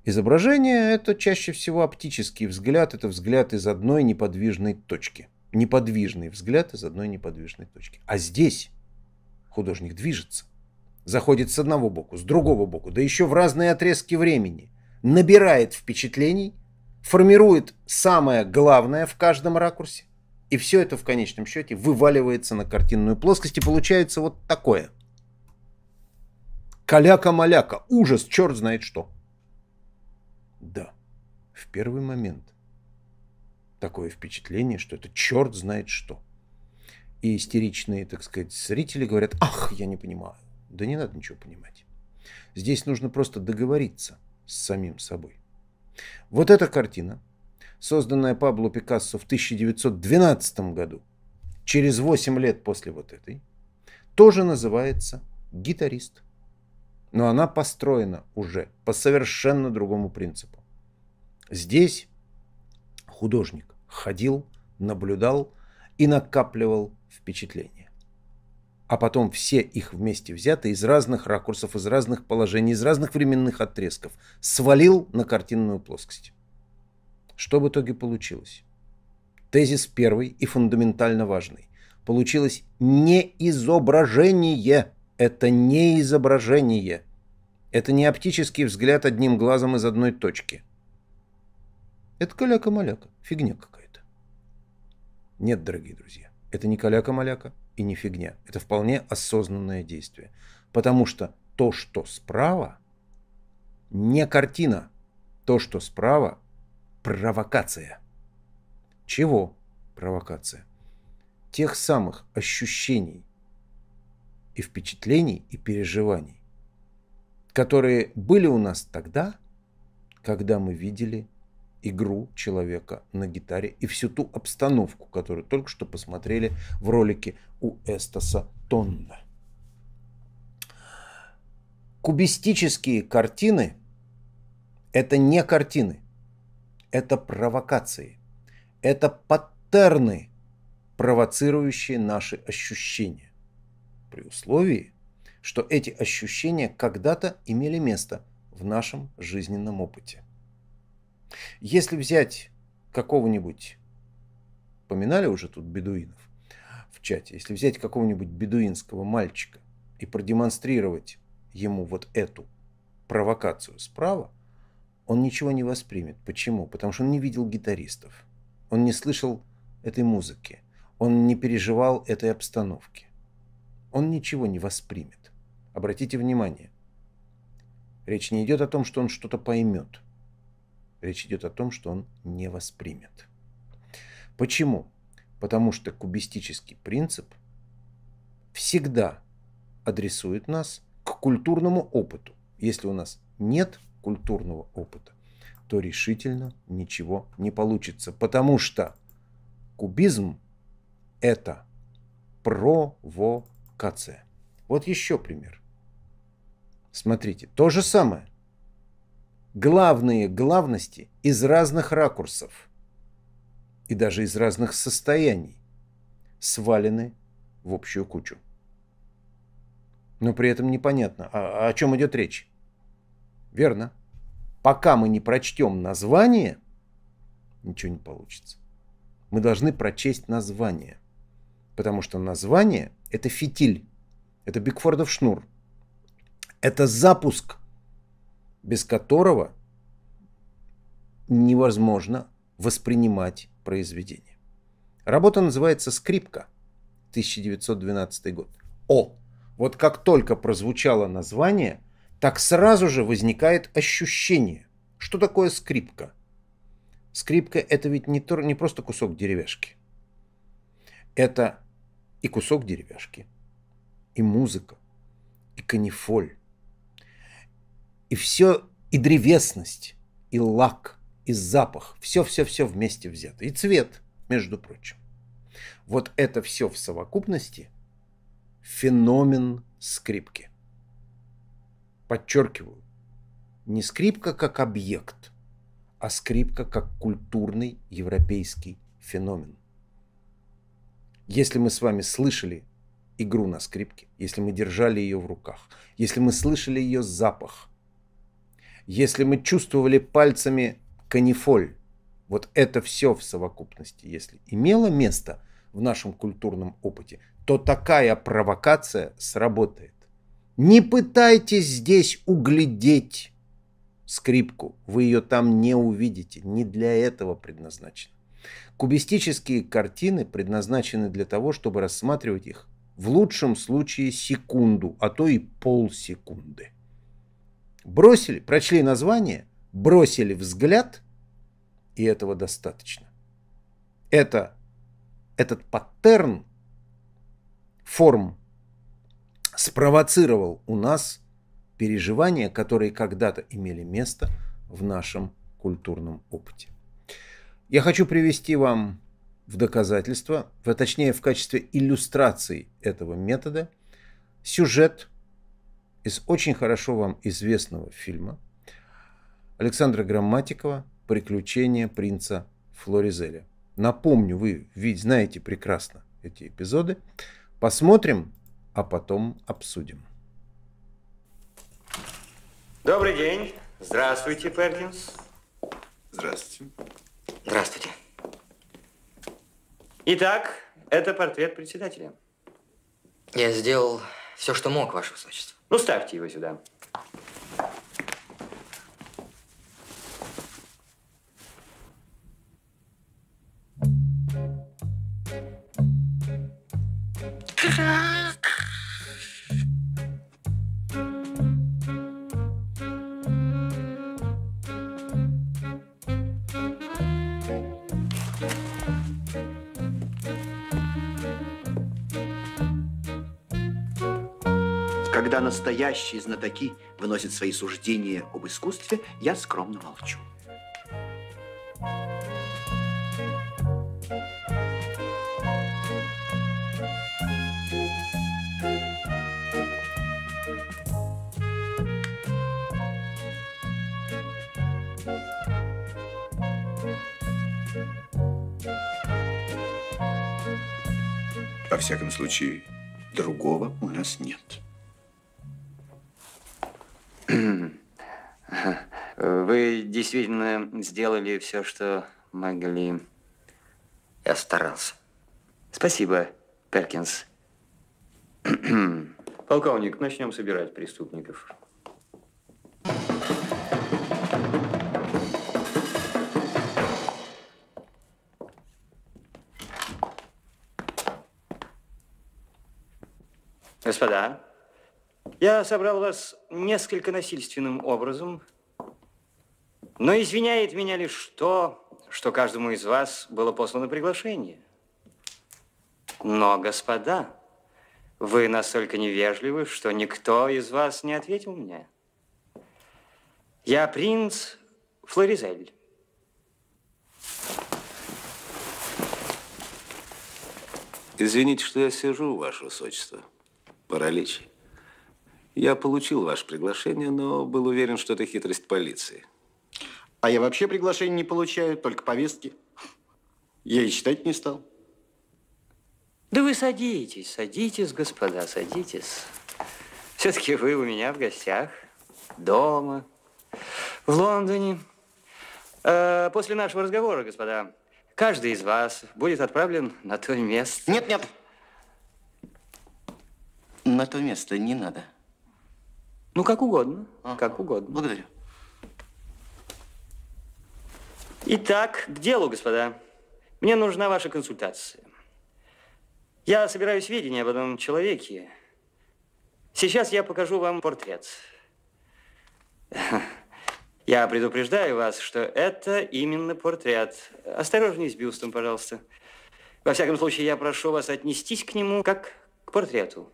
Изображение – это чаще всего оптический взгляд, это взгляд из одной неподвижной точки. Неподвижный взгляд из одной неподвижной точки. А здесь художник движется. Заходит с одного боку, с другого боку, да еще в разные отрезки времени. Набирает впечатлений, формирует самое главное в каждом ракурсе. И все это в конечном счете вываливается на картинную плоскость и получается вот такое. Каляка-маляка, ужас, черт знает что. Да, в первый момент. Такое впечатление, что это черт знает что. И истеричные, так сказать, зрители говорят, ах, я не понимаю. Да не надо ничего понимать. Здесь нужно просто договориться с самим собой. Вот эта картина, созданная Пабло Пикассо в 1912 году, через 8 лет после вот этой, тоже называется «Гитарист» но она построена уже по совершенно другому принципу. Здесь художник ходил, наблюдал и накапливал впечатления. А потом все их вместе взятые из разных ракурсов, из разных положений, из разных временных отрезков свалил на картинную плоскость. Что в итоге получилось? Тезис первый и фундаментально важный. Получилось не изображение, это не изображение. Это не оптический взгляд одним глазом из одной точки. Это каляка-маляка. Фигня какая-то. Нет, дорогие друзья, это не каляка-маляка и не фигня. Это вполне осознанное действие. Потому что то, что справа, не картина. То, что справа, провокация. Чего провокация? Тех самых ощущений, и впечатлений и переживаний, которые были у нас тогда, когда мы видели игру человека на гитаре и всю ту обстановку, которую только что посмотрели в ролике у Эстаса Тонна. Кубистические картины – это не картины, это провокации, это паттерны, провоцирующие наши ощущения при условии, что эти ощущения когда-то имели место в нашем жизненном опыте. Если взять какого-нибудь, поминали уже тут бедуинов в чате, если взять какого-нибудь бедуинского мальчика и продемонстрировать ему вот эту провокацию справа, он ничего не воспримет. Почему? Потому что он не видел гитаристов, он не слышал этой музыки, он не переживал этой обстановки он ничего не воспримет. Обратите внимание. Речь не идет о том, что он что-то поймет. Речь идет о том, что он не воспримет. Почему? Потому что кубистический принцип всегда адресует нас к культурному опыту. Если у нас нет культурного опыта, то решительно ничего не получится, потому что кубизм – это провокация кация. Вот еще пример. Смотрите, то же самое. Главные главности из разных ракурсов и даже из разных состояний свалены в общую кучу. Но при этом непонятно, а, а о чем идет речь. Верно. Пока мы не прочтем название, ничего не получится. Мы должны прочесть название. Потому что название это фитиль, это Бигфордов шнур. Это запуск, без которого невозможно воспринимать произведение. Работа называется «Скрипка», 1912 год. О, вот как только прозвучало название, так сразу же возникает ощущение. Что такое скрипка? Скрипка – это ведь не, не просто кусок деревяшки. Это и кусок деревяшки, и музыка, и канифоль, и все, и древесность, и лак, и запах, все-все-все вместе взято, и цвет, между прочим. Вот это все в совокупности – феномен скрипки. Подчеркиваю, не скрипка как объект, а скрипка как культурный европейский феномен. Если мы с вами слышали игру на скрипке, если мы держали ее в руках, если мы слышали ее запах, если мы чувствовали пальцами канифоль, вот это все в совокупности, если имело место в нашем культурном опыте, то такая провокация сработает. Не пытайтесь здесь углядеть скрипку, вы ее там не увидите, не для этого предназначена. Кубистические картины предназначены для того, чтобы рассматривать их в лучшем случае секунду, а то и полсекунды. Бросили, прочли название, бросили взгляд, и этого достаточно. Это, этот паттерн форм спровоцировал у нас переживания, которые когда-то имели место в нашем культурном опыте. Я хочу привести вам в доказательство, а точнее в качестве иллюстрации этого метода, сюжет из очень хорошо вам известного фильма Александра Грамматикова «Приключения принца Флоризеля». Напомню, вы ведь знаете прекрасно эти эпизоды. Посмотрим, а потом обсудим. Добрый день. Здравствуйте, Перкинс. Здравствуйте. Здравствуйте. Итак, это портрет председателя. Я сделал все, что мог, Ваше Высочество. Ну, ставьте его сюда. ха настоящие знатоки выносят свои суждения об искусстве, я скромно молчу. Во всяком случае, другого у нас нет. действительно сделали все, что могли. Я старался. Спасибо, Перкинс. Полковник, начнем собирать преступников. Господа, я собрал вас несколько насильственным образом – но извиняет меня лишь то, что каждому из вас было послано приглашение. Но, господа, вы настолько невежливы, что никто из вас не ответил мне. Я принц Флоризель. Извините, что я сижу, ваше высочество. Паралич. Я получил ваше приглашение, но был уверен, что это хитрость полиции. А я вообще приглашений не получаю, только повестки. Я и читать не стал. Да вы садитесь, садитесь, господа, садитесь. Все-таки вы у меня в гостях, дома, в Лондоне. Э, после нашего разговора, господа, каждый из вас будет отправлен на то место. Нет, нет. На то место не надо. Ну, как угодно, а, как угодно. Благодарю. Итак, к делу, господа. Мне нужна ваша консультация. Я собираю сведения об одном человеке. Сейчас я покажу вам портрет. Я предупреждаю вас, что это именно портрет. Осторожнее с бюстом, пожалуйста. Во всяком случае, я прошу вас отнестись к нему как к портрету.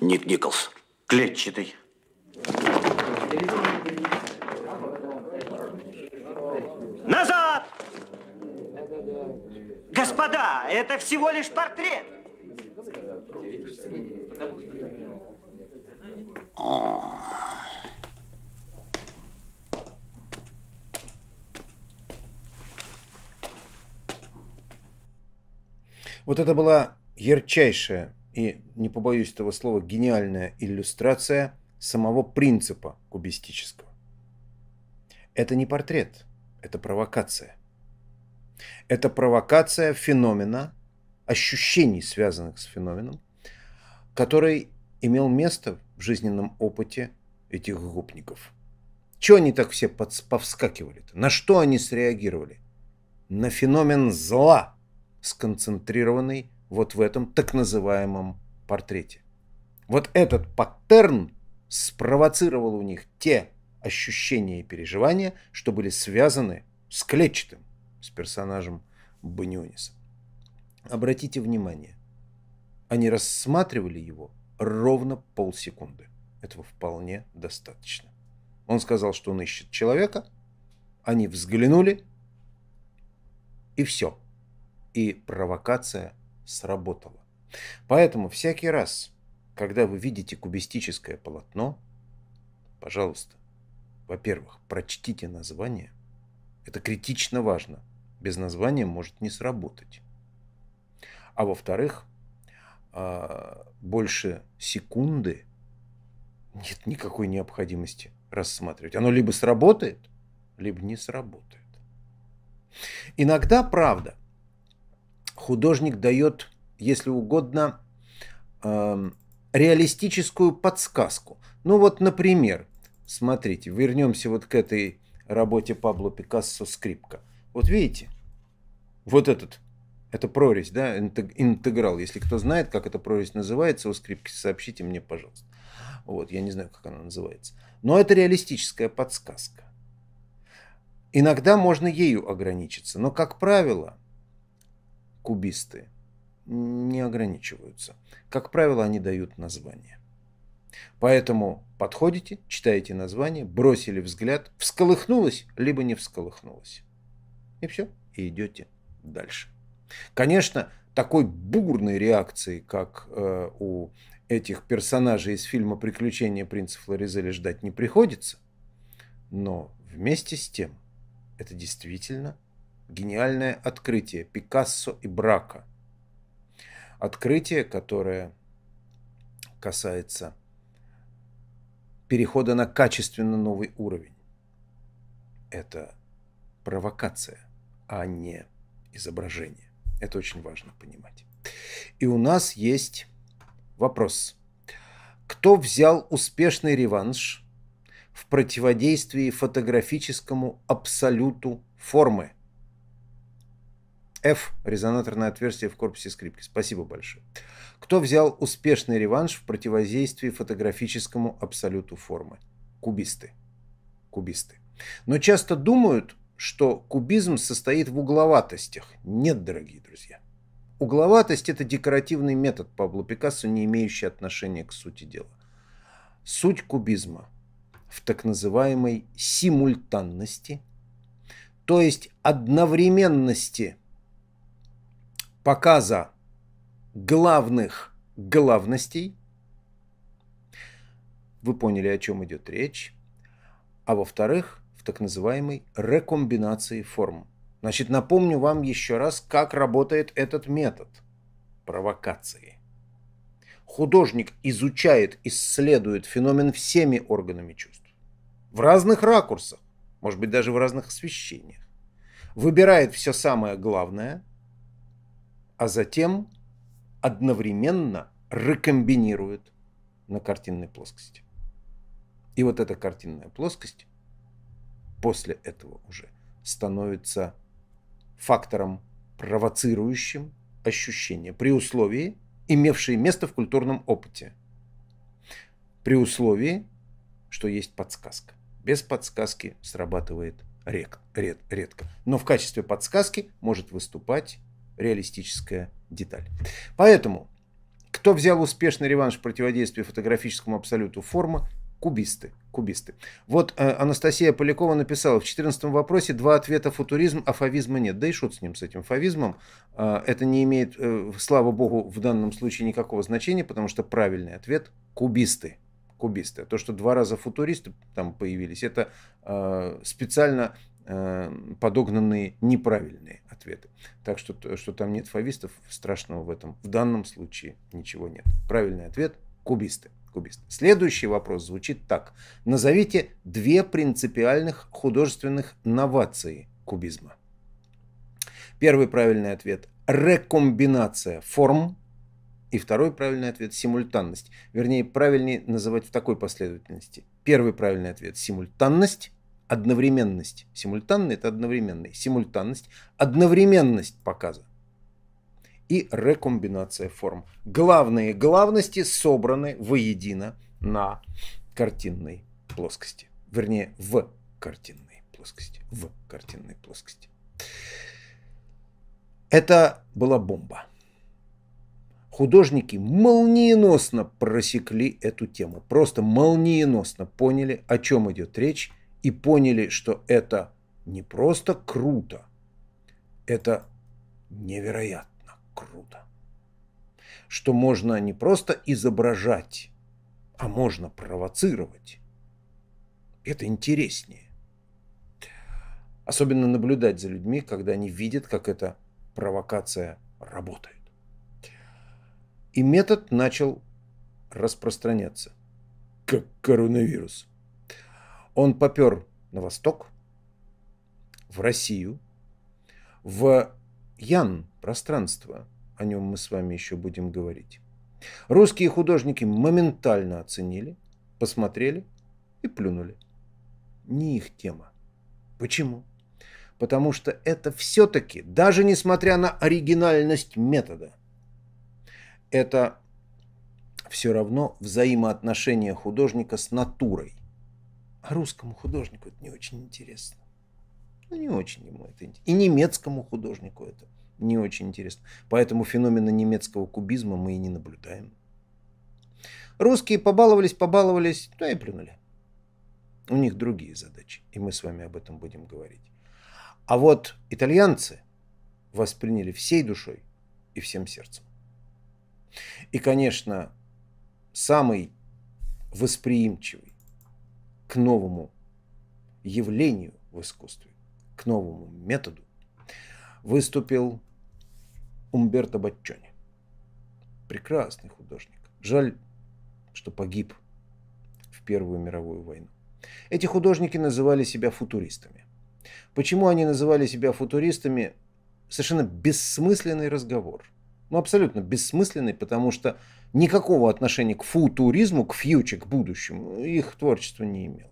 Ник Николс клетчатый. Назад! Господа, это всего лишь портрет. Вот это была ярчайшая и, не побоюсь этого слова, гениальная иллюстрация самого принципа кубистического. Это не портрет, это провокация. Это провокация феномена, ощущений, связанных с феноменом, который имел место в жизненном опыте этих гопников. Чего они так все повскакивали-то? На что они среагировали? На феномен зла, сконцентрированный вот в этом так называемом портрете. Вот этот паттерн спровоцировал у них те ощущения и переживания, что были связаны с клетчатым, с персонажем Баниониса. Обратите внимание, они рассматривали его ровно полсекунды. Этого вполне достаточно. Он сказал, что он ищет человека, они взглянули, и все. И провокация сработало. Поэтому всякий раз, когда вы видите кубистическое полотно, пожалуйста, во-первых, прочтите название. Это критично важно. Без названия может не сработать. А во-вторых, а, больше секунды нет никакой необходимости рассматривать. Оно либо сработает, либо не сработает. Иногда, правда, художник дает, если угодно, эм, реалистическую подсказку. Ну вот, например, смотрите, вернемся вот к этой работе Пабло Пикассо «Скрипка». Вот видите, вот этот, это прорезь, да, интеграл. Если кто знает, как эта прорезь называется у скрипки, сообщите мне, пожалуйста. Вот, я не знаю, как она называется. Но это реалистическая подсказка. Иногда можно ею ограничиться, но, как правило, кубисты не ограничиваются. Как правило, они дают название. Поэтому подходите, читаете название, бросили взгляд, всколыхнулось, либо не всколыхнулось. И все, и идете дальше. Конечно, такой бурной реакции, как э, у этих персонажей из фильма «Приключения принца Флоризеля» ждать не приходится, но вместе с тем это действительно гениальное открытие Пикассо и Брака. Открытие, которое касается перехода на качественно новый уровень. Это провокация, а не изображение. Это очень важно понимать. И у нас есть вопрос. Кто взял успешный реванш в противодействии фотографическому абсолюту формы – F. Резонаторное отверстие в корпусе скрипки. Спасибо большое. Кто взял успешный реванш в противодействии фотографическому абсолюту формы? Кубисты. Кубисты. Но часто думают, что кубизм состоит в угловатостях. Нет, дорогие друзья. Угловатость – это декоративный метод Пабло Пикассо, не имеющий отношения к сути дела. Суть кубизма в так называемой симультанности, то есть одновременности – показа главных главностей. Вы поняли, о чем идет речь. А во-вторых, в так называемой рекомбинации форм. Значит, напомню вам еще раз, как работает этот метод провокации. Художник изучает, исследует феномен всеми органами чувств. В разных ракурсах, может быть, даже в разных освещениях. Выбирает все самое главное – а затем одновременно рекомбинирует на картинной плоскости. И вот эта картинная плоскость после этого уже становится фактором, провоцирующим ощущение при условии, имевшие место в культурном опыте. При условии, что есть подсказка. Без подсказки срабатывает редко. Но в качестве подсказки может выступать реалистическая деталь. Поэтому, кто взял успешный реванш противодействия фотографическому абсолюту форма, кубисты. кубисты. Вот э, Анастасия Полякова написала в 14 вопросе два ответа футуризм, а афавизма нет. Да и шут с ним, с этим фавизмом. Э, это не имеет, э, слава богу, в данном случае никакого значения, потому что правильный ответ – кубисты. Кубисты. А то, что два раза футуристы там появились, это э, специально Э, подогнанные неправильные ответы. Так что, что там нет фавистов, страшного в этом в данном случае ничего нет. Правильный ответ – кубисты. кубисты. Следующий вопрос звучит так. Назовите две принципиальных художественных новации кубизма. Первый правильный ответ – рекомбинация форм. И второй правильный ответ – симультанность. Вернее, правильнее называть в такой последовательности. Первый правильный ответ – симультанность одновременность. Симультанно – это одновременная. Симультанность – одновременность показа. И рекомбинация форм. Главные главности собраны воедино на картинной плоскости. Вернее, в картинной плоскости. В картинной плоскости. Это была бомба. Художники молниеносно просекли эту тему. Просто молниеносно поняли, о чем идет речь и поняли, что это не просто круто, это невероятно круто. Что можно не просто изображать, а можно провоцировать. Это интереснее. Особенно наблюдать за людьми, когда они видят, как эта провокация работает. И метод начал распространяться, как коронавирус – он попер на восток, в Россию, в Ян пространство. О нем мы с вами еще будем говорить. Русские художники моментально оценили, посмотрели и плюнули. Не их тема. Почему? Потому что это все-таки, даже несмотря на оригинальность метода, это все равно взаимоотношения художника с натурой. А русскому художнику это не очень интересно. Ну, не очень ему это интересно. И немецкому художнику это не очень интересно. Поэтому феномена немецкого кубизма мы и не наблюдаем. Русские побаловались, побаловались, да ну, и плюнули. У них другие задачи, и мы с вами об этом будем говорить. А вот итальянцы восприняли всей душой и всем сердцем. И, конечно, самый восприимчивый к новому явлению в искусстве, к новому методу, выступил Умберто Батчони, Прекрасный художник. Жаль, что погиб в Первую мировую войну. Эти художники называли себя футуристами. Почему они называли себя футуристами? Совершенно бессмысленный разговор. Ну, абсолютно бессмысленный, потому что никакого отношения к футуризму, к фьюче, к будущему. Их творчество не имело.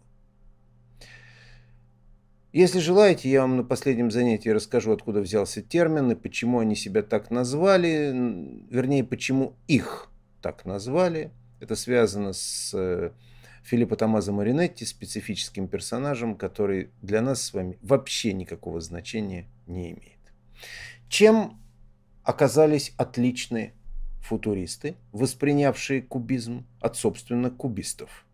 Если желаете, я вам на последнем занятии расскажу, откуда взялся термин и почему они себя так назвали, вернее, почему их так назвали. Это связано с э, Филиппо Томазо Маринетти, специфическим персонажем, который для нас с вами вообще никакого значения не имеет. Чем оказались отличные футуристы, воспринявшие кубизм от, собственно, кубистов.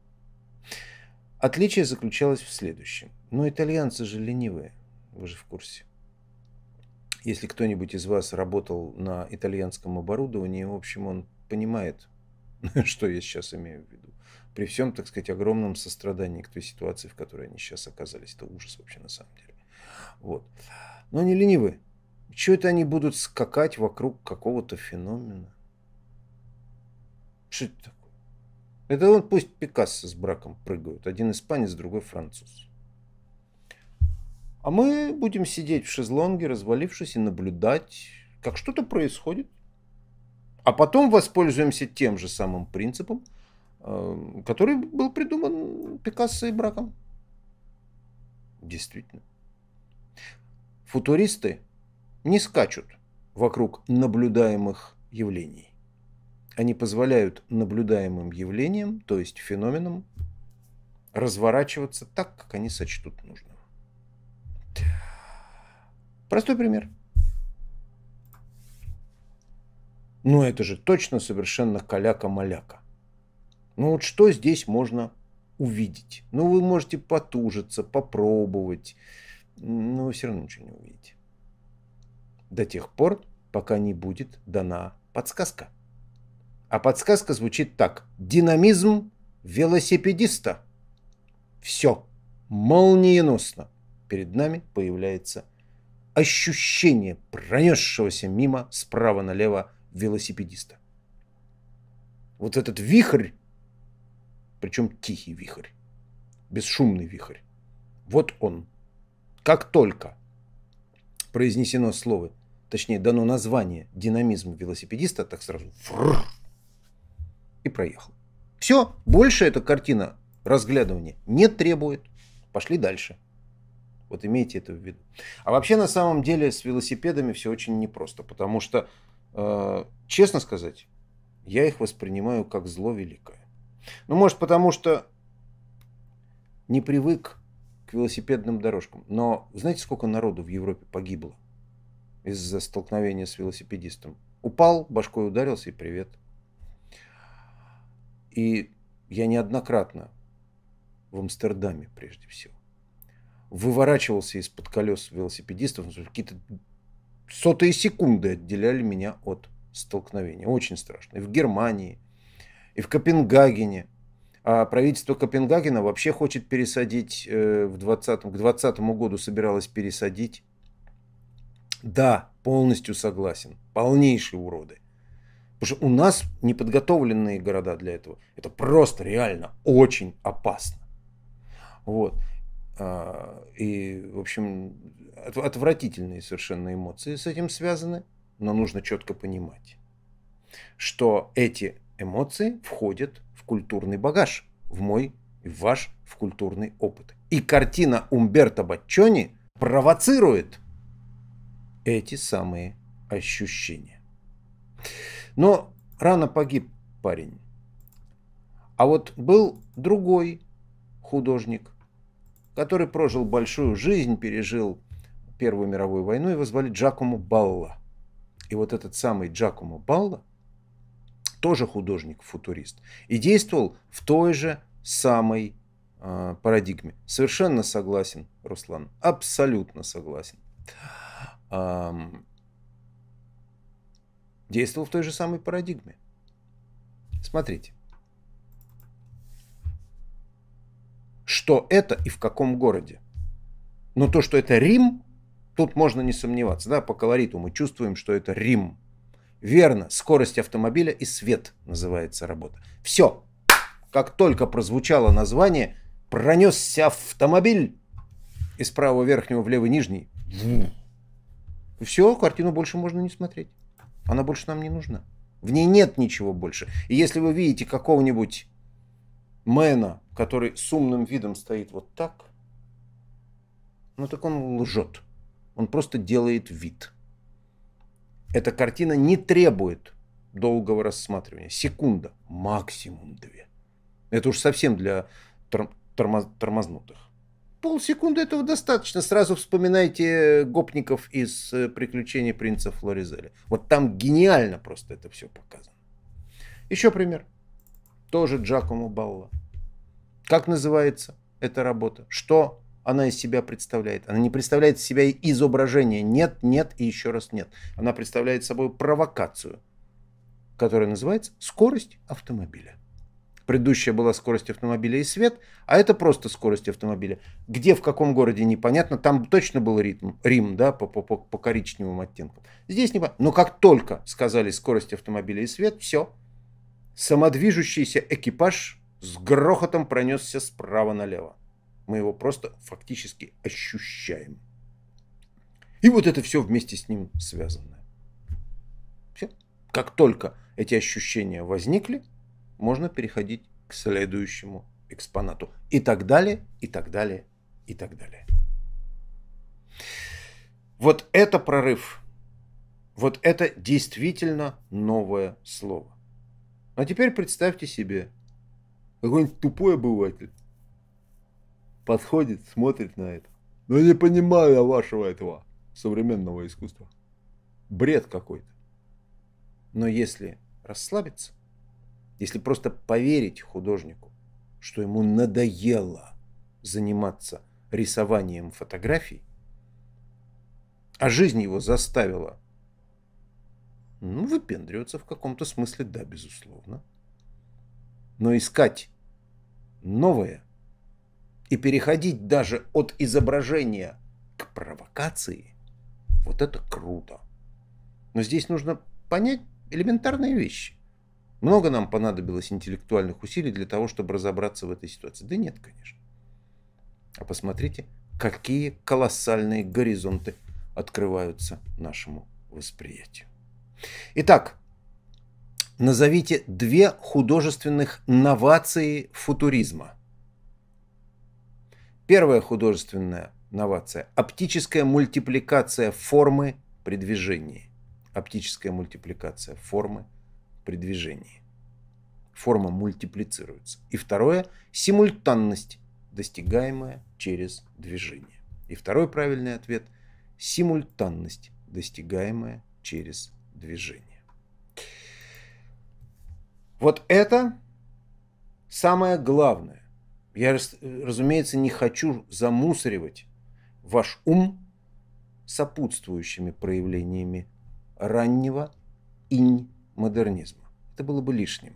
Отличие заключалось в следующем. Но итальянцы же ленивые, вы же в курсе. Если кто-нибудь из вас работал на итальянском оборудовании, в общем, он понимает, что я сейчас имею в виду. При всем, так сказать, огромном сострадании к той ситуации, в которой они сейчас оказались. Это ужас вообще на самом деле. Вот. Но они ленивы. Чего это они будут скакать вокруг какого-то феномена? Что это такое? Это вот пусть Пикассо с браком прыгают. Один испанец, другой француз. А мы будем сидеть в шезлонге, развалившись, и наблюдать, как что-то происходит. А потом воспользуемся тем же самым принципом, э, который был придуман Пикассо и браком. Действительно. Футуристы не скачут вокруг наблюдаемых явлений. Они позволяют наблюдаемым явлениям, то есть феноменам, разворачиваться так, как они сочтут нужным. Простой пример. Ну это же точно совершенно каляка-маляка. Ну вот что здесь можно увидеть? Ну вы можете потужиться, попробовать, но вы все равно ничего не увидите. До тех пор, пока не будет дана подсказка. А подсказка звучит так. Динамизм велосипедиста. Все. Молниеносно. Перед нами появляется ощущение пронесшегося мимо справа налево велосипедиста. Вот этот вихрь, причем тихий вихрь, бесшумный вихрь, вот он. Как только произнесено слово, точнее дано название динамизм велосипедиста, так сразу фррр, и проехал. Все, больше эта картина разглядывания не требует. Пошли дальше. Вот имейте это в виду. А вообще на самом деле с велосипедами все очень непросто, потому что, э, честно сказать, я их воспринимаю как зло великое. Ну, может, потому что не привык к велосипедным дорожкам. Но знаете, сколько народу в Европе погибло из-за столкновения с велосипедистом? Упал, башкой ударился и привет. И я неоднократно в Амстердаме прежде всего выворачивался из-под колес велосипедистов, какие-то сотые секунды отделяли меня от столкновения. Очень страшно. И в Германии, и в Копенгагене. А правительство Копенгагена вообще хочет пересадить э, в 20, к 2020 году собиралось пересадить. Да, полностью согласен. Полнейшие уроды. Потому что у нас неподготовленные города для этого. Это просто реально очень опасно. Вот. А, и, в общем, отвратительные совершенно эмоции с этим связаны, но нужно четко понимать, что эти эмоции входят в культурный багаж, в мой и в ваш, в культурный опыт. И картина Умберто Батчони провоцирует эти самые ощущения. Но рано погиб парень. А вот был другой художник, который прожил большую жизнь, пережил Первую мировую войну, его звали Джакомо Балла. И вот этот самый Джакомо Балла, тоже художник-футурист, и действовал в той же самой э, парадигме. Совершенно согласен, Руслан, абсолютно согласен. Эм, действовал в той же самой парадигме. Смотрите. Что это и в каком городе? Но то, что это Рим, тут можно не сомневаться. Да, по колориту мы чувствуем, что это Рим. Верно, скорость автомобиля и свет называется работа. Все. Как только прозвучало название, пронесся автомобиль из правого верхнего в левый нижний. Все, картину больше можно не смотреть. Она больше нам не нужна. В ней нет ничего больше. И если вы видите какого-нибудь мэна, который с умным видом стоит вот так, ну так он лжет. Он просто делает вид. Эта картина не требует долгого рассматривания. Секунда, максимум две. Это уж совсем для тормоз тормознутых полсекунды этого достаточно. Сразу вспоминайте э, гопников из э, «Приключений принца Флоризеля». Вот там гениально просто это все показано. Еще пример. Тоже Джакому Балла. Как называется эта работа? Что она из себя представляет? Она не представляет из себя изображение. Нет, нет и еще раз нет. Она представляет собой провокацию, которая называется «Скорость автомобиля». Предыдущая была скорость автомобиля и свет, а это просто скорость автомобиля. Где, в каком городе, непонятно. Там точно был ритм, Рим, да, по, по, по, по коричневым оттенкам. Здесь непонятно. Но как только сказали скорость автомобиля и свет, все. Самодвижущийся экипаж с грохотом пронесся справа налево. Мы его просто фактически ощущаем. И вот это все вместе с ним связано. Все. Как только эти ощущения возникли, можно переходить к следующему экспонату. И так далее, и так далее, и так далее. Вот это прорыв. Вот это действительно новое слово. А теперь представьте себе, какой-нибудь тупой обыватель подходит, смотрит на это. Но «Ну, не понимаю я вашего этого современного искусства. Бред какой-то. Но если расслабиться, если просто поверить художнику, что ему надоело заниматься рисованием фотографий, а жизнь его заставила, ну, выпендриваться в каком-то смысле, да, безусловно. Но искать новое и переходить даже от изображения к провокации, вот это круто. Но здесь нужно понять элементарные вещи. Много нам понадобилось интеллектуальных усилий для того, чтобы разобраться в этой ситуации? Да нет, конечно. А посмотрите, какие колоссальные горизонты открываются нашему восприятию. Итак, назовите две художественных новации футуризма. Первая художественная новация – оптическая мультипликация формы при движении. Оптическая мультипликация формы – при движении. Форма мультиплицируется. И второе – симультанность, достигаемая через движение. И второй правильный ответ – симультанность, достигаемая через движение. Вот это самое главное. Я, разумеется, не хочу замусоривать ваш ум сопутствующими проявлениями раннего инь модернизма. Это было бы лишним.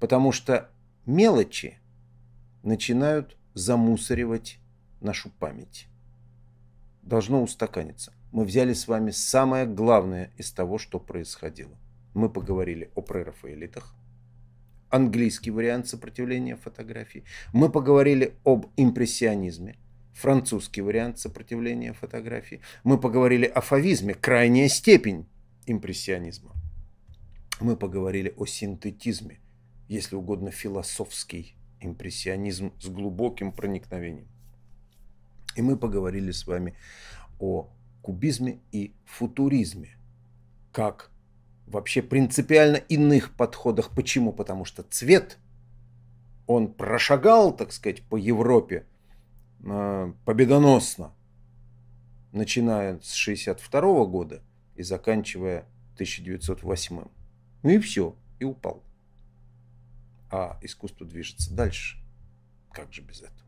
Потому что мелочи начинают замусоривать нашу память. Должно устаканиться. Мы взяли с вами самое главное из того, что происходило. Мы поговорили о прерафаэлитах, английский вариант сопротивления фотографии. Мы поговорили об импрессионизме, французский вариант сопротивления фотографии. Мы поговорили о фавизме, крайняя степень импрессионизма мы поговорили о синтетизме, если угодно философский импрессионизм с глубоким проникновением. И мы поговорили с вами о кубизме и футуризме, как вообще принципиально иных подходах. Почему? Потому что цвет, он прошагал, так сказать, по Европе э, победоносно, начиная с 1962 года и заканчивая 1908. Ну и все, и упал. А искусство движется дальше. Как же без этого?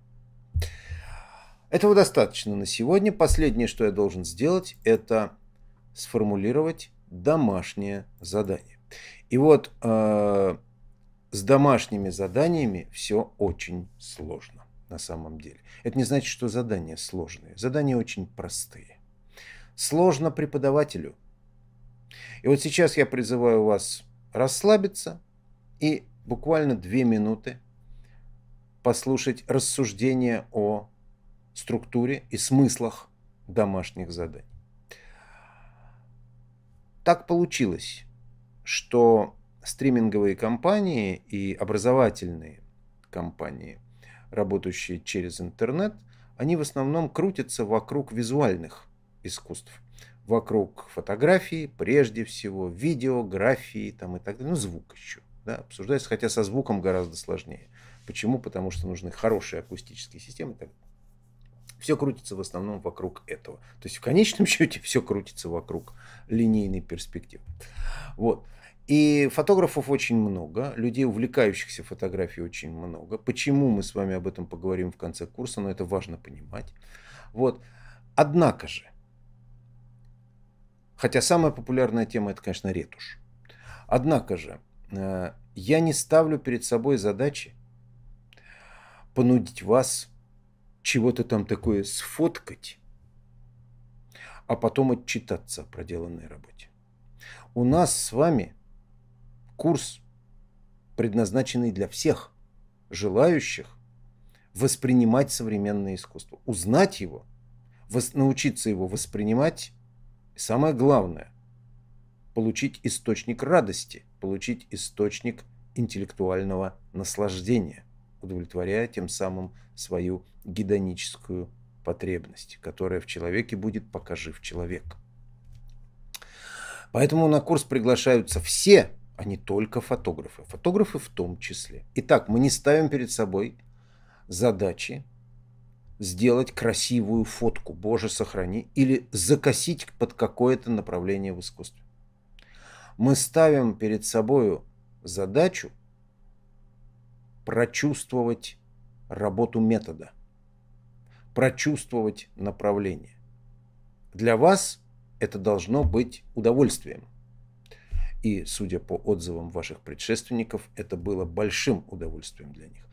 Этого достаточно на сегодня. Последнее, что я должен сделать, это сформулировать домашнее задание. И вот э, с домашними заданиями все очень сложно на самом деле. Это не значит, что задания сложные. Задания очень простые. Сложно преподавателю. И вот сейчас я призываю вас расслабиться и буквально две минуты послушать рассуждения о структуре и смыслах домашних заданий. Так получилось, что стриминговые компании и образовательные компании, работающие через интернет, они в основном крутятся вокруг визуальных искусств – вокруг фотографии, прежде всего, видеографии там, и так далее. Ну, звук еще да, обсуждается, хотя со звуком гораздо сложнее. Почему? Потому что нужны хорошие акустические системы так Все крутится в основном вокруг этого. То есть в конечном счете все крутится вокруг линейной перспективы. Вот. И фотографов очень много, людей, увлекающихся фотографией, очень много. Почему мы с вами об этом поговорим в конце курса, но это важно понимать. Вот. Однако же, Хотя самая популярная тема это, конечно, ретушь. Однако же, э, я не ставлю перед собой задачи понудить вас чего-то там такое сфоткать, а потом отчитаться о проделанной работе. У нас с вами курс, предназначенный для всех желающих воспринимать современное искусство, узнать его, научиться его воспринимать самое главное, получить источник радости, получить источник интеллектуального наслаждения, удовлетворяя тем самым свою гедоническую потребность, которая в человеке будет, покажи в человек. Поэтому на курс приглашаются все, а не только фотографы. Фотографы в том числе. Итак, мы не ставим перед собой задачи, сделать красивую фотку, боже сохрани, или закосить под какое-то направление в искусстве. Мы ставим перед собой задачу прочувствовать работу метода, прочувствовать направление. Для вас это должно быть удовольствием. И, судя по отзывам ваших предшественников, это было большим удовольствием для них.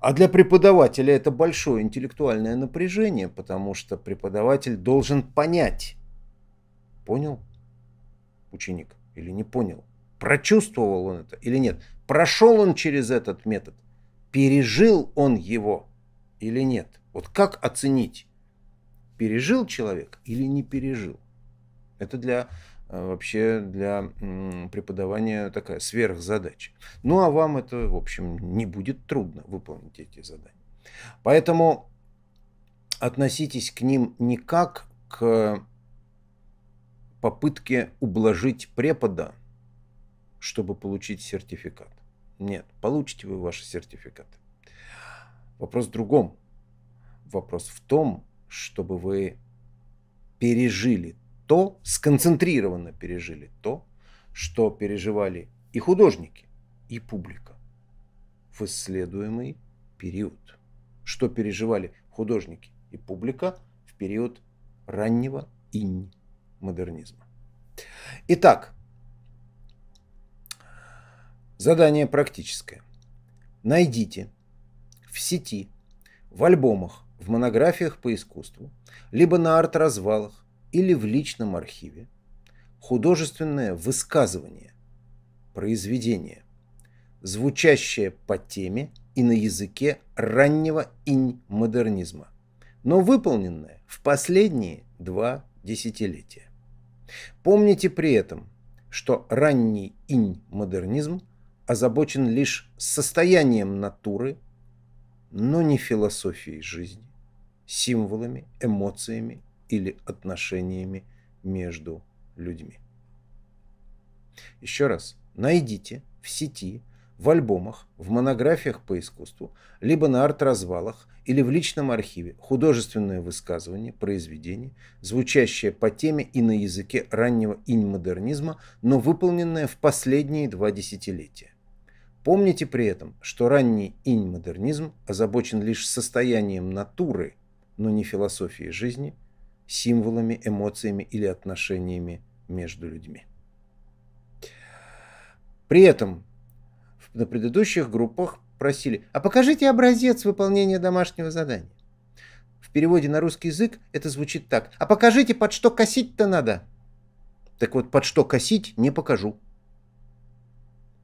А для преподавателя это большое интеллектуальное напряжение, потому что преподаватель должен понять, понял ученик или не понял, прочувствовал он это или нет, прошел он через этот метод, пережил он его или нет. Вот как оценить, пережил человек или не пережил? Это для а, вообще для преподавания такая сверхзадача. Ну а вам это, в общем, не будет трудно выполнить эти задания. Поэтому относитесь к ним не как к попытке ублажить препода, чтобы получить сертификат. Нет, получите вы ваши сертификаты. Вопрос в другом. Вопрос в том, чтобы вы пережили то, сконцентрированно пережили то, что переживали и художники, и публика в исследуемый период. Что переживали художники и публика в период раннего инь модернизма. Итак, задание практическое. Найдите в сети, в альбомах, в монографиях по искусству, либо на арт-развалах или в личном архиве художественное высказывание, произведение, звучащее по теме и на языке раннего инь-модернизма, но выполненное в последние два десятилетия. Помните при этом, что ранний инь-модернизм озабочен лишь состоянием натуры, но не философией жизни, символами, эмоциями или отношениями между людьми. Еще раз, найдите в сети, в альбомах, в монографиях по искусству, либо на арт-развалах или в личном архиве художественное высказывание, произведение, звучащее по теме и на языке раннего инь-модернизма, но выполненное в последние два десятилетия. Помните при этом, что ранний инь-модернизм озабочен лишь состоянием натуры, но не философией жизни – символами, эмоциями или отношениями между людьми. При этом на предыдущих группах просили, а покажите образец выполнения домашнего задания. В переводе на русский язык это звучит так. А покажите, под что косить-то надо. Так вот, под что косить не покажу.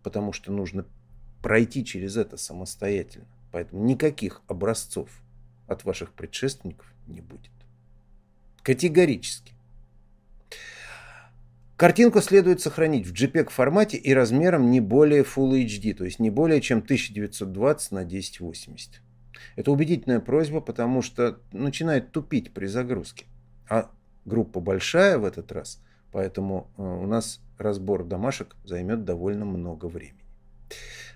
Потому что нужно пройти через это самостоятельно. Поэтому никаких образцов от ваших предшественников не будет. Категорически. Картинку следует сохранить в JPEG формате и размером не более Full HD, то есть не более чем 1920 на 1080. Это убедительная просьба, потому что начинает тупить при загрузке. А группа большая в этот раз, поэтому э, у нас разбор домашек займет довольно много времени.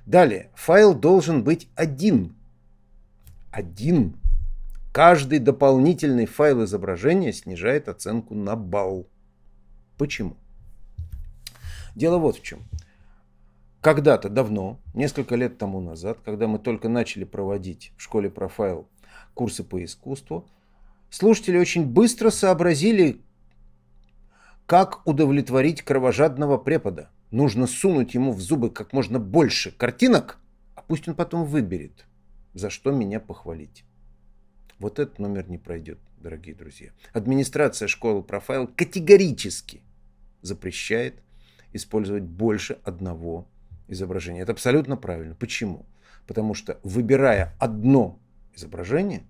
Далее, файл должен быть один. Один Каждый дополнительный файл изображения снижает оценку на балл. Почему? Дело вот в чем. Когда-то давно, несколько лет тому назад, когда мы только начали проводить в школе профайл курсы по искусству, слушатели очень быстро сообразили, как удовлетворить кровожадного препода. Нужно сунуть ему в зубы как можно больше картинок, а пусть он потом выберет, за что меня похвалить. Вот этот номер не пройдет, дорогие друзья. Администрация школы профайл категорически запрещает использовать больше одного изображения. Это абсолютно правильно. Почему? Потому что выбирая одно изображение,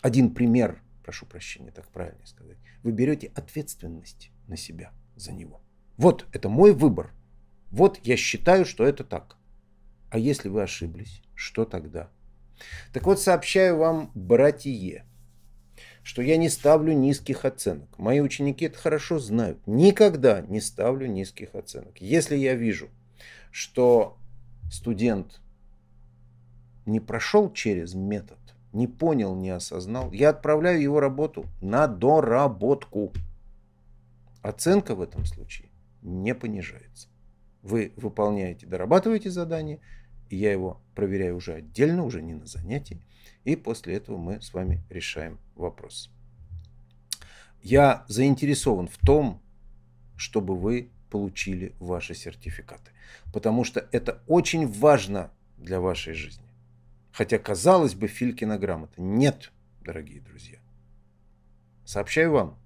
один пример, прошу прощения, так правильно сказать, вы берете ответственность на себя за него. Вот это мой выбор. Вот я считаю, что это так. А если вы ошиблись, что тогда? Так вот, сообщаю вам, братье, что я не ставлю низких оценок. Мои ученики это хорошо знают. Никогда не ставлю низких оценок. Если я вижу, что студент не прошел через метод, не понял, не осознал, я отправляю его работу на доработку. Оценка в этом случае не понижается. Вы выполняете, дорабатываете задание – я его проверяю уже отдельно, уже не на занятии, и после этого мы с вами решаем вопрос. Я заинтересован в том, чтобы вы получили ваши сертификаты, потому что это очень важно для вашей жизни. Хотя, казалось бы, Филькина грамота. Нет, дорогие друзья. Сообщаю вам,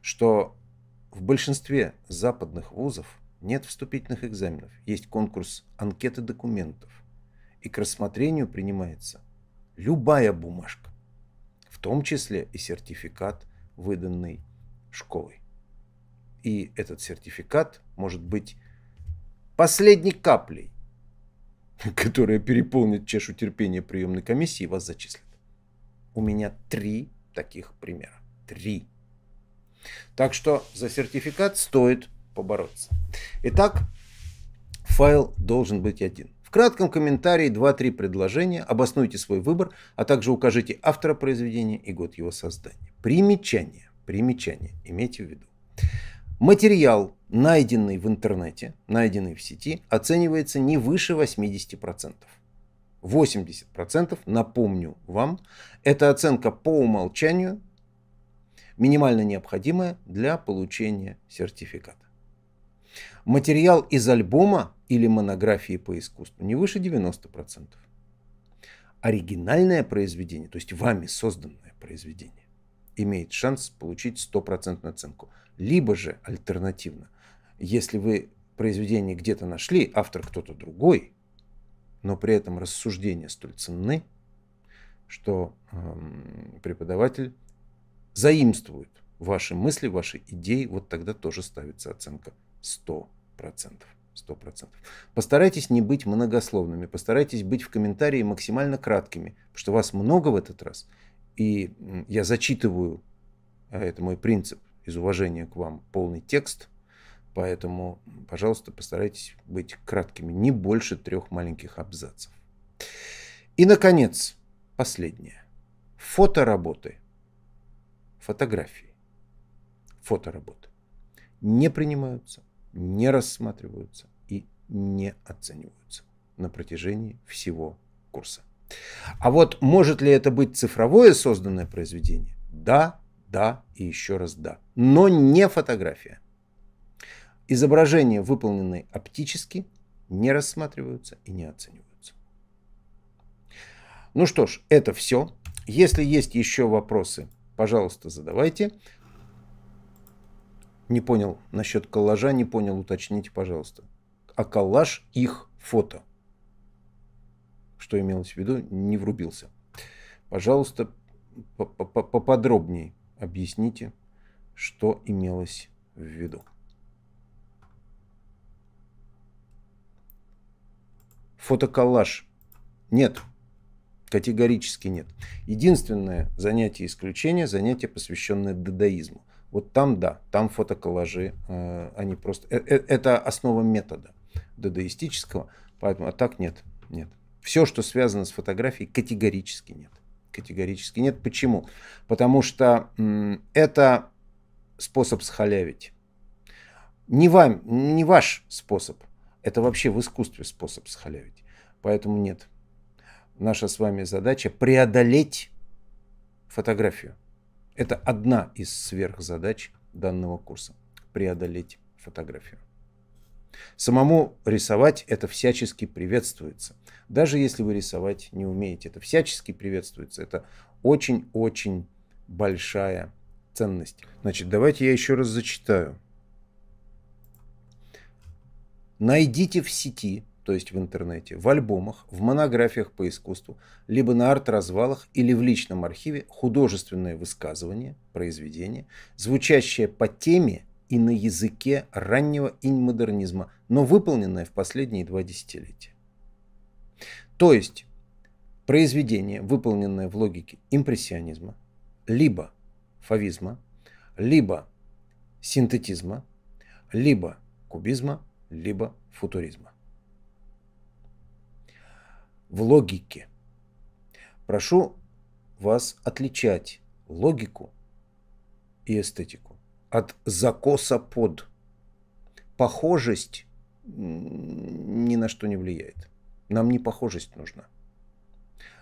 что в большинстве западных вузов нет вступительных экзаменов, есть конкурс анкеты документов. И к рассмотрению принимается любая бумажка, в том числе и сертификат, выданный школой. И этот сертификат может быть последней каплей, которая переполнит чашу терпения приемной комиссии и вас зачислит. У меня три таких примера. Три. Так что за сертификат стоит побороться. Итак, файл должен быть один. В кратком комментарии 2-3 предложения, обоснуйте свой выбор, а также укажите автора произведения и год его создания. Примечание, примечание, имейте в виду. Материал, найденный в интернете, найденный в сети, оценивается не выше 80%. 80%, напомню вам, это оценка по умолчанию, минимально необходимая для получения сертификата. Материал из альбома или монографии по искусству не выше 90%. Оригинальное произведение, то есть вами созданное произведение, имеет шанс получить стопроцентную оценку. Либо же альтернативно, если вы произведение где-то нашли, автор кто-то другой, но при этом рассуждения столь ценны, что эм, преподаватель заимствует ваши мысли, ваши идеи, вот тогда тоже ставится оценка 100%. 100%. Постарайтесь не быть многословными, постарайтесь быть в комментарии максимально краткими, потому что вас много в этот раз, и я зачитываю, э, это мой принцип, из уважения к вам полный текст, поэтому, пожалуйста, постарайтесь быть краткими, не больше трех маленьких абзацев. И, наконец, последнее. Фотоработы. Фотографии. Фотоработы. Не принимаются не рассматриваются и не оцениваются на протяжении всего курса. А вот может ли это быть цифровое созданное произведение? Да, да и еще раз да. Но не фотография. Изображения, выполненные оптически, не рассматриваются и не оцениваются. Ну что ж, это все. Если есть еще вопросы, пожалуйста, задавайте. Не понял насчет коллажа, не понял, уточните, пожалуйста. А коллаж их фото. Что имелось в виду, не врубился. Пожалуйста, поподробнее объясните, что имелось в виду. Фотоколлаж. Нет, категорически нет. Единственное занятие исключения – занятие, посвященное дадаизму. Вот там да, там фотоколлажи, э, они просто... Э, э, это основа метода дадаистического, поэтому, а так нет, нет. Все, что связано с фотографией, категорически нет. Категорически нет. Почему? Потому что это способ схалявить. Не, вам, не ваш способ. Это вообще в искусстве способ схалявить. Поэтому нет. Наша с вами задача преодолеть фотографию. Это одна из сверхзадач данного курса – преодолеть фотографию. Самому рисовать это всячески приветствуется. Даже если вы рисовать не умеете, это всячески приветствуется. Это очень-очень большая ценность. Значит, давайте я еще раз зачитаю. Найдите в сети то есть в интернете, в альбомах, в монографиях по искусству, либо на арт-развалах или в личном архиве художественное высказывание, произведение, звучащее по теме и на языке раннего инь-модернизма, но выполненное в последние два десятилетия. То есть произведение, выполненное в логике импрессионизма, либо фавизма, либо синтетизма, либо кубизма, либо футуризма в логике. Прошу вас отличать логику и эстетику от закоса под. Похожесть ни на что не влияет. Нам не похожесть нужна.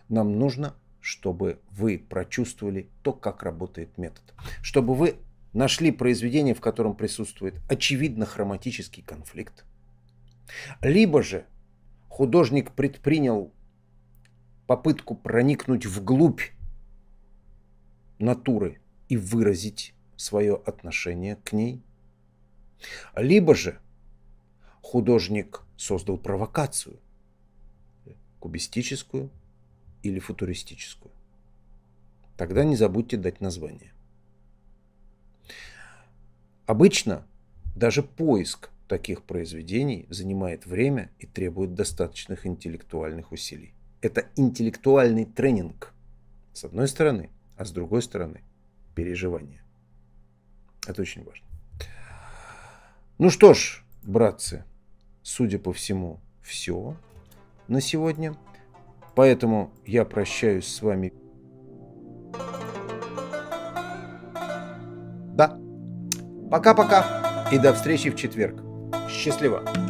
Нам нужно, чтобы вы прочувствовали то, как работает метод. Чтобы вы нашли произведение, в котором присутствует очевидно хроматический конфликт. Либо же художник предпринял попытку проникнуть вглубь натуры и выразить свое отношение к ней. Либо же художник создал провокацию, кубистическую или футуристическую. Тогда не забудьте дать название. Обычно даже поиск таких произведений занимает время и требует достаточных интеллектуальных усилий это интеллектуальный тренинг. С одной стороны, а с другой стороны, переживание. Это очень важно. Ну что ж, братцы, судя по всему, все на сегодня. Поэтому я прощаюсь с вами. Да. Пока-пока. И до встречи в четверг. Счастливо.